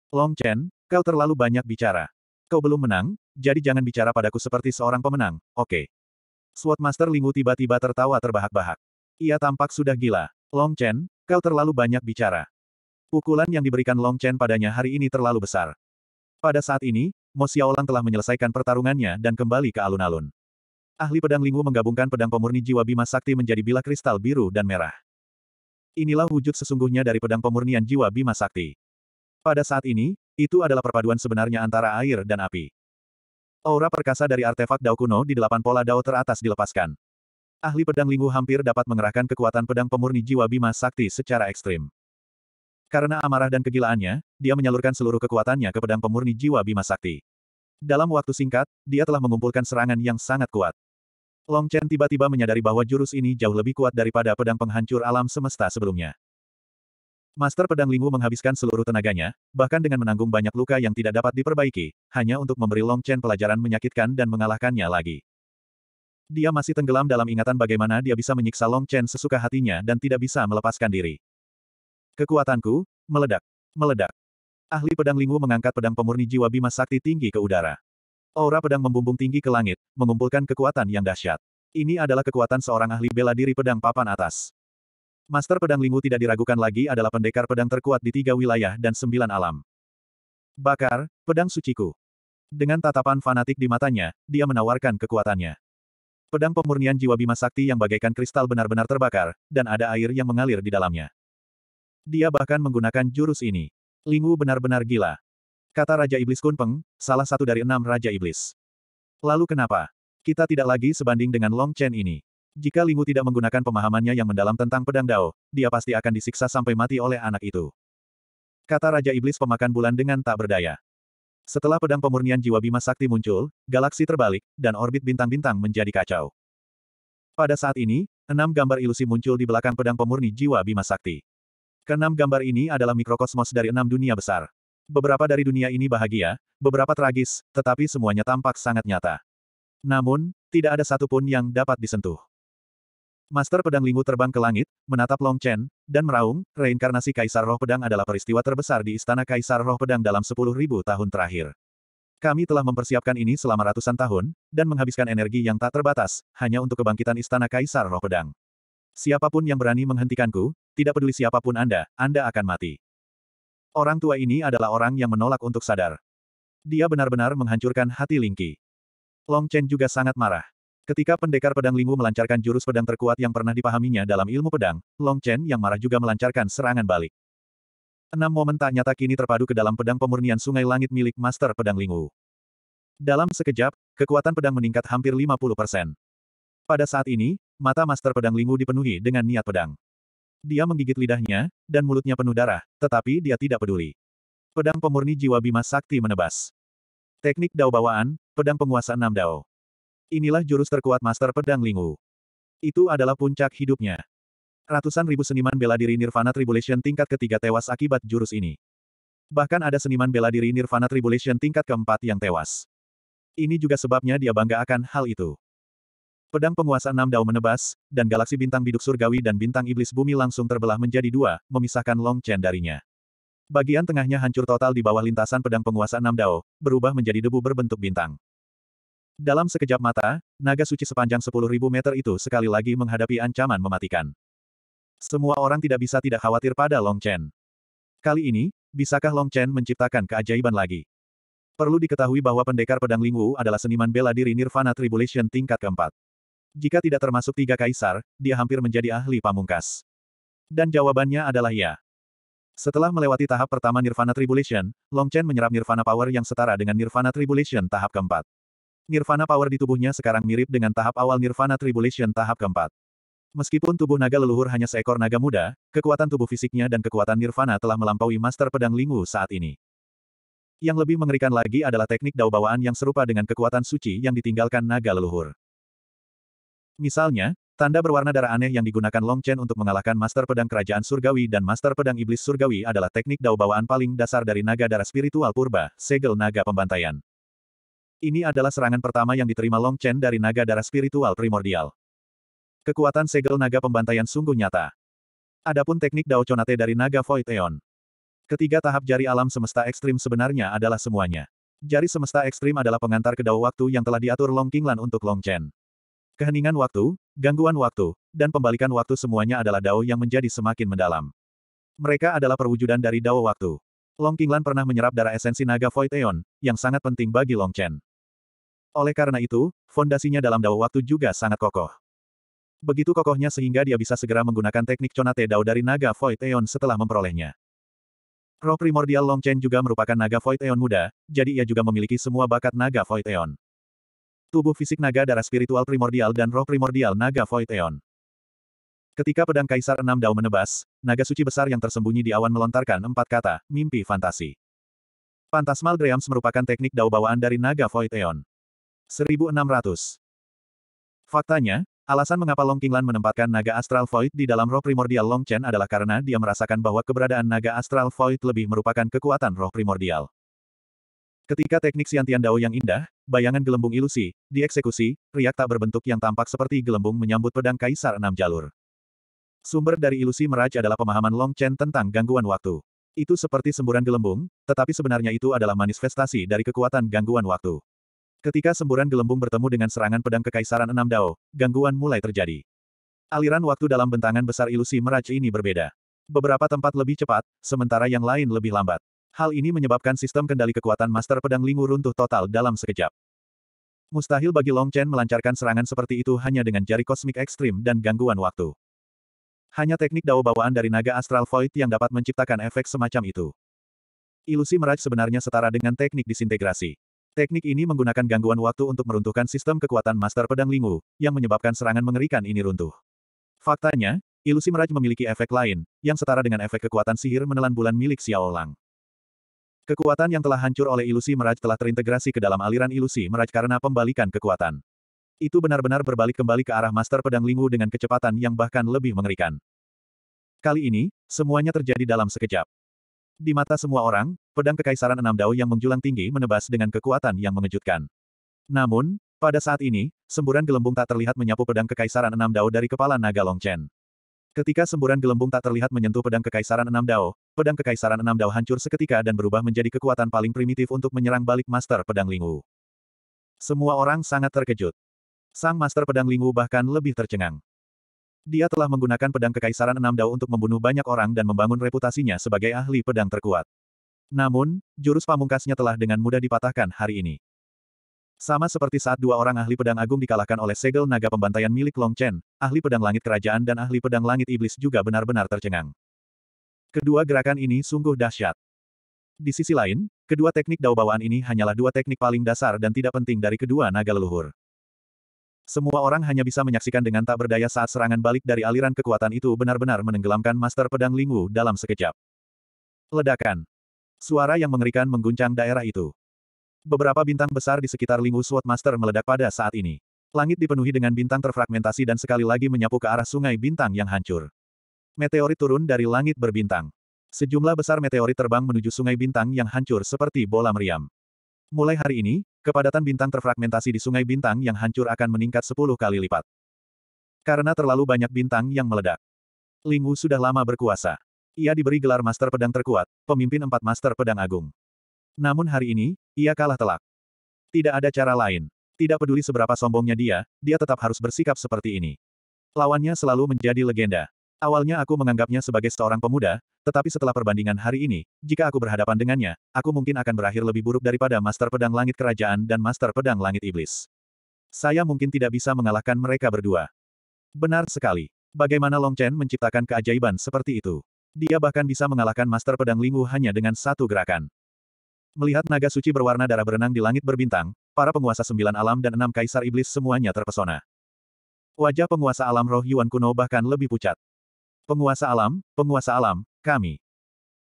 Long Chen, kau terlalu banyak bicara. Kau belum menang, jadi jangan bicara padaku seperti seorang pemenang, oke. Okay. Sword Master Lingu tiba-tiba tertawa terbahak-bahak. Ia tampak sudah gila. Long Chen, kau terlalu banyak bicara. Pukulan yang diberikan Long Chen padanya hari ini terlalu besar. Pada saat ini, Mo Xiaolang telah menyelesaikan pertarungannya dan kembali ke alun-alun. Ahli pedang Lingwu menggabungkan pedang pemurni jiwa Bima Sakti menjadi bilah kristal biru dan merah. Inilah wujud sesungguhnya dari pedang pemurnian jiwa Bima Sakti. Pada saat ini, itu adalah perpaduan sebenarnya antara air dan api. Aura perkasa dari artefak Dao kuno di delapan pola Dao teratas dilepaskan. Ahli pedang Lingwu hampir dapat mengerahkan kekuatan pedang pemurni jiwa Bima Sakti secara ekstrim. Karena amarah dan kegilaannya, dia menyalurkan seluruh kekuatannya ke pedang pemurni jiwa Bima Sakti. Dalam waktu singkat, dia telah mengumpulkan serangan yang sangat kuat. Long Chen tiba-tiba menyadari bahwa jurus ini jauh lebih kuat daripada pedang penghancur alam semesta sebelumnya. Master Pedang Lingwu menghabiskan seluruh tenaganya, bahkan dengan menanggung banyak luka yang tidak dapat diperbaiki, hanya untuk memberi Long Chen pelajaran menyakitkan dan mengalahkannya lagi. Dia masih tenggelam dalam ingatan bagaimana dia bisa menyiksa Long Chen sesuka hatinya dan tidak bisa melepaskan diri. Kekuatanku, meledak. Meledak. Ahli pedang Lingwu mengangkat pedang pemurni jiwa Bima Sakti tinggi ke udara. Aura pedang membumbung tinggi ke langit, mengumpulkan kekuatan yang dahsyat. Ini adalah kekuatan seorang ahli bela diri pedang papan atas. Master pedang Lingwu tidak diragukan lagi adalah pendekar pedang terkuat di tiga wilayah dan sembilan alam. Bakar, pedang suciku. Dengan tatapan fanatik di matanya, dia menawarkan kekuatannya. Pedang pemurnian jiwa Bima Sakti yang bagaikan kristal benar-benar terbakar, dan ada air yang mengalir di dalamnya. Dia bahkan menggunakan jurus ini. Lingwu benar-benar gila. Kata Raja Iblis Kunpeng, salah satu dari enam Raja Iblis. Lalu kenapa? Kita tidak lagi sebanding dengan Long Chen ini. Jika Lingwu tidak menggunakan pemahamannya yang mendalam tentang pedang Dao, dia pasti akan disiksa sampai mati oleh anak itu. Kata Raja Iblis pemakan bulan dengan tak berdaya. Setelah pedang pemurnian jiwa Bima Sakti muncul, galaksi terbalik, dan orbit bintang-bintang menjadi kacau. Pada saat ini, enam gambar ilusi muncul di belakang pedang pemurni jiwa Bima Sakti. Keenam gambar ini adalah mikrokosmos dari enam dunia besar. Beberapa dari dunia ini bahagia, beberapa tragis, tetapi semuanya tampak sangat nyata. Namun, tidak ada satupun yang dapat disentuh. Master Pedang Lingu terbang ke langit, menatap Long Chen, dan meraung, reinkarnasi Kaisar Roh Pedang adalah peristiwa terbesar di Istana Kaisar Roh Pedang dalam 10.000 tahun terakhir. Kami telah mempersiapkan ini selama ratusan tahun, dan menghabiskan energi yang tak terbatas, hanya untuk kebangkitan Istana Kaisar Roh Pedang. Siapapun yang berani menghentikanku, tidak peduli siapapun Anda, Anda akan mati. Orang tua ini adalah orang yang menolak untuk sadar. Dia benar-benar menghancurkan hati Lingqi. Long Chen juga sangat marah. Ketika pendekar pedang Lingwu melancarkan jurus pedang terkuat yang pernah dipahaminya dalam ilmu pedang, Long Chen yang marah juga melancarkan serangan balik. Enam momen tak nyata kini terpadu ke dalam pedang pemurnian sungai langit milik Master Pedang Lingwu. Dalam sekejap, kekuatan pedang meningkat hampir 50 Pada saat ini, mata Master Pedang Lingwu dipenuhi dengan niat pedang. Dia menggigit lidahnya, dan mulutnya penuh darah, tetapi dia tidak peduli. Pedang pemurni jiwa Bima Sakti menebas. Teknik Dao Bawaan, Pedang Penguasa Enam Dao. Inilah jurus terkuat Master Pedang Lingu. Itu adalah puncak hidupnya. Ratusan ribu seniman bela diri Nirvana Tribulation tingkat ketiga tewas akibat jurus ini. Bahkan ada seniman bela diri Nirvana Tribulation tingkat keempat yang tewas. Ini juga sebabnya dia bangga akan hal itu. Pedang penguasa enam dao menebas, dan galaksi bintang biduk surgawi dan bintang iblis bumi langsung terbelah menjadi dua, memisahkan Long Chen darinya. Bagian tengahnya hancur total di bawah lintasan pedang penguasa enam dao, berubah menjadi debu berbentuk bintang. Dalam sekejap mata, naga suci sepanjang sepuluh ribu meter itu sekali lagi menghadapi ancaman mematikan. Semua orang tidak bisa tidak khawatir pada Long Chen. Kali ini, bisakah Long Chen menciptakan keajaiban lagi? Perlu diketahui bahwa pendekar pedang Lingwu adalah seniman bela diri Nirvana Tribulation tingkat keempat. Jika tidak termasuk tiga kaisar, dia hampir menjadi ahli pamungkas. Dan jawabannya adalah ya. Setelah melewati tahap pertama Nirvana Tribulation, Long Chen menyerap Nirvana Power yang setara dengan Nirvana Tribulation tahap keempat. Nirvana Power di tubuhnya sekarang mirip dengan tahap awal Nirvana Tribulation tahap keempat. Meskipun tubuh naga leluhur hanya seekor naga muda, kekuatan tubuh fisiknya dan kekuatan Nirvana telah melampaui Master Pedang Lingu saat ini. Yang lebih mengerikan lagi adalah teknik dao bawaan yang serupa dengan kekuatan suci yang ditinggalkan naga leluhur. Misalnya, tanda berwarna darah aneh yang digunakan Long Chen untuk mengalahkan Master Pedang Kerajaan Surgawi dan Master Pedang Iblis Surgawi adalah teknik dao bawaan paling dasar dari naga darah spiritual purba, segel naga pembantaian. Ini adalah serangan pertama yang diterima Long Chen dari naga darah spiritual primordial. Kekuatan segel naga pembantaian sungguh nyata. Adapun teknik Dao Chonate dari naga Void Eon. Ketiga tahap jari alam semesta ekstrim sebenarnya adalah semuanya. Jari semesta ekstrim adalah pengantar ke Dao waktu yang telah diatur Long Kinglan untuk Long Chen. Keheningan waktu, gangguan waktu, dan pembalikan waktu semuanya adalah dao yang menjadi semakin mendalam. Mereka adalah perwujudan dari dao waktu. Long Qinglan pernah menyerap darah esensi naga Void Aeon, yang sangat penting bagi Long Chen. Oleh karena itu, fondasinya dalam dao waktu juga sangat kokoh. Begitu kokohnya sehingga dia bisa segera menggunakan teknik Conate Dao dari naga Void Aeon setelah memperolehnya. Roh primordial Long Chen juga merupakan naga Void Aeon muda, jadi ia juga memiliki semua bakat naga Void Aeon. Tubuh fisik naga darah spiritual primordial dan roh primordial naga Void Eon. Ketika pedang Kaisar Enam Dao menebas, naga suci besar yang tersembunyi di awan melontarkan empat kata, mimpi fantasi. Fantasmal Dreams merupakan teknik dao bawaan dari naga Void Eon. 1600. Faktanya, alasan mengapa Long Qinglan menempatkan naga Astral Void di dalam roh primordial Long Chen adalah karena dia merasakan bahwa keberadaan naga Astral Void lebih merupakan kekuatan roh primordial. Ketika teknik Xiantian Dao yang indah, bayangan gelembung ilusi, dieksekusi, riak tak berbentuk yang tampak seperti gelembung menyambut pedang kaisar enam jalur. Sumber dari ilusi meraj adalah pemahaman Long Chen tentang gangguan waktu. Itu seperti semburan gelembung, tetapi sebenarnya itu adalah manifestasi dari kekuatan gangguan waktu. Ketika semburan gelembung bertemu dengan serangan pedang kekaisaran enam Dao, gangguan mulai terjadi. Aliran waktu dalam bentangan besar ilusi meraj ini berbeda. Beberapa tempat lebih cepat, sementara yang lain lebih lambat. Hal ini menyebabkan sistem kendali kekuatan Master Pedang Lingu runtuh total dalam sekejap. Mustahil bagi Long Chen melancarkan serangan seperti itu hanya dengan jari kosmik ekstrim dan gangguan waktu. Hanya teknik dao bawaan dari naga Astral Void yang dapat menciptakan efek semacam itu. Ilusi meraj sebenarnya setara dengan teknik disintegrasi. Teknik ini menggunakan gangguan waktu untuk meruntuhkan sistem kekuatan Master Pedang Lingu, yang menyebabkan serangan mengerikan ini runtuh. Faktanya, ilusi meraj memiliki efek lain, yang setara dengan efek kekuatan sihir menelan bulan milik Xiao Lang. Kekuatan yang telah hancur oleh ilusi meraj telah terintegrasi ke dalam aliran ilusi meraj karena pembalikan kekuatan. Itu benar-benar berbalik kembali ke arah Master Pedang Lingwu dengan kecepatan yang bahkan lebih mengerikan. Kali ini, semuanya terjadi dalam sekejap. Di mata semua orang, pedang kekaisaran enam dao yang menjulang tinggi menebas dengan kekuatan yang mengejutkan. Namun, pada saat ini, semburan gelembung tak terlihat menyapu pedang kekaisaran enam dao dari kepala naga Long Chen. Ketika semburan gelembung tak terlihat menyentuh pedang kekaisaran enam dao, pedang kekaisaran enam dao hancur seketika dan berubah menjadi kekuatan paling primitif untuk menyerang balik master pedang Lingu. Semua orang sangat terkejut. Sang master pedang Lingu bahkan lebih tercengang. Dia telah menggunakan pedang kekaisaran enam dao untuk membunuh banyak orang dan membangun reputasinya sebagai ahli pedang terkuat. Namun, jurus pamungkasnya telah dengan mudah dipatahkan hari ini. Sama seperti saat dua orang ahli pedang agung dikalahkan oleh segel naga pembantaian milik Long Chen, ahli pedang langit kerajaan dan ahli pedang langit iblis juga benar-benar tercengang. Kedua gerakan ini sungguh dahsyat. Di sisi lain, kedua teknik dao bawaan ini hanyalah dua teknik paling dasar dan tidak penting dari kedua naga leluhur. Semua orang hanya bisa menyaksikan dengan tak berdaya saat serangan balik dari aliran kekuatan itu benar-benar menenggelamkan Master Pedang Lingwu dalam sekejap. Ledakan. Suara yang mengerikan mengguncang daerah itu. Beberapa bintang besar di sekitar Lingwu Sword Master meledak pada saat ini. Langit dipenuhi dengan bintang terfragmentasi dan sekali lagi menyapu ke arah sungai bintang yang hancur. Meteorit turun dari langit berbintang. Sejumlah besar meteorit terbang menuju sungai bintang yang hancur seperti bola meriam. Mulai hari ini, kepadatan bintang terfragmentasi di sungai bintang yang hancur akan meningkat 10 kali lipat. Karena terlalu banyak bintang yang meledak. Lingwu sudah lama berkuasa. Ia diberi gelar Master Pedang Terkuat, pemimpin empat Master Pedang Agung. Namun hari ini, ia kalah telak. Tidak ada cara lain. Tidak peduli seberapa sombongnya dia, dia tetap harus bersikap seperti ini. Lawannya selalu menjadi legenda. Awalnya aku menganggapnya sebagai seorang pemuda, tetapi setelah perbandingan hari ini, jika aku berhadapan dengannya, aku mungkin akan berakhir lebih buruk daripada Master Pedang Langit Kerajaan dan Master Pedang Langit Iblis. Saya mungkin tidak bisa mengalahkan mereka berdua. Benar sekali. Bagaimana Long Chen menciptakan keajaiban seperti itu? Dia bahkan bisa mengalahkan Master Pedang Linggu hanya dengan satu gerakan. Melihat naga suci berwarna darah berenang di langit berbintang, para penguasa sembilan alam dan enam kaisar iblis semuanya terpesona. Wajah penguasa alam roh Yuan kuno bahkan lebih pucat. Penguasa alam, penguasa alam, kami.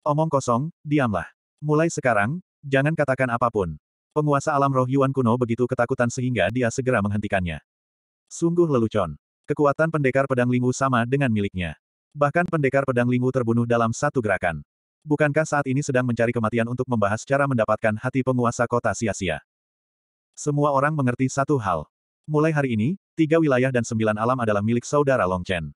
Omong kosong, diamlah. Mulai sekarang, jangan katakan apapun. Penguasa alam roh Yuan kuno begitu ketakutan sehingga dia segera menghentikannya. Sungguh lelucon. Kekuatan pendekar pedang lingu sama dengan miliknya. Bahkan pendekar pedang lingu terbunuh dalam satu gerakan. Bukankah saat ini sedang mencari kematian untuk membahas cara mendapatkan hati penguasa kota sia-sia? Semua orang mengerti satu hal. Mulai hari ini, tiga wilayah dan sembilan alam adalah milik saudara Long Chen.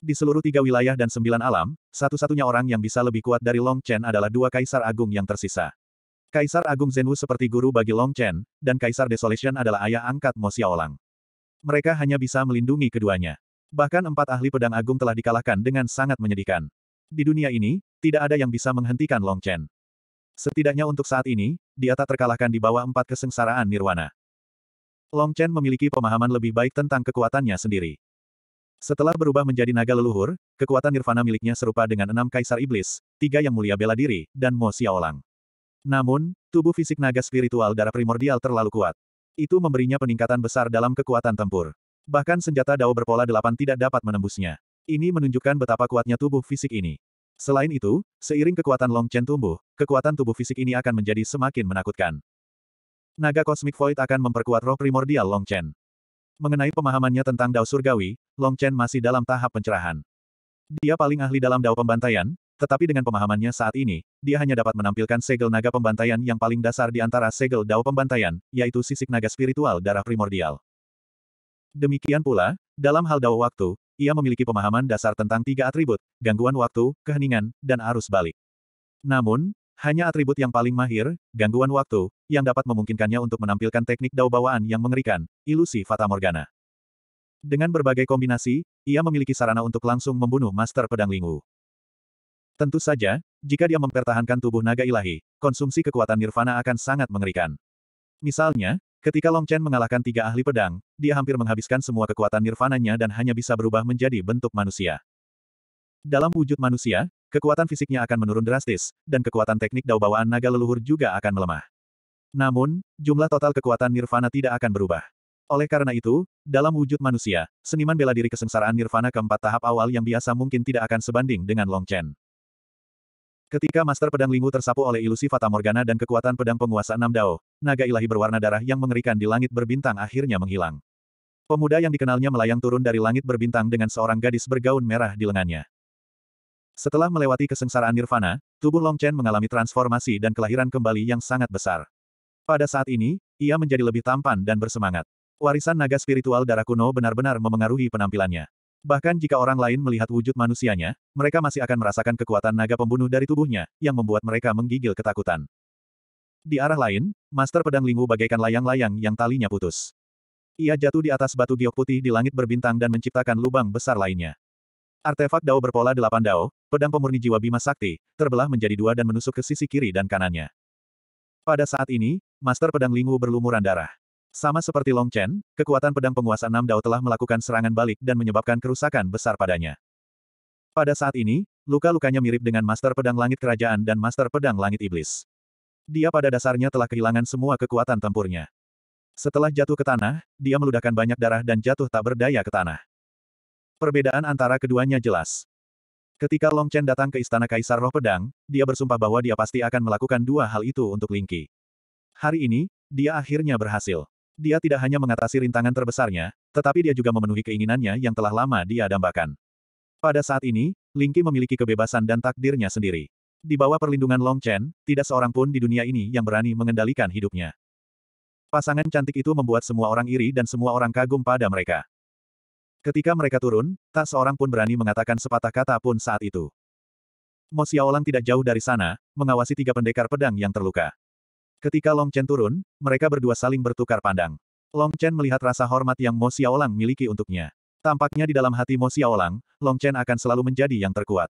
Di seluruh tiga wilayah dan sembilan alam, satu-satunya orang yang bisa lebih kuat dari Long Chen adalah dua kaisar agung yang tersisa. Kaisar Agung Zhenwu seperti guru bagi Long Chen, dan Kaisar Desolation adalah ayah angkat Mo Xiaolang. Mereka hanya bisa melindungi keduanya. Bahkan empat ahli pedang agung telah dikalahkan dengan sangat menyedihkan. Di dunia ini, tidak ada yang bisa menghentikan Long Chen. Setidaknya untuk saat ini, dia tak terkalahkan di bawah empat kesengsaraan nirwana. Long Chen memiliki pemahaman lebih baik tentang kekuatannya sendiri. Setelah berubah menjadi naga leluhur, kekuatan nirvana miliknya serupa dengan enam kaisar iblis, tiga yang mulia bela diri, dan Mo Xiaolang. Namun, tubuh fisik naga spiritual darah primordial terlalu kuat. Itu memberinya peningkatan besar dalam kekuatan tempur. Bahkan senjata dao berpola delapan tidak dapat menembusnya. Ini menunjukkan betapa kuatnya tubuh fisik ini. Selain itu, seiring kekuatan Long Chen tumbuh, kekuatan tubuh fisik ini akan menjadi semakin menakutkan. Naga Cosmic Void akan memperkuat roh primordial Long Chen. Mengenai pemahamannya tentang Dao Surgawi, Long Chen masih dalam tahap pencerahan. Dia paling ahli dalam Dao Pembantaian, tetapi dengan pemahamannya saat ini, dia hanya dapat menampilkan segel naga pembantaian yang paling dasar di antara segel Dao Pembantaian, yaitu sisik naga spiritual darah primordial. Demikian pula, dalam hal Dao Waktu, ia memiliki pemahaman dasar tentang tiga atribut, gangguan waktu, keheningan, dan arus balik. Namun, hanya atribut yang paling mahir, gangguan waktu, yang dapat memungkinkannya untuk menampilkan teknik dao bawaan yang mengerikan, ilusi Fata Morgana. Dengan berbagai kombinasi, ia memiliki sarana untuk langsung membunuh Master Pedang Lingu. Tentu saja, jika dia mempertahankan tubuh naga ilahi, konsumsi kekuatan nirvana akan sangat mengerikan. Misalnya, Ketika Long Chen mengalahkan tiga ahli pedang, dia hampir menghabiskan semua kekuatan nirvananya dan hanya bisa berubah menjadi bentuk manusia. Dalam wujud manusia, kekuatan fisiknya akan menurun drastis, dan kekuatan teknik dao bawaan naga leluhur juga akan melemah. Namun, jumlah total kekuatan nirvana tidak akan berubah. Oleh karena itu, dalam wujud manusia, seniman bela diri kesengsaraan nirvana keempat tahap awal yang biasa mungkin tidak akan sebanding dengan Long Chen. Ketika Master Pedang Linggu tersapu oleh ilusi Fata Morgana dan kekuatan pedang penguasa enam Dao, naga ilahi berwarna darah yang mengerikan di langit berbintang akhirnya menghilang. Pemuda yang dikenalnya melayang turun dari langit berbintang dengan seorang gadis bergaun merah di lengannya. Setelah melewati kesengsaraan nirvana, tubuh Long Chen mengalami transformasi dan kelahiran kembali yang sangat besar. Pada saat ini, ia menjadi lebih tampan dan bersemangat. Warisan naga spiritual darah kuno benar-benar memengaruhi penampilannya. Bahkan jika orang lain melihat wujud manusianya, mereka masih akan merasakan kekuatan naga pembunuh dari tubuhnya, yang membuat mereka menggigil ketakutan. Di arah lain, Master Pedang Lingu bagaikan layang-layang yang talinya putus. Ia jatuh di atas batu giok putih di langit berbintang dan menciptakan lubang besar lainnya. Artefak Dao berpola delapan Dao, pedang pemurni jiwa Bima Sakti, terbelah menjadi dua dan menusuk ke sisi kiri dan kanannya. Pada saat ini, Master Pedang Lingu berlumuran darah. Sama seperti Long Chen, kekuatan pedang penguasa enam Dao telah melakukan serangan balik dan menyebabkan kerusakan besar padanya. Pada saat ini, luka-lukanya mirip dengan Master Pedang Langit Kerajaan dan Master Pedang Langit Iblis dia pada dasarnya telah kehilangan semua kekuatan tempurnya. Setelah jatuh ke tanah, dia meludahkan banyak darah dan jatuh tak berdaya ke tanah. Perbedaan antara keduanya jelas. Ketika Long Chen datang ke Istana Kaisar Roh Pedang, dia bersumpah bahwa dia pasti akan melakukan dua hal itu untuk Lingqi. Hari ini, dia akhirnya berhasil. Dia tidak hanya mengatasi rintangan terbesarnya, tetapi dia juga memenuhi keinginannya yang telah lama dia dambakan. Pada saat ini, Lingqi memiliki kebebasan dan takdirnya sendiri. Di bawah perlindungan Long Chen, tidak seorang pun di dunia ini yang berani mengendalikan hidupnya. Pasangan cantik itu membuat semua orang iri dan semua orang kagum pada mereka. Ketika mereka turun, tak seorang pun berani mengatakan sepatah kata pun saat itu. Mo Xiaolang tidak jauh dari sana, mengawasi tiga pendekar pedang yang terluka. Ketika Long Chen turun, mereka berdua saling bertukar pandang. Long Chen melihat rasa hormat yang Mo Xiaolang miliki untuknya. Tampaknya di dalam hati Mo Xiaolang, Long Chen akan selalu menjadi yang terkuat.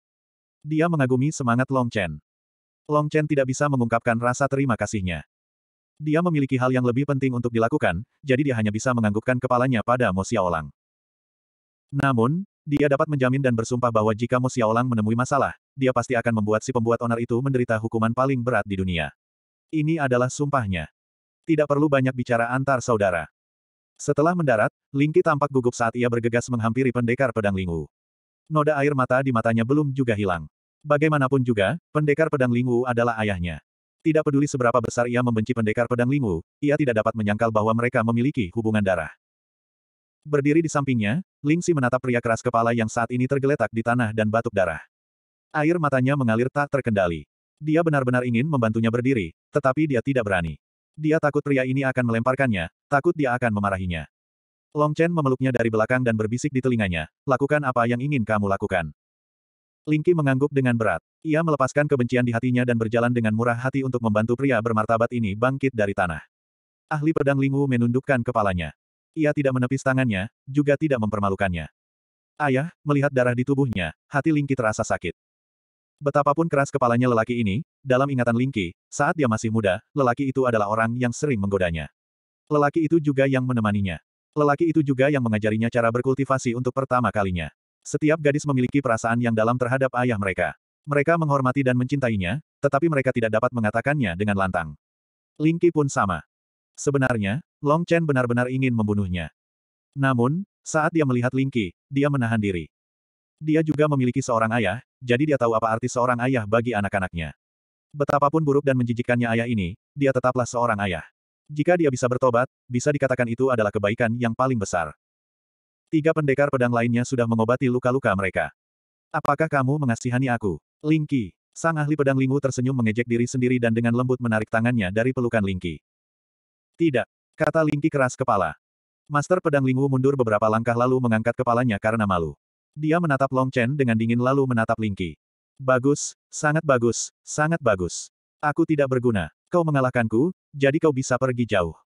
Dia mengagumi semangat Long Chen. Long Chen tidak bisa mengungkapkan rasa terima kasihnya. Dia memiliki hal yang lebih penting untuk dilakukan, jadi dia hanya bisa menganggukkan kepalanya pada Mo Xiaolang. Namun, dia dapat menjamin dan bersumpah bahwa jika Mo Xiaolang menemui masalah, dia pasti akan membuat si pembuat onar itu menderita hukuman paling berat di dunia. Ini adalah sumpahnya. Tidak perlu banyak bicara antar saudara. Setelah mendarat, Lingqi tampak gugup saat ia bergegas menghampiri pendekar pedang Lingwu. Noda air mata di matanya belum juga hilang. Bagaimanapun juga, pendekar pedang Lingwu adalah ayahnya. Tidak peduli seberapa besar ia membenci pendekar pedang Lingwu, ia tidak dapat menyangkal bahwa mereka memiliki hubungan darah. Berdiri di sampingnya, Ling Si menatap pria keras kepala yang saat ini tergeletak di tanah dan batuk darah. Air matanya mengalir tak terkendali. Dia benar-benar ingin membantunya berdiri, tetapi dia tidak berani. Dia takut pria ini akan melemparkannya, takut dia akan memarahinya. Long Chen memeluknya dari belakang dan berbisik di telinganya, lakukan apa yang ingin kamu lakukan. Qi mengangguk dengan berat. Ia melepaskan kebencian di hatinya dan berjalan dengan murah hati untuk membantu pria bermartabat ini bangkit dari tanah. Ahli pedang Lingwu menundukkan kepalanya. Ia tidak menepis tangannya, juga tidak mempermalukannya. Ayah, melihat darah di tubuhnya, hati Qi terasa sakit. Betapapun keras kepalanya lelaki ini, dalam ingatan Qi, saat dia masih muda, lelaki itu adalah orang yang sering menggodanya. Lelaki itu juga yang menemaninya. Lelaki itu juga yang mengajarinya cara berkultivasi untuk pertama kalinya. Setiap gadis memiliki perasaan yang dalam terhadap ayah mereka. Mereka menghormati dan mencintainya, tetapi mereka tidak dapat mengatakannya dengan lantang. Lingki pun sama. Sebenarnya, Long Chen benar-benar ingin membunuhnya. Namun, saat dia melihat Lingki, dia menahan diri. Dia juga memiliki seorang ayah, jadi dia tahu apa arti seorang ayah bagi anak-anaknya. Betapapun buruk dan menjijikannya ayah ini, dia tetaplah seorang ayah. Jika dia bisa bertobat, bisa dikatakan itu adalah kebaikan yang paling besar. Tiga pendekar pedang lainnya sudah mengobati luka-luka mereka. Apakah kamu mengasihani aku? Lingki. Sang ahli pedang Lingwu tersenyum mengejek diri sendiri dan dengan lembut menarik tangannya dari pelukan Lingki. Tidak. Kata Lingki keras kepala. Master pedang Lingwu mundur beberapa langkah lalu mengangkat kepalanya karena malu. Dia menatap Long Chen dengan dingin lalu menatap Lingki. Bagus, sangat bagus, sangat bagus. Aku tidak berguna. Kau mengalahkanku, jadi kau bisa pergi jauh.